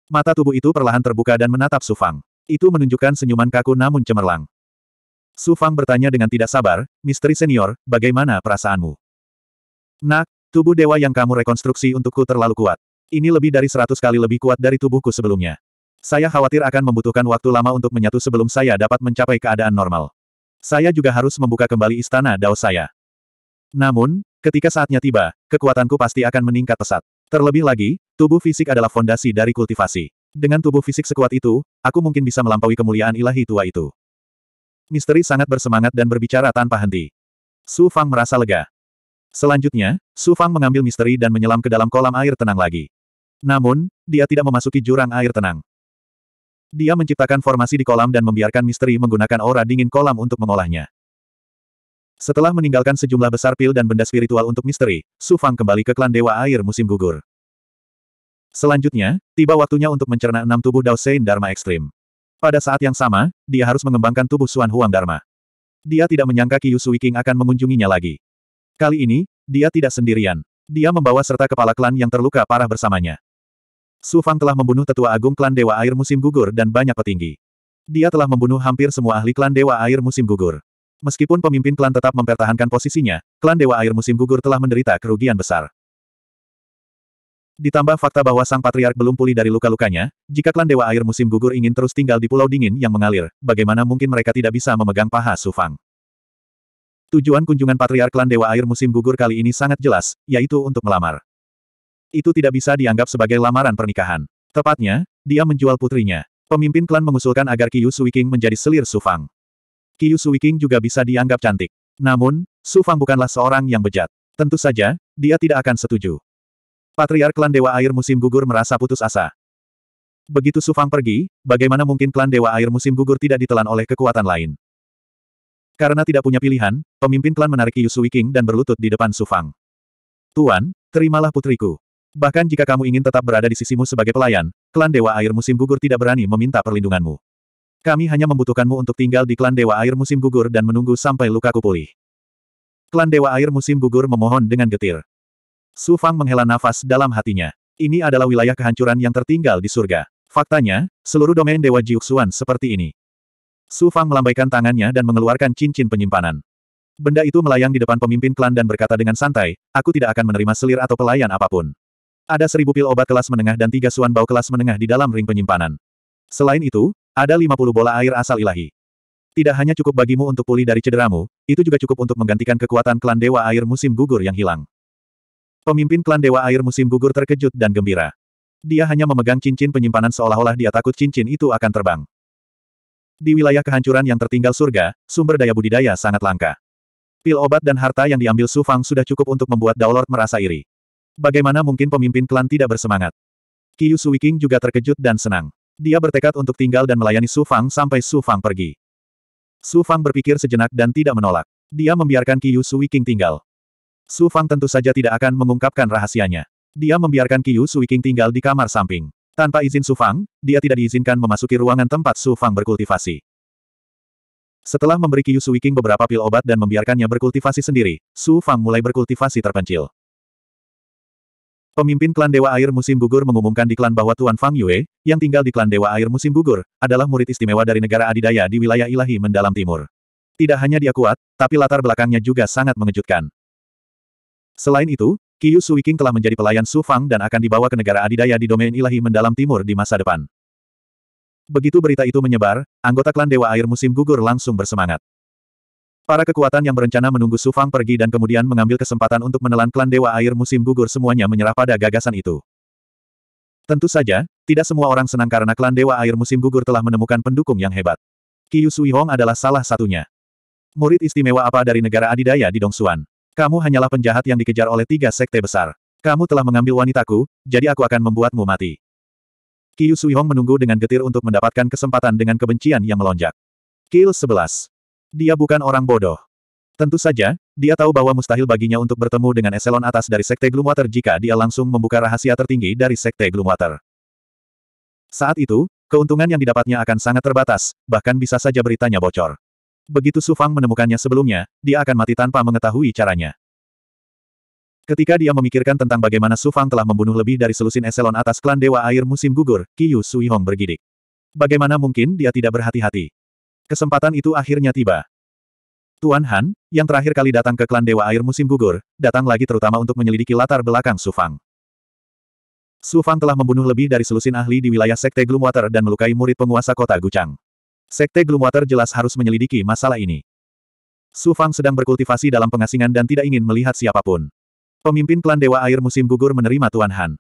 mata tubuh itu perlahan terbuka dan menatap Sufang. Itu menunjukkan senyuman kaku namun cemerlang. Sufang bertanya dengan tidak sabar, misteri senior, bagaimana perasaanmu? Nak, tubuh dewa yang kamu rekonstruksi untukku terlalu kuat. Ini lebih dari seratus kali lebih kuat dari tubuhku sebelumnya. Saya khawatir akan membutuhkan waktu lama untuk menyatu sebelum saya dapat mencapai keadaan normal. Saya juga harus membuka kembali istana Dao saya. Namun, Ketika saatnya tiba, kekuatanku pasti akan meningkat pesat. Terlebih lagi, tubuh fisik adalah fondasi dari kultivasi. Dengan tubuh fisik sekuat itu, aku mungkin bisa melampaui kemuliaan ilahi tua itu. Misteri sangat bersemangat dan berbicara tanpa henti. Su Fang merasa lega. Selanjutnya, Su Fang mengambil misteri dan menyelam ke dalam kolam air tenang lagi. Namun, dia tidak memasuki jurang air tenang. Dia menciptakan formasi di kolam dan membiarkan misteri menggunakan aura dingin kolam untuk mengolahnya. Setelah meninggalkan sejumlah besar pil dan benda spiritual untuk misteri, Su Fang kembali ke klan Dewa Air musim gugur. Selanjutnya, tiba waktunya untuk mencerna enam tubuh Dao Sein Dharma Ekstrim. Pada saat yang sama, dia harus mengembangkan tubuh Suan Huang Dharma. Dia tidak menyangka Qiyu Sui King akan mengunjunginya lagi. Kali ini, dia tidak sendirian. Dia membawa serta kepala klan yang terluka parah bersamanya. Su Fang telah membunuh tetua agung klan Dewa Air musim gugur dan banyak petinggi. Dia telah membunuh hampir semua ahli klan Dewa Air musim gugur. Meskipun pemimpin klan tetap mempertahankan posisinya, klan Dewa Air musim gugur telah menderita kerugian besar. Ditambah fakta bahwa sang patriark belum pulih dari luka-lukanya, jika klan Dewa Air musim gugur ingin terus tinggal di pulau dingin yang mengalir, bagaimana mungkin mereka tidak bisa memegang paha Sufang? Tujuan kunjungan patriark klan Dewa Air musim gugur kali ini sangat jelas, yaitu untuk melamar. Itu tidak bisa dianggap sebagai lamaran pernikahan. Tepatnya, dia menjual putrinya. Pemimpin klan mengusulkan agar Kiyu Suiking menjadi selir Sufang. Qiu Suiking juga bisa dianggap cantik. Namun, Su Fang bukanlah seorang yang bejat. Tentu saja, dia tidak akan setuju. Patriar klan Dewa Air musim gugur merasa putus asa. Begitu Su Fang pergi, bagaimana mungkin klan Dewa Air musim gugur tidak ditelan oleh kekuatan lain? Karena tidak punya pilihan, pemimpin klan menarik Yu King dan berlutut di depan Su Fang. Tuan, terimalah putriku. Bahkan jika kamu ingin tetap berada di sisimu sebagai pelayan, klan Dewa Air musim gugur tidak berani meminta perlindunganmu. Kami hanya membutuhkanmu untuk tinggal di klan Dewa Air musim gugur dan menunggu sampai lukaku pulih. Klan Dewa Air musim gugur memohon dengan getir. Su Fang menghela nafas dalam hatinya. Ini adalah wilayah kehancuran yang tertinggal di surga. Faktanya, seluruh domain Dewa Jiuxuan seperti ini. Su Fang melambaikan tangannya dan mengeluarkan cincin penyimpanan. Benda itu melayang di depan pemimpin klan dan berkata dengan santai, aku tidak akan menerima selir atau pelayan apapun. Ada seribu pil obat kelas menengah dan tiga suan bau kelas menengah di dalam ring penyimpanan. Selain itu, ada 50 bola air asal ilahi. Tidak hanya cukup bagimu untuk pulih dari cederamu, itu juga cukup untuk menggantikan kekuatan klan Dewa Air musim gugur yang hilang. Pemimpin klan Dewa Air musim gugur terkejut dan gembira. Dia hanya memegang cincin penyimpanan seolah-olah dia takut cincin itu akan terbang. Di wilayah kehancuran yang tertinggal surga, sumber daya budidaya sangat langka. Pil obat dan harta yang diambil Su Fang sudah cukup untuk membuat Lord merasa iri. Bagaimana mungkin pemimpin klan tidak bersemangat? Kiyu Suwiking juga terkejut dan senang. Dia bertekad untuk tinggal dan melayani Su Fang sampai Su Fang pergi. Su Fang berpikir sejenak dan tidak menolak. Dia membiarkan Qiyu Suiking tinggal. Su Fang tentu saja tidak akan mengungkapkan rahasianya. Dia membiarkan Qiyu Suiking tinggal di kamar samping. Tanpa izin Su Fang, dia tidak diizinkan memasuki ruangan tempat Su Fang berkultivasi. Setelah memberi Qiyu Suiking beberapa pil obat dan membiarkannya berkultivasi sendiri, Su Fang mulai berkultivasi terpencil. Pemimpin klan Dewa Air Musim Gugur mengumumkan di klan bahwa Tuan Fang Yue, yang tinggal di klan Dewa Air Musim Gugur, adalah murid istimewa dari negara adidaya di wilayah ilahi mendalam timur. Tidak hanya dia kuat, tapi latar belakangnya juga sangat mengejutkan. Selain itu, Kiyu Suiking telah menjadi pelayan Su Fang dan akan dibawa ke negara adidaya di domain ilahi mendalam timur di masa depan. Begitu berita itu menyebar, anggota klan Dewa Air Musim Gugur langsung bersemangat. Para kekuatan yang berencana menunggu Su Fang pergi dan kemudian mengambil kesempatan untuk menelan klan Dewa Air musim gugur semuanya menyerah pada gagasan itu. Tentu saja, tidak semua orang senang karena klan Dewa Air musim gugur telah menemukan pendukung yang hebat. Kiyu Sui Hong adalah salah satunya. Murid istimewa apa dari negara adidaya di Dongsuan? Kamu hanyalah penjahat yang dikejar oleh tiga sekte besar. Kamu telah mengambil wanitaku, jadi aku akan membuatmu mati. Kiyu Sui Hong menunggu dengan getir untuk mendapatkan kesempatan dengan kebencian yang melonjak. Kill 11. Dia bukan orang bodoh. Tentu saja, dia tahu bahwa mustahil baginya untuk bertemu dengan eselon atas dari Sekte Gloomwater jika dia langsung membuka rahasia tertinggi dari Sekte Gloomwater. Saat itu, keuntungan yang didapatnya akan sangat terbatas, bahkan bisa saja beritanya bocor. Begitu Sufang menemukannya sebelumnya, dia akan mati tanpa mengetahui caranya. Ketika dia memikirkan tentang bagaimana Sufang telah membunuh lebih dari selusin eselon atas klan Dewa Air musim gugur, Kiyu Suihong bergidik. Bagaimana mungkin dia tidak berhati-hati? Kesempatan itu akhirnya tiba. Tuan Han, yang terakhir kali datang ke klan Dewa Air musim gugur, datang lagi terutama untuk menyelidiki latar belakang Su Fang. Su Fang telah membunuh lebih dari selusin ahli di wilayah Sekte Gloomwater dan melukai murid penguasa kota Gucang. Sekte Gloomwater jelas harus menyelidiki masalah ini. Su Fang sedang berkultivasi dalam pengasingan dan tidak ingin melihat siapapun. Pemimpin klan Dewa Air musim gugur menerima Tuan Han.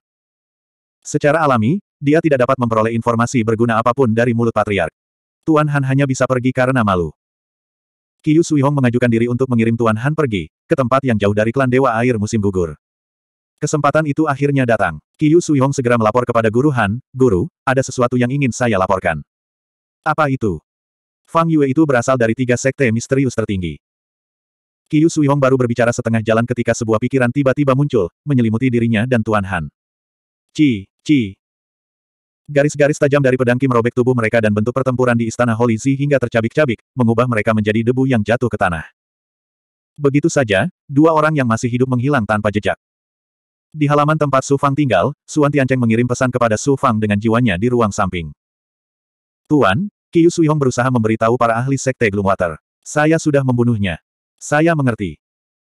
Secara alami, dia tidak dapat memperoleh informasi berguna apapun dari mulut Patriark. Tuan Han hanya bisa pergi karena malu. Qiu Suihong mengajukan diri untuk mengirim Tuan Han pergi, ke tempat yang jauh dari klan Dewa Air musim gugur. Kesempatan itu akhirnya datang. Qiu Suihong segera melapor kepada Guru Han, Guru, ada sesuatu yang ingin saya laporkan. Apa itu? Fang Yue itu berasal dari tiga sekte misterius tertinggi. Qiu Suihong baru berbicara setengah jalan ketika sebuah pikiran tiba-tiba muncul, menyelimuti dirinya dan Tuan Han. Ci, Ci, Garis-garis tajam dari pedang Kim merobek tubuh mereka dan bentuk pertempuran di istana Holy Z hingga tercabik-cabik, mengubah mereka menjadi debu yang jatuh ke tanah. Begitu saja, dua orang yang masih hidup menghilang tanpa jejak. Di halaman tempat Su Fang tinggal, Suan Tiancheng mengirim pesan kepada Su Fang dengan jiwanya di ruang samping. Tuan, kiyu suyong berusaha memberitahu para ahli sekte Gloomwater. Saya sudah membunuhnya. Saya mengerti.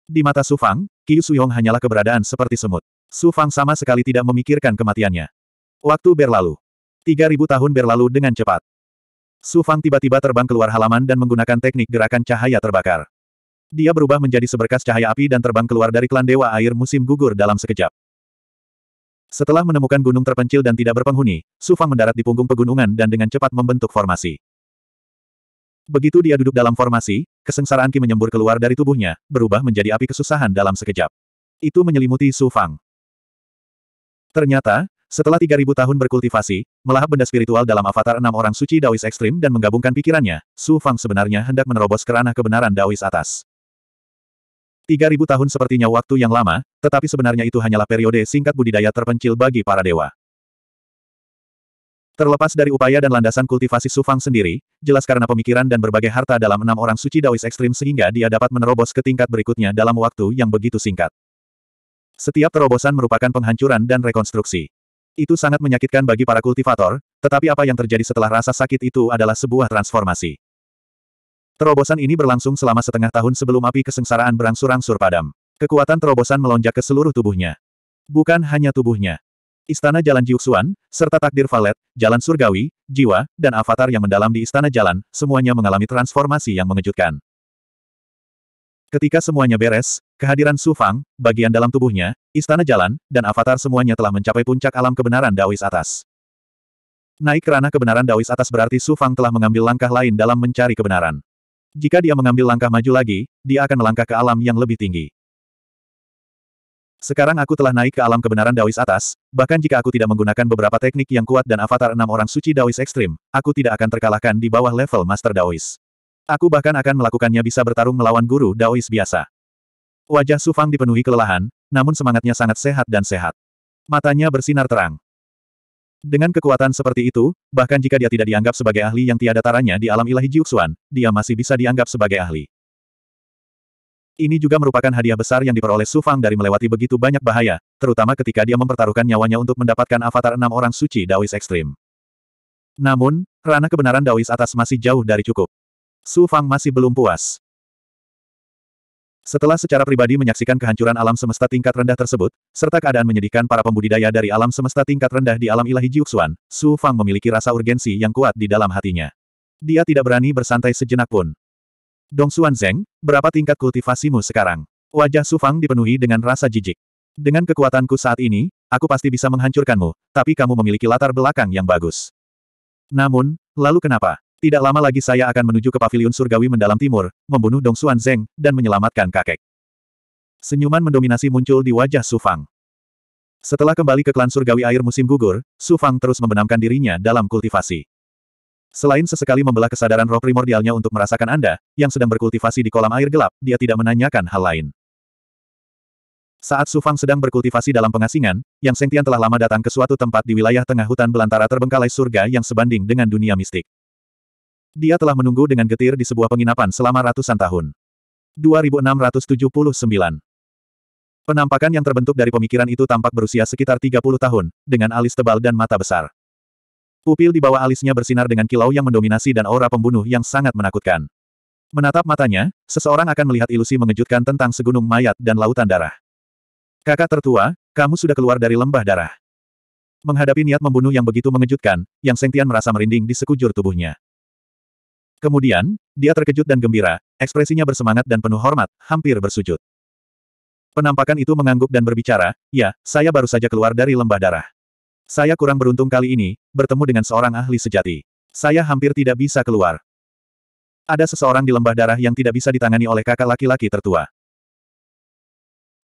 Di mata Su Fang, Qiu Suihong hanyalah keberadaan seperti semut. Su Fang sama sekali tidak memikirkan kematiannya. Waktu berlalu. 3000 tahun berlalu dengan cepat. Su Fang tiba-tiba terbang keluar halaman dan menggunakan teknik gerakan cahaya terbakar. Dia berubah menjadi seberkas cahaya api dan terbang keluar dari klan Dewa Air musim gugur dalam sekejap. Setelah menemukan gunung terpencil dan tidak berpenghuni, Su Fang mendarat di punggung pegunungan dan dengan cepat membentuk formasi. Begitu dia duduk dalam formasi, kesengsaraan Ki menyembur keluar dari tubuhnya, berubah menjadi api kesusahan dalam sekejap. Itu menyelimuti Su Fang. Ternyata, setelah 3000 tahun berkultivasi, melahap benda spiritual dalam avatar enam orang suci Daois ekstrim dan menggabungkan pikirannya, Su Fang sebenarnya hendak menerobos kerana kebenaran Daois atas. 3000 tahun sepertinya waktu yang lama, tetapi sebenarnya itu hanyalah periode singkat budidaya terpencil bagi para dewa. Terlepas dari upaya dan landasan kultivasi Su Fang sendiri, jelas karena pemikiran dan berbagai harta dalam enam orang suci Daois ekstrim sehingga dia dapat menerobos ke tingkat berikutnya dalam waktu yang begitu singkat. Setiap terobosan merupakan penghancuran dan rekonstruksi. Itu sangat menyakitkan bagi para kultivator, tetapi apa yang terjadi setelah rasa sakit itu adalah sebuah transformasi. Terobosan ini berlangsung selama setengah tahun sebelum api kesengsaraan berangsur-angsur padam. Kekuatan terobosan melonjak ke seluruh tubuhnya. Bukan hanya tubuhnya. Istana Jalan Jiuxuan, serta takdir Valet, Jalan Surgawi, Jiwa, dan Avatar yang mendalam di Istana Jalan, semuanya mengalami transformasi yang mengejutkan. Ketika semuanya beres, kehadiran Su Fang, bagian dalam tubuhnya, istana jalan, dan avatar semuanya telah mencapai puncak alam kebenaran Daois atas. Naik ke ranah kebenaran Daois atas berarti Su Fang telah mengambil langkah lain dalam mencari kebenaran. Jika dia mengambil langkah maju lagi, dia akan melangkah ke alam yang lebih tinggi. Sekarang aku telah naik ke alam kebenaran Daois atas, bahkan jika aku tidak menggunakan beberapa teknik yang kuat dan avatar enam orang suci Daois ekstrim, aku tidak akan terkalahkan di bawah level Master Daois. Aku bahkan akan melakukannya bisa bertarung melawan guru Daois biasa. Wajah Sufang dipenuhi kelelahan, namun semangatnya sangat sehat dan sehat. Matanya bersinar terang. Dengan kekuatan seperti itu, bahkan jika dia tidak dianggap sebagai ahli yang tiada taranya di alam ilahi Jiuxuan, dia masih bisa dianggap sebagai ahli. Ini juga merupakan hadiah besar yang diperoleh Sufang dari melewati begitu banyak bahaya, terutama ketika dia mempertaruhkan nyawanya untuk mendapatkan avatar enam orang suci Daois Ekstrim. Namun, ranah kebenaran Daois atas masih jauh dari cukup. Su Fang masih belum puas. Setelah secara pribadi menyaksikan kehancuran alam semesta tingkat rendah tersebut, serta keadaan menyedihkan para pembudidaya dari alam semesta tingkat rendah di alam ilahi Jiuxuan, Su Fang memiliki rasa urgensi yang kuat di dalam hatinya. Dia tidak berani bersantai sejenak pun. Dong Xuan Zeng, berapa tingkat kultivasimu sekarang? Wajah Su Fang dipenuhi dengan rasa jijik. Dengan kekuatanku saat ini, aku pasti bisa menghancurkanmu, tapi kamu memiliki latar belakang yang bagus. Namun, lalu kenapa? Tidak lama lagi saya akan menuju ke paviliun surgawi mendalam timur, membunuh Dong Xuan Zeng, dan menyelamatkan kakek. Senyuman mendominasi muncul di wajah Su Fang. Setelah kembali ke klan surgawi air musim gugur, Su Fang terus membenamkan dirinya dalam kultivasi. Selain sesekali membelah kesadaran roh primordialnya untuk merasakan Anda, yang sedang berkultivasi di kolam air gelap, dia tidak menanyakan hal lain. Saat Su Fang sedang berkultivasi dalam pengasingan, Yang Sengtian telah lama datang ke suatu tempat di wilayah tengah hutan belantara terbengkalai surga yang sebanding dengan dunia mistik. Dia telah menunggu dengan getir di sebuah penginapan selama ratusan tahun. 2679 Penampakan yang terbentuk dari pemikiran itu tampak berusia sekitar 30 tahun, dengan alis tebal dan mata besar. Pupil di bawah alisnya bersinar dengan kilau yang mendominasi dan aura pembunuh yang sangat menakutkan. Menatap matanya, seseorang akan melihat ilusi mengejutkan tentang segunung mayat dan lautan darah. Kakak tertua, kamu sudah keluar dari lembah darah. Menghadapi niat membunuh yang begitu mengejutkan, Yang Sengtian merasa merinding di sekujur tubuhnya. Kemudian, dia terkejut dan gembira, ekspresinya bersemangat dan penuh hormat, hampir bersujud. Penampakan itu mengangguk dan berbicara, ya, saya baru saja keluar dari lembah darah. Saya kurang beruntung kali ini, bertemu dengan seorang ahli sejati. Saya hampir tidak bisa keluar. Ada seseorang di lembah darah yang tidak bisa ditangani oleh kakak laki-laki tertua.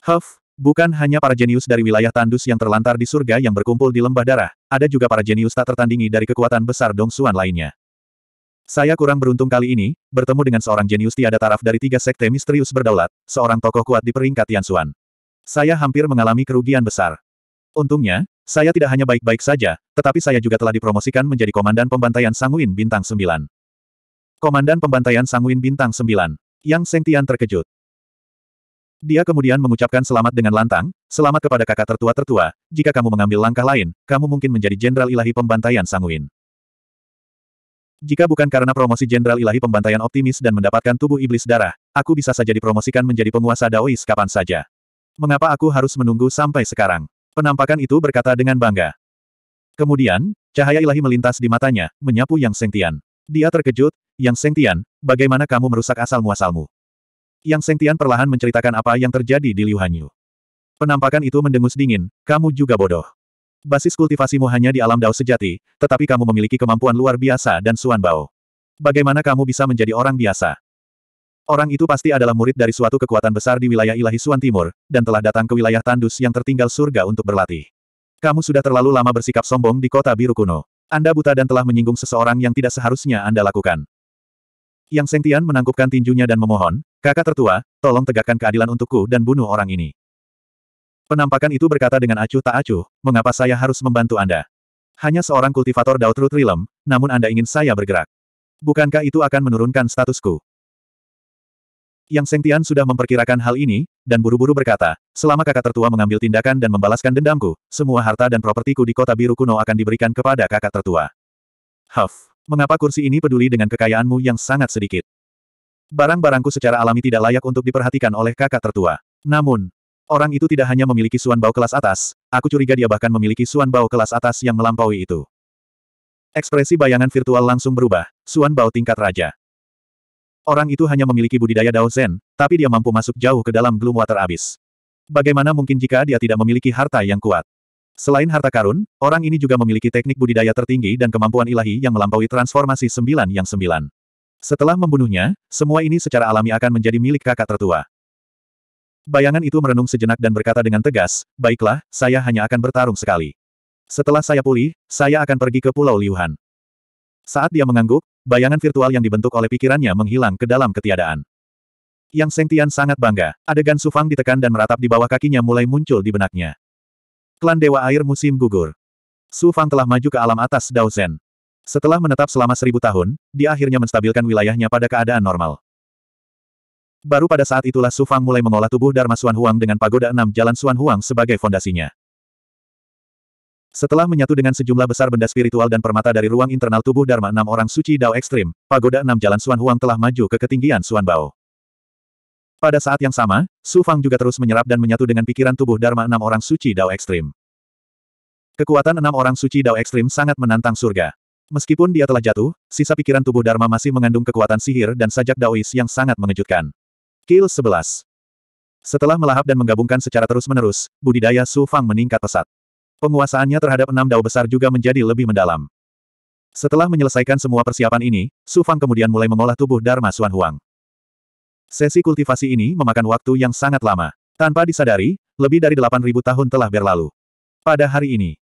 Huff, bukan hanya para jenius dari wilayah tandus yang terlantar di surga yang berkumpul di lembah darah, ada juga para jenius tak tertandingi dari kekuatan besar Dong Dongsuan lainnya. Saya kurang beruntung kali ini, bertemu dengan seorang jenius tiada taraf dari tiga sekte misterius berdaulat, seorang tokoh kuat di peringkat Yansuan. Saya hampir mengalami kerugian besar. Untungnya, saya tidak hanya baik-baik saja, tetapi saya juga telah dipromosikan menjadi Komandan Pembantaian Sanguin Bintang 9. Komandan Pembantaian Sanguin Bintang 9. Yang Sengtian terkejut. Dia kemudian mengucapkan selamat dengan lantang, selamat kepada kakak tertua-tertua, jika kamu mengambil langkah lain, kamu mungkin menjadi Jenderal Ilahi Pembantaian Sanguin. Jika bukan karena promosi Jenderal Ilahi pembantaian optimis dan mendapatkan tubuh iblis darah, aku bisa saja dipromosikan menjadi penguasa Daois kapan saja. Mengapa aku harus menunggu sampai sekarang? Penampakan itu berkata dengan bangga. Kemudian, cahaya ilahi melintas di matanya, menyapu Yang Sengtian. Dia terkejut, Yang Sengtian, bagaimana kamu merusak asal-muasalmu? Yang Sengtian perlahan menceritakan apa yang terjadi di Liu Hanyu. Penampakan itu mendengus dingin, kamu juga bodoh. Basis kultivasimu hanya di alam dao sejati, tetapi kamu memiliki kemampuan luar biasa dan suan bao. Bagaimana kamu bisa menjadi orang biasa? Orang itu pasti adalah murid dari suatu kekuatan besar di wilayah ilahi Suan Timur, dan telah datang ke wilayah tandus yang tertinggal surga untuk berlatih. Kamu sudah terlalu lama bersikap sombong di kota biru kuno. Anda buta dan telah menyinggung seseorang yang tidak seharusnya Anda lakukan. Yang Sengtian menangkupkan tinjunya dan memohon, kakak tertua, tolong tegakkan keadilan untukku dan bunuh orang ini. Penampakan itu berkata dengan acuh tak acuh, mengapa saya harus membantu Anda? Hanya seorang kultivator Daud Rutrilem, namun Anda ingin saya bergerak. Bukankah itu akan menurunkan statusku? Yang Sengtian sudah memperkirakan hal ini, dan buru-buru berkata, selama kakak tertua mengambil tindakan dan membalaskan dendamku, semua harta dan propertiku di kota biru kuno akan diberikan kepada kakak tertua. Huff, mengapa kursi ini peduli dengan kekayaanmu yang sangat sedikit? Barang-barangku secara alami tidak layak untuk diperhatikan oleh kakak tertua. Namun, Orang itu tidak hanya memiliki Suan bau kelas atas, aku curiga dia bahkan memiliki Suan bau kelas atas yang melampaui itu. Ekspresi bayangan virtual langsung berubah, Suan bau tingkat raja. Orang itu hanya memiliki budidaya Dao Zen, tapi dia mampu masuk jauh ke dalam Gloom Water Abyss. Bagaimana mungkin jika dia tidak memiliki harta yang kuat? Selain harta karun, orang ini juga memiliki teknik budidaya tertinggi dan kemampuan ilahi yang melampaui transformasi sembilan yang sembilan. Setelah membunuhnya, semua ini secara alami akan menjadi milik kakak tertua. Bayangan itu merenung sejenak dan berkata dengan tegas, baiklah, saya hanya akan bertarung sekali. Setelah saya pulih, saya akan pergi ke Pulau Liuhan. Saat dia mengangguk, bayangan virtual yang dibentuk oleh pikirannya menghilang ke dalam ketiadaan. Yang Sengtian sangat bangga, adegan Sufang ditekan dan meratap di bawah kakinya mulai muncul di benaknya. Klan Dewa Air musim gugur. Sufang telah maju ke alam atas Dao Setelah menetap selama seribu tahun, dia akhirnya menstabilkan wilayahnya pada keadaan normal. Baru pada saat itulah Su Fang mulai mengolah tubuh Dharma Suan Huang dengan pagoda enam jalan Suan Huang sebagai fondasinya. Setelah menyatu dengan sejumlah besar benda spiritual dan permata dari ruang internal tubuh Dharma enam orang suci Dao Ekstrim, pagoda enam jalan Suan Huang telah maju ke ketinggian Suan Bao. Pada saat yang sama, Su Fang juga terus menyerap dan menyatu dengan pikiran tubuh Dharma enam orang suci Dao Ekstrim. Kekuatan enam orang suci Dao Ekstrim sangat menantang surga. Meskipun dia telah jatuh, sisa pikiran tubuh Dharma masih mengandung kekuatan sihir dan sajak Daois yang sangat mengejutkan. Kill 11. Setelah melahap dan menggabungkan secara terus-menerus, budidaya Su Fang meningkat pesat. Penguasaannya terhadap enam dao besar juga menjadi lebih mendalam. Setelah menyelesaikan semua persiapan ini, Su Fang kemudian mulai mengolah tubuh Dharma Suan Huang. Sesi kultivasi ini memakan waktu yang sangat lama. Tanpa disadari, lebih dari 8.000 tahun telah berlalu. Pada hari ini,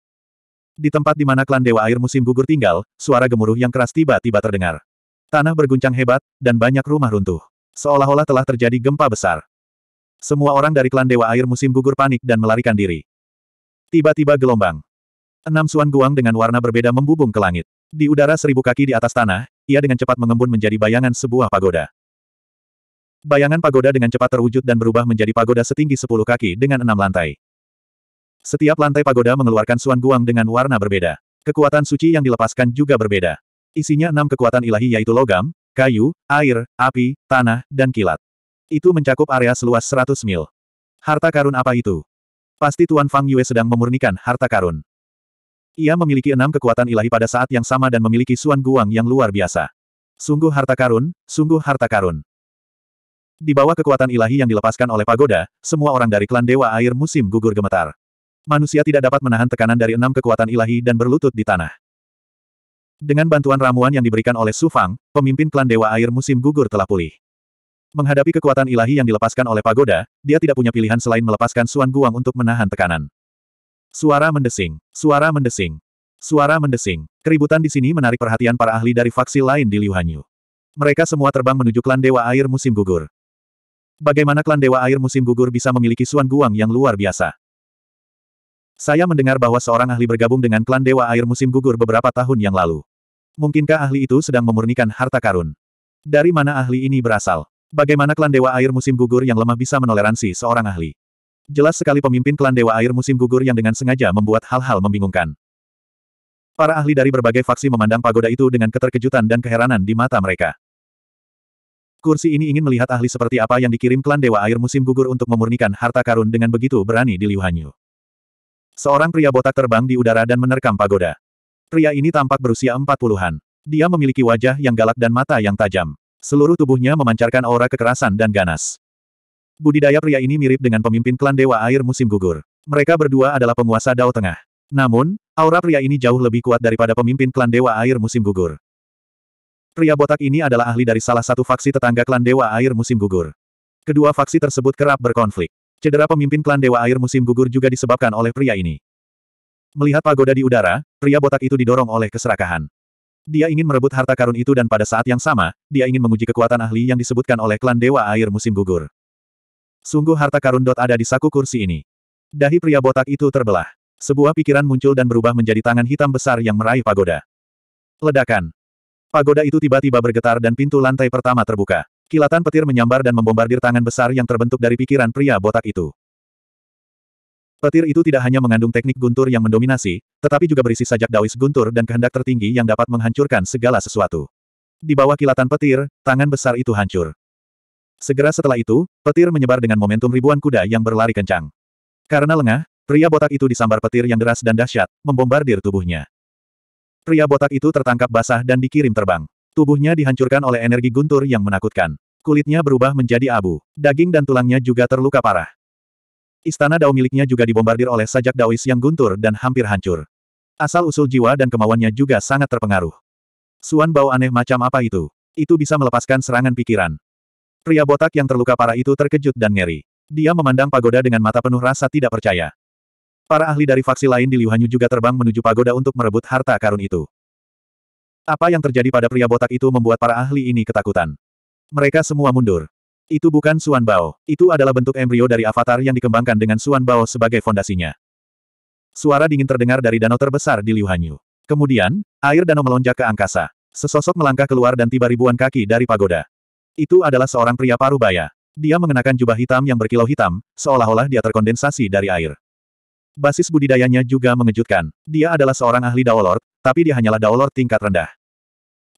di tempat di mana klan Dewa Air musim gugur tinggal, suara gemuruh yang keras tiba-tiba terdengar. Tanah berguncang hebat, dan banyak rumah runtuh. Seolah-olah telah terjadi gempa besar. Semua orang dari klan Dewa Air musim gugur panik dan melarikan diri. Tiba-tiba gelombang. Enam suan guang dengan warna berbeda membubung ke langit. Di udara seribu kaki di atas tanah, ia dengan cepat mengembun menjadi bayangan sebuah pagoda. Bayangan pagoda dengan cepat terwujud dan berubah menjadi pagoda setinggi sepuluh kaki dengan enam lantai. Setiap lantai pagoda mengeluarkan suan guang dengan warna berbeda. Kekuatan suci yang dilepaskan juga berbeda. Isinya enam kekuatan ilahi yaitu logam, kayu, air, api, tanah, dan kilat. Itu mencakup area seluas 100 mil. Harta karun apa itu? Pasti Tuan Fang Yue sedang memurnikan harta karun. Ia memiliki enam kekuatan ilahi pada saat yang sama dan memiliki Suan Guang yang luar biasa. Sungguh harta karun, sungguh harta karun. Di bawah kekuatan ilahi yang dilepaskan oleh pagoda, semua orang dari klan Dewa Air musim gugur gemetar. Manusia tidak dapat menahan tekanan dari enam kekuatan ilahi dan berlutut di tanah. Dengan bantuan ramuan yang diberikan oleh Su Fang, pemimpin klan Dewa Air musim gugur telah pulih. Menghadapi kekuatan ilahi yang dilepaskan oleh pagoda, dia tidak punya pilihan selain melepaskan Suan Guang untuk menahan tekanan. Suara mendesing, suara mendesing, suara mendesing. Keributan di sini menarik perhatian para ahli dari faksi lain di Liu Hanyu. Mereka semua terbang menuju klan Dewa Air musim gugur. Bagaimana klan Dewa Air musim gugur bisa memiliki Suan Guang yang luar biasa? Saya mendengar bahwa seorang ahli bergabung dengan klan Dewa Air musim gugur beberapa tahun yang lalu. Mungkinkah ahli itu sedang memurnikan harta karun? Dari mana ahli ini berasal? Bagaimana klan Dewa Air musim gugur yang lemah bisa menoleransi seorang ahli? Jelas sekali pemimpin klan Dewa Air musim gugur yang dengan sengaja membuat hal-hal membingungkan. Para ahli dari berbagai faksi memandang pagoda itu dengan keterkejutan dan keheranan di mata mereka. Kursi ini ingin melihat ahli seperti apa yang dikirim klan Dewa Air musim gugur untuk memurnikan harta karun dengan begitu berani di Liu Hanyu. Seorang pria botak terbang di udara dan menerkam pagoda. Pria ini tampak berusia empat puluhan. Dia memiliki wajah yang galak dan mata yang tajam. Seluruh tubuhnya memancarkan aura kekerasan dan ganas. Budidaya pria ini mirip dengan pemimpin klan Dewa Air musim gugur. Mereka berdua adalah penguasa Dao Tengah. Namun, aura pria ini jauh lebih kuat daripada pemimpin klan Dewa Air musim gugur. Pria botak ini adalah ahli dari salah satu faksi tetangga klan Dewa Air musim gugur. Kedua faksi tersebut kerap berkonflik. Cedera pemimpin klan Dewa Air musim gugur juga disebabkan oleh pria ini. Melihat pagoda di udara, pria botak itu didorong oleh keserakahan. Dia ingin merebut harta karun itu dan pada saat yang sama, dia ingin menguji kekuatan ahli yang disebutkan oleh klan Dewa Air musim gugur. Sungguh harta karun dot ada di saku kursi ini. Dahi pria botak itu terbelah. Sebuah pikiran muncul dan berubah menjadi tangan hitam besar yang meraih pagoda. Ledakan. Pagoda itu tiba-tiba bergetar dan pintu lantai pertama terbuka. Kilatan petir menyambar dan membombardir tangan besar yang terbentuk dari pikiran pria botak itu. Petir itu tidak hanya mengandung teknik guntur yang mendominasi, tetapi juga berisi sajak dawis guntur dan kehendak tertinggi yang dapat menghancurkan segala sesuatu. Di bawah kilatan petir, tangan besar itu hancur. Segera setelah itu, petir menyebar dengan momentum ribuan kuda yang berlari kencang. Karena lengah, pria botak itu disambar petir yang deras dan dahsyat, membombardir tubuhnya. Pria botak itu tertangkap basah dan dikirim terbang. Tubuhnya dihancurkan oleh energi guntur yang menakutkan. Kulitnya berubah menjadi abu. Daging dan tulangnya juga terluka parah. Istana Dao miliknya juga dibombardir oleh sajak Daois yang guntur dan hampir hancur. Asal-usul jiwa dan kemauannya juga sangat terpengaruh. Suan bau aneh macam apa itu? Itu bisa melepaskan serangan pikiran. Pria botak yang terluka parah itu terkejut dan ngeri. Dia memandang pagoda dengan mata penuh rasa tidak percaya. Para ahli dari faksi lain di Liuhanyu juga terbang menuju pagoda untuk merebut harta karun itu. Apa yang terjadi pada pria botak itu membuat para ahli ini ketakutan. Mereka semua mundur. Itu bukan Suan Bao, itu adalah bentuk embrio dari avatar yang dikembangkan dengan Suan Bao sebagai fondasinya. Suara dingin terdengar dari danau terbesar di Liu Hanyu. Kemudian, air danau melonjak ke angkasa. Sesosok melangkah keluar dan tiba ribuan kaki dari pagoda. Itu adalah seorang pria parubaya. Dia mengenakan jubah hitam yang berkilau hitam, seolah-olah dia terkondensasi dari air. Basis budidayanya juga mengejutkan. Dia adalah seorang ahli Daolord, tapi dia hanyalah Daolord tingkat rendah.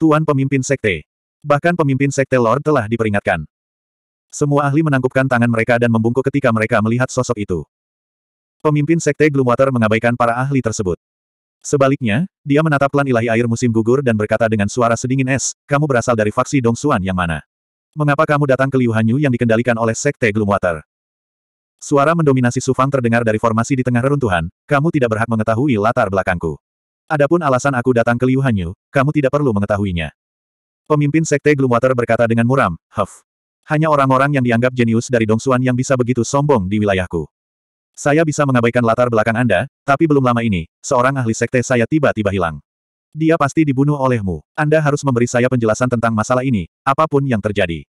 Tuan pemimpin sekte. Bahkan pemimpin sekte Lord telah diperingatkan. Semua ahli menangkupkan tangan mereka dan membungkuk ketika mereka melihat sosok itu. Pemimpin sekte Gloomwater mengabaikan para ahli tersebut. Sebaliknya, dia menatap klan ilahi air musim gugur dan berkata dengan suara sedingin es, kamu berasal dari faksi Dong Xuan yang mana? Mengapa kamu datang ke Liu Hanyu yang dikendalikan oleh sekte Gloomwater? Suara mendominasi Sufang terdengar dari formasi di tengah reruntuhan, kamu tidak berhak mengetahui latar belakangku. Adapun alasan aku datang ke Liu Hanyu, kamu tidak perlu mengetahuinya. Pemimpin Sekte Gloomwater berkata dengan muram, Huff. Hanya orang-orang yang dianggap jenius dari Dongsuan yang bisa begitu sombong di wilayahku. Saya bisa mengabaikan latar belakang Anda, tapi belum lama ini, seorang ahli sekte saya tiba-tiba hilang. Dia pasti dibunuh olehmu. Anda harus memberi saya penjelasan tentang masalah ini, apapun yang terjadi.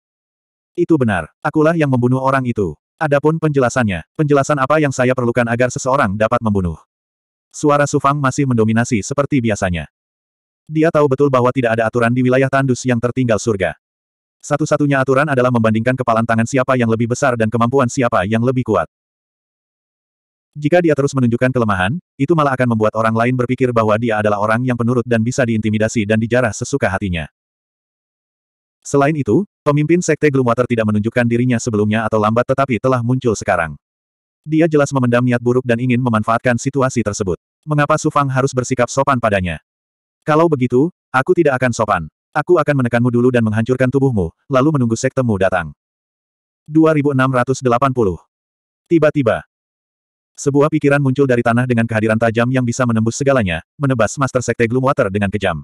Itu benar, akulah yang membunuh orang itu. Adapun penjelasannya, penjelasan apa yang saya perlukan agar seseorang dapat membunuh. Suara Sufang masih mendominasi seperti biasanya. Dia tahu betul bahwa tidak ada aturan di wilayah tandus yang tertinggal surga. Satu-satunya aturan adalah membandingkan kepalan tangan siapa yang lebih besar dan kemampuan siapa yang lebih kuat. Jika dia terus menunjukkan kelemahan, itu malah akan membuat orang lain berpikir bahwa dia adalah orang yang penurut dan bisa diintimidasi dan dijarah sesuka hatinya. Selain itu, pemimpin Sekte Gloomwater tidak menunjukkan dirinya sebelumnya atau lambat tetapi telah muncul sekarang. Dia jelas memendam niat buruk dan ingin memanfaatkan situasi tersebut. Mengapa Su Fang harus bersikap sopan padanya? Kalau begitu, aku tidak akan sopan. Aku akan menekanmu dulu dan menghancurkan tubuhmu, lalu menunggu sektemu datang. 2680 Tiba-tiba, sebuah pikiran muncul dari tanah dengan kehadiran tajam yang bisa menembus segalanya, menebas Master Sekte Gloomwater dengan kejam.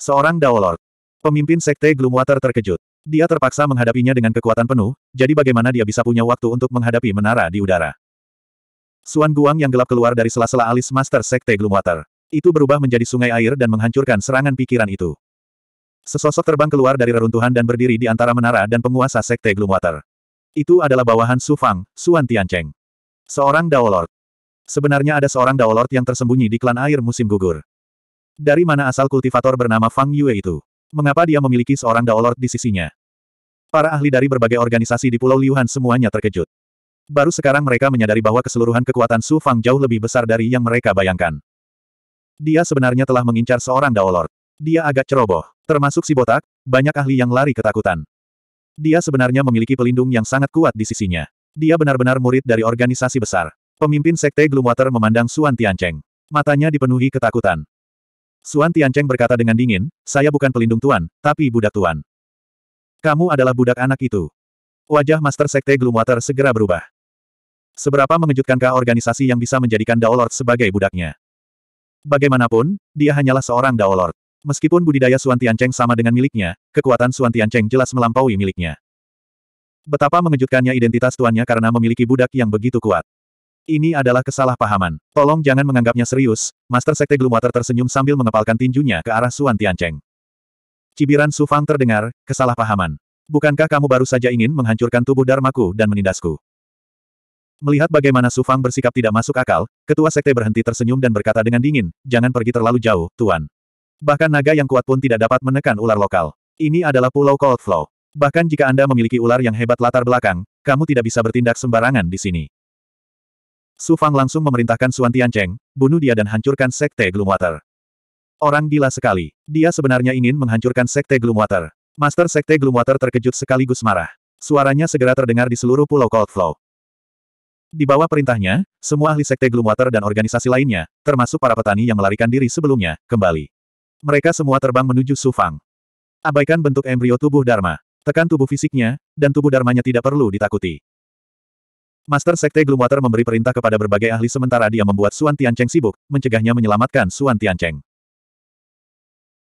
Seorang Daolord. Pemimpin Sekte Gloomwater terkejut. Dia terpaksa menghadapinya dengan kekuatan penuh, jadi bagaimana dia bisa punya waktu untuk menghadapi menara di udara. Suan Guang yang gelap keluar dari sela-sela alis Master Sekte Gloomwater. Itu berubah menjadi sungai air dan menghancurkan serangan pikiran itu. Sesosok terbang keluar dari reruntuhan dan berdiri di antara menara dan penguasa Sekte Gloomwater. Itu adalah bawahan Su Fang, Suan Tiancheng. Seorang Dao Lord. Sebenarnya ada seorang Dao Lord yang tersembunyi di klan air musim gugur. Dari mana asal kultivator bernama Fang Yue itu? mengapa dia memiliki seorang Daolord di sisinya. Para ahli dari berbagai organisasi di Pulau Liuhan semuanya terkejut. Baru sekarang mereka menyadari bahwa keseluruhan kekuatan Su Fang jauh lebih besar dari yang mereka bayangkan. Dia sebenarnya telah mengincar seorang Daolord. Dia agak ceroboh, termasuk si botak, banyak ahli yang lari ketakutan. Dia sebenarnya memiliki pelindung yang sangat kuat di sisinya. Dia benar-benar murid dari organisasi besar. Pemimpin Sekte Gloomwater memandang Suan Tiancheng. Matanya dipenuhi ketakutan. Suan Tiancheng berkata dengan dingin, saya bukan pelindung Tuan, tapi budak Tuan. Kamu adalah budak anak itu. Wajah Master Sekte Gloomwater segera berubah. Seberapa mengejutkankah organisasi yang bisa menjadikan Daolord sebagai budaknya? Bagaimanapun, dia hanyalah seorang Daolord. Meskipun budidaya Suan Tiancheng sama dengan miliknya, kekuatan Suan Tiancheng jelas melampaui miliknya. Betapa mengejutkannya identitas tuannya karena memiliki budak yang begitu kuat. Ini adalah kesalahpahaman. Tolong jangan menganggapnya serius, Master Sekte Gloomwater tersenyum sambil mengepalkan tinjunya ke arah Suan Tiancheng. Cibiran Su Fang terdengar, kesalahpahaman. Bukankah kamu baru saja ingin menghancurkan tubuh darmaku dan menindasku? Melihat bagaimana Su Fang bersikap tidak masuk akal, Ketua Sekte berhenti tersenyum dan berkata dengan dingin, jangan pergi terlalu jauh, Tuan. Bahkan naga yang kuat pun tidak dapat menekan ular lokal. Ini adalah pulau Cold Flow. Bahkan jika Anda memiliki ular yang hebat latar belakang, kamu tidak bisa bertindak sembarangan di sini. Su Fang langsung memerintahkan Suan Tiancheng, bunuh dia dan hancurkan Sekte Gloomwater. Orang gila sekali. Dia sebenarnya ingin menghancurkan Sekte Gloomwater. Master Sekte Gloomwater terkejut sekaligus marah. Suaranya segera terdengar di seluruh pulau Cold Flow. Di bawah perintahnya, semua ahli Sekte Gloomwater dan organisasi lainnya, termasuk para petani yang melarikan diri sebelumnya, kembali. Mereka semua terbang menuju Su Fang. Abaikan bentuk embrio tubuh Dharma. Tekan tubuh fisiknya, dan tubuh Dharmanya tidak perlu ditakuti. Master Sekte Gloomwater memberi perintah kepada berbagai ahli sementara dia membuat Suan Tiancheng sibuk, mencegahnya menyelamatkan Suan Tiancheng.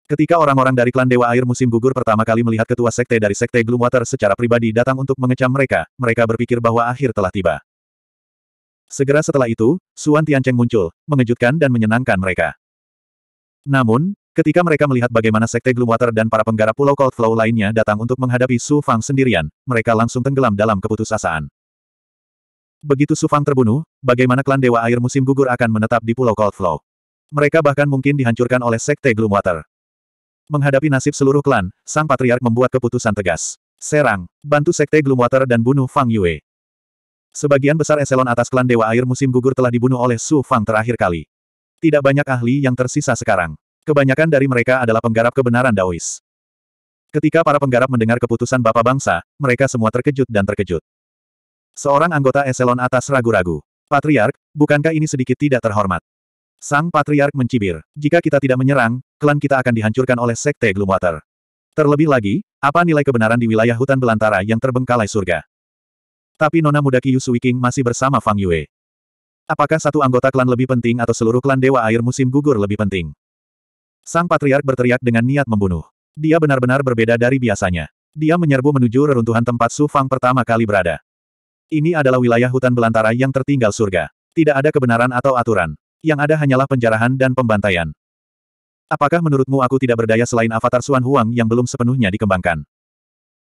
Ketika orang-orang dari klan Dewa Air musim gugur pertama kali melihat ketua sekte dari sekte Gloomwater secara pribadi datang untuk mengecam mereka, mereka berpikir bahwa akhir telah tiba. Segera setelah itu, Suan Tiancheng muncul, mengejutkan dan menyenangkan mereka. Namun, ketika mereka melihat bagaimana sekte Gloomwater dan para penggarap pulau Cold Flow lainnya datang untuk menghadapi Su Fang sendirian, mereka langsung tenggelam dalam keputusasaan. Begitu Sufang terbunuh, bagaimana klan Dewa Air musim gugur akan menetap di Pulau Cold Flow? Mereka bahkan mungkin dihancurkan oleh Sekte Gloomwater. Menghadapi nasib seluruh klan, Sang Patriark membuat keputusan tegas. Serang, bantu Sekte Gloomwater dan bunuh Fang Yue. Sebagian besar eselon atas klan Dewa Air musim gugur telah dibunuh oleh Su Fang terakhir kali. Tidak banyak ahli yang tersisa sekarang. Kebanyakan dari mereka adalah penggarap kebenaran Daois. Ketika para penggarap mendengar keputusan Bapak Bangsa, mereka semua terkejut dan terkejut. Seorang anggota eselon atas ragu-ragu. Patriark, bukankah ini sedikit tidak terhormat? Sang Patriark mencibir. Jika kita tidak menyerang, klan kita akan dihancurkan oleh Sekte Gloomwater. Terlebih lagi, apa nilai kebenaran di wilayah hutan belantara yang terbengkalai surga? Tapi Nona Muda Kiyu Suiking masih bersama Fang Yue. Apakah satu anggota klan lebih penting atau seluruh klan Dewa Air musim gugur lebih penting? Sang Patriark berteriak dengan niat membunuh. Dia benar-benar berbeda dari biasanya. Dia menyerbu menuju reruntuhan tempat Su Fang pertama kali berada. Ini adalah wilayah hutan belantara yang tertinggal surga. Tidak ada kebenaran atau aturan. Yang ada hanyalah penjarahan dan pembantaian. Apakah menurutmu aku tidak berdaya selain avatar Suan Huang yang belum sepenuhnya dikembangkan?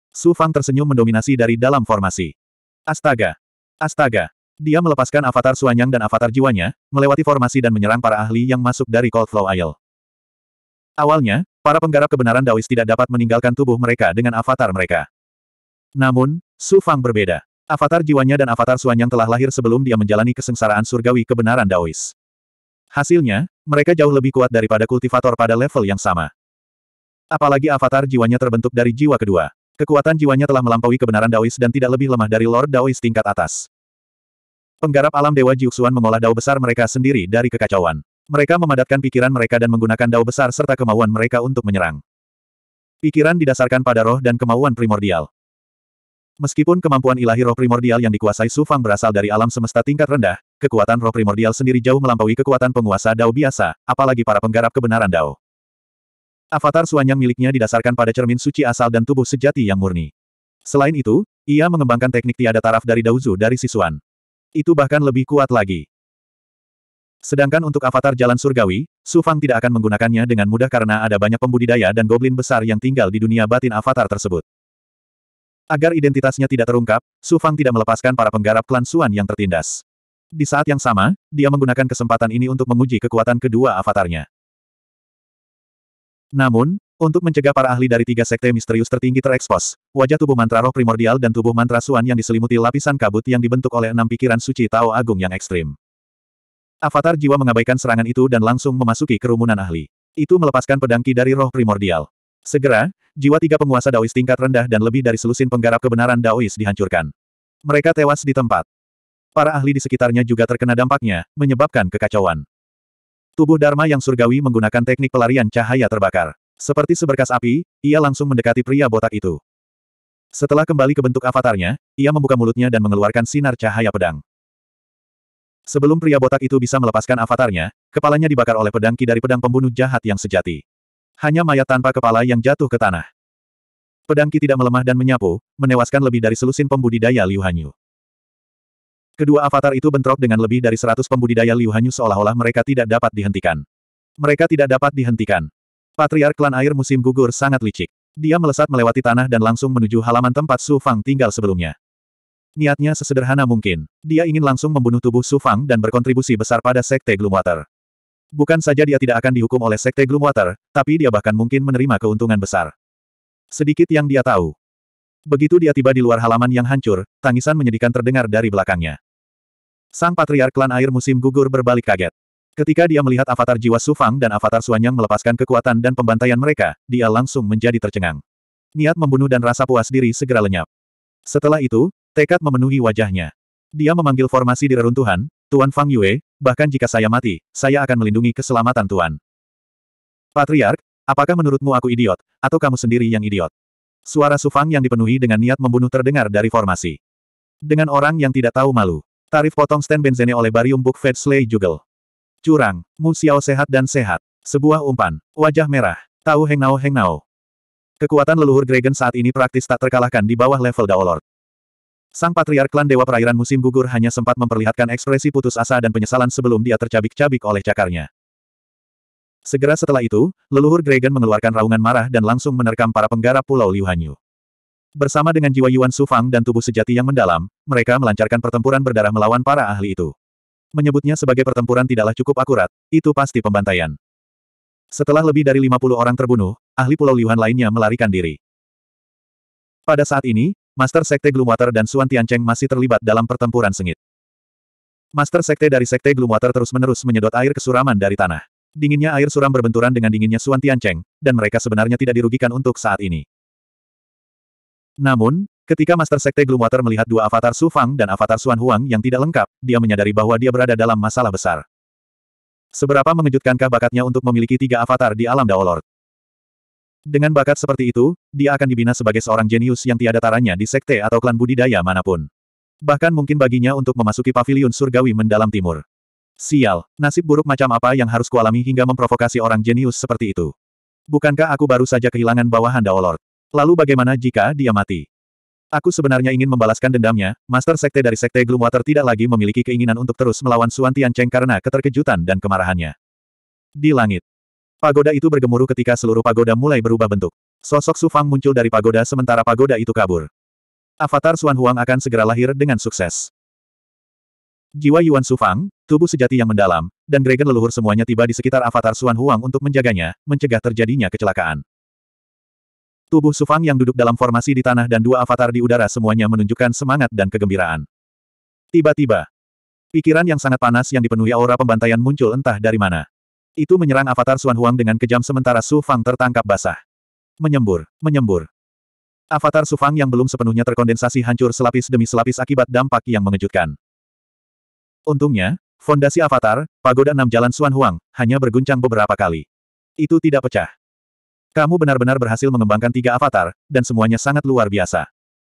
Su Fang tersenyum mendominasi dari dalam formasi. Astaga! Astaga! Dia melepaskan avatar Suanyang dan avatar jiwanya, melewati formasi dan menyerang para ahli yang masuk dari Cold Flow Isle. Awalnya, para penggarap kebenaran Daois tidak dapat meninggalkan tubuh mereka dengan avatar mereka. Namun, Su Fang berbeda. Avatar jiwanya dan avatar suanyang telah lahir sebelum dia menjalani kesengsaraan surgawi kebenaran Daois. Hasilnya, mereka jauh lebih kuat daripada kultivator pada level yang sama. Apalagi avatar jiwanya terbentuk dari jiwa kedua. Kekuatan jiwanya telah melampaui kebenaran Daois dan tidak lebih lemah dari Lord Daois tingkat atas. Penggarap alam Dewa Jiuxuan mengolah dao besar mereka sendiri dari kekacauan. Mereka memadatkan pikiran mereka dan menggunakan dao besar serta kemauan mereka untuk menyerang. Pikiran didasarkan pada roh dan kemauan primordial. Meskipun kemampuan ilahi roh primordial yang dikuasai Su Fang berasal dari alam semesta tingkat rendah, kekuatan roh primordial sendiri jauh melampaui kekuatan penguasa Dao biasa, apalagi para penggarap kebenaran Dao. Avatar Suanyang miliknya didasarkan pada cermin suci asal dan tubuh sejati yang murni. Selain itu, ia mengembangkan teknik tiada taraf dari Daozu dari Sisuan. Itu bahkan lebih kuat lagi. Sedangkan untuk avatar jalan surgawi, Su Fang tidak akan menggunakannya dengan mudah karena ada banyak pembudidaya dan goblin besar yang tinggal di dunia batin avatar tersebut. Agar identitasnya tidak terungkap, Su Fang tidak melepaskan para penggarap klan Suan yang tertindas. Di saat yang sama, dia menggunakan kesempatan ini untuk menguji kekuatan kedua avatarnya. Namun, untuk mencegah para ahli dari tiga sekte misterius tertinggi terekspos, wajah tubuh mantra roh primordial dan tubuh mantra Suan yang diselimuti lapisan kabut yang dibentuk oleh enam pikiran suci Tao Agung yang ekstrim. Avatar jiwa mengabaikan serangan itu dan langsung memasuki kerumunan ahli. Itu melepaskan pedang ki dari roh primordial. Segera, jiwa tiga penguasa Daois tingkat rendah dan lebih dari selusin penggarap kebenaran Daois dihancurkan. Mereka tewas di tempat. Para ahli di sekitarnya juga terkena dampaknya, menyebabkan kekacauan. Tubuh Dharma yang surgawi menggunakan teknik pelarian cahaya terbakar. Seperti seberkas api, ia langsung mendekati pria botak itu. Setelah kembali ke bentuk avatarnya, ia membuka mulutnya dan mengeluarkan sinar cahaya pedang. Sebelum pria botak itu bisa melepaskan avatarnya, kepalanya dibakar oleh pedangki dari pedang pembunuh jahat yang sejati. Hanya mayat tanpa kepala yang jatuh ke tanah. Pedang Ki tidak melemah dan menyapu, menewaskan lebih dari selusin pembudidaya Liu Hanyu. Kedua avatar itu bentrok dengan lebih dari seratus pembudidaya Liu Hanyu seolah-olah mereka tidak dapat dihentikan. Mereka tidak dapat dihentikan. Patriark klan air musim gugur sangat licik. Dia melesat melewati tanah dan langsung menuju halaman tempat Su Fang tinggal sebelumnya. Niatnya sesederhana mungkin. Dia ingin langsung membunuh tubuh Su Fang dan berkontribusi besar pada Sekte Gloomwater. Bukan saja dia tidak akan dihukum oleh Sekte Gloomwater, tapi dia bahkan mungkin menerima keuntungan besar. Sedikit yang dia tahu. Begitu dia tiba di luar halaman yang hancur, tangisan menyedihkan terdengar dari belakangnya. Sang Patriark Klan Air Musim gugur berbalik kaget. Ketika dia melihat avatar jiwa Sufang dan avatar Suanyang melepaskan kekuatan dan pembantaian mereka, dia langsung menjadi tercengang. Niat membunuh dan rasa puas diri segera lenyap. Setelah itu, tekad memenuhi wajahnya. Dia memanggil formasi di reruntuhan, Tuan Fang Yue, bahkan jika saya mati, saya akan melindungi keselamatan Tuan. Patriark, apakah menurutmu aku idiot, atau kamu sendiri yang idiot? Suara Sufang yang dipenuhi dengan niat membunuh terdengar dari formasi. Dengan orang yang tidak tahu malu. Tarif potong stand benzene oleh barium book fed slay jugel. Curang, Mu Xiao sehat dan sehat. Sebuah umpan, wajah merah, tahu hengnao hengnao. Kekuatan leluhur Dragon saat ini praktis tak terkalahkan di bawah level Daolord. Sang Patriark Klan Dewa Perairan Musim Gugur hanya sempat memperlihatkan ekspresi putus asa dan penyesalan sebelum dia tercabik-cabik oleh cakarnya. Segera setelah itu, leluhur Dragon mengeluarkan raungan marah dan langsung menerkam para penggarap Pulau Liu Bersama dengan jiwa Yuan Sufang dan tubuh sejati yang mendalam, mereka melancarkan pertempuran berdarah melawan para ahli itu. Menyebutnya sebagai pertempuran tidaklah cukup akurat, itu pasti pembantaian. Setelah lebih dari 50 orang terbunuh, ahli Pulau Liuhan lainnya melarikan diri. Pada saat ini, Master Sekte Gloomwater dan Suan Tiancheng masih terlibat dalam pertempuran sengit. Master Sekte dari Sekte Gloomwater terus-menerus menyedot air kesuraman dari tanah. Dinginnya air suram berbenturan dengan dinginnya Suan Tiancheng, dan mereka sebenarnya tidak dirugikan untuk saat ini. Namun, ketika Master Sekte Gloomwater melihat dua avatar Su Fang dan avatar Suan Huang yang tidak lengkap, dia menyadari bahwa dia berada dalam masalah besar. Seberapa mengejutkankah bakatnya untuk memiliki tiga avatar di alam Daolord? Dengan bakat seperti itu, dia akan dibina sebagai seorang jenius yang tiada taranya di sekte atau klan budidaya manapun. Bahkan mungkin baginya untuk memasuki pavilion surgawi mendalam timur. Sial, nasib buruk macam apa yang harus kualami hingga memprovokasi orang jenius seperti itu. Bukankah aku baru saja kehilangan bawahan Daolord? Lalu bagaimana jika dia mati? Aku sebenarnya ingin membalaskan dendamnya, Master Sekte dari Sekte Gloomwater tidak lagi memiliki keinginan untuk terus melawan Suan Cheng karena keterkejutan dan kemarahannya. Di langit, Pagoda itu bergemuruh ketika seluruh pagoda mulai berubah bentuk. Sosok Su Fang muncul dari pagoda sementara pagoda itu kabur. Avatar Suan Huang akan segera lahir dengan sukses. Jiwa Yuan Su Fang, tubuh sejati yang mendalam, dan Dragon leluhur semuanya tiba di sekitar Avatar Suan Huang untuk menjaganya, mencegah terjadinya kecelakaan. Tubuh Su Fang yang duduk dalam formasi di tanah dan dua avatar di udara semuanya menunjukkan semangat dan kegembiraan. Tiba-tiba, Pikiran yang sangat panas yang dipenuhi aura pembantaian muncul entah dari mana. Itu menyerang avatar Suan Huang dengan kejam sementara Su Fang tertangkap basah. Menyembur, menyembur. Avatar Su Fang yang belum sepenuhnya terkondensasi hancur selapis demi selapis akibat dampak yang mengejutkan. Untungnya, fondasi avatar, pagoda enam jalan Suan Huang, hanya berguncang beberapa kali. Itu tidak pecah. Kamu benar-benar berhasil mengembangkan tiga avatar, dan semuanya sangat luar biasa.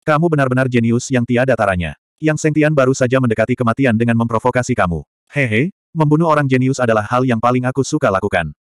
Kamu benar-benar jenius yang tiada taranya. Yang Sengtian baru saja mendekati kematian dengan memprovokasi kamu. Hehe, Membunuh orang jenius adalah hal yang paling aku suka lakukan.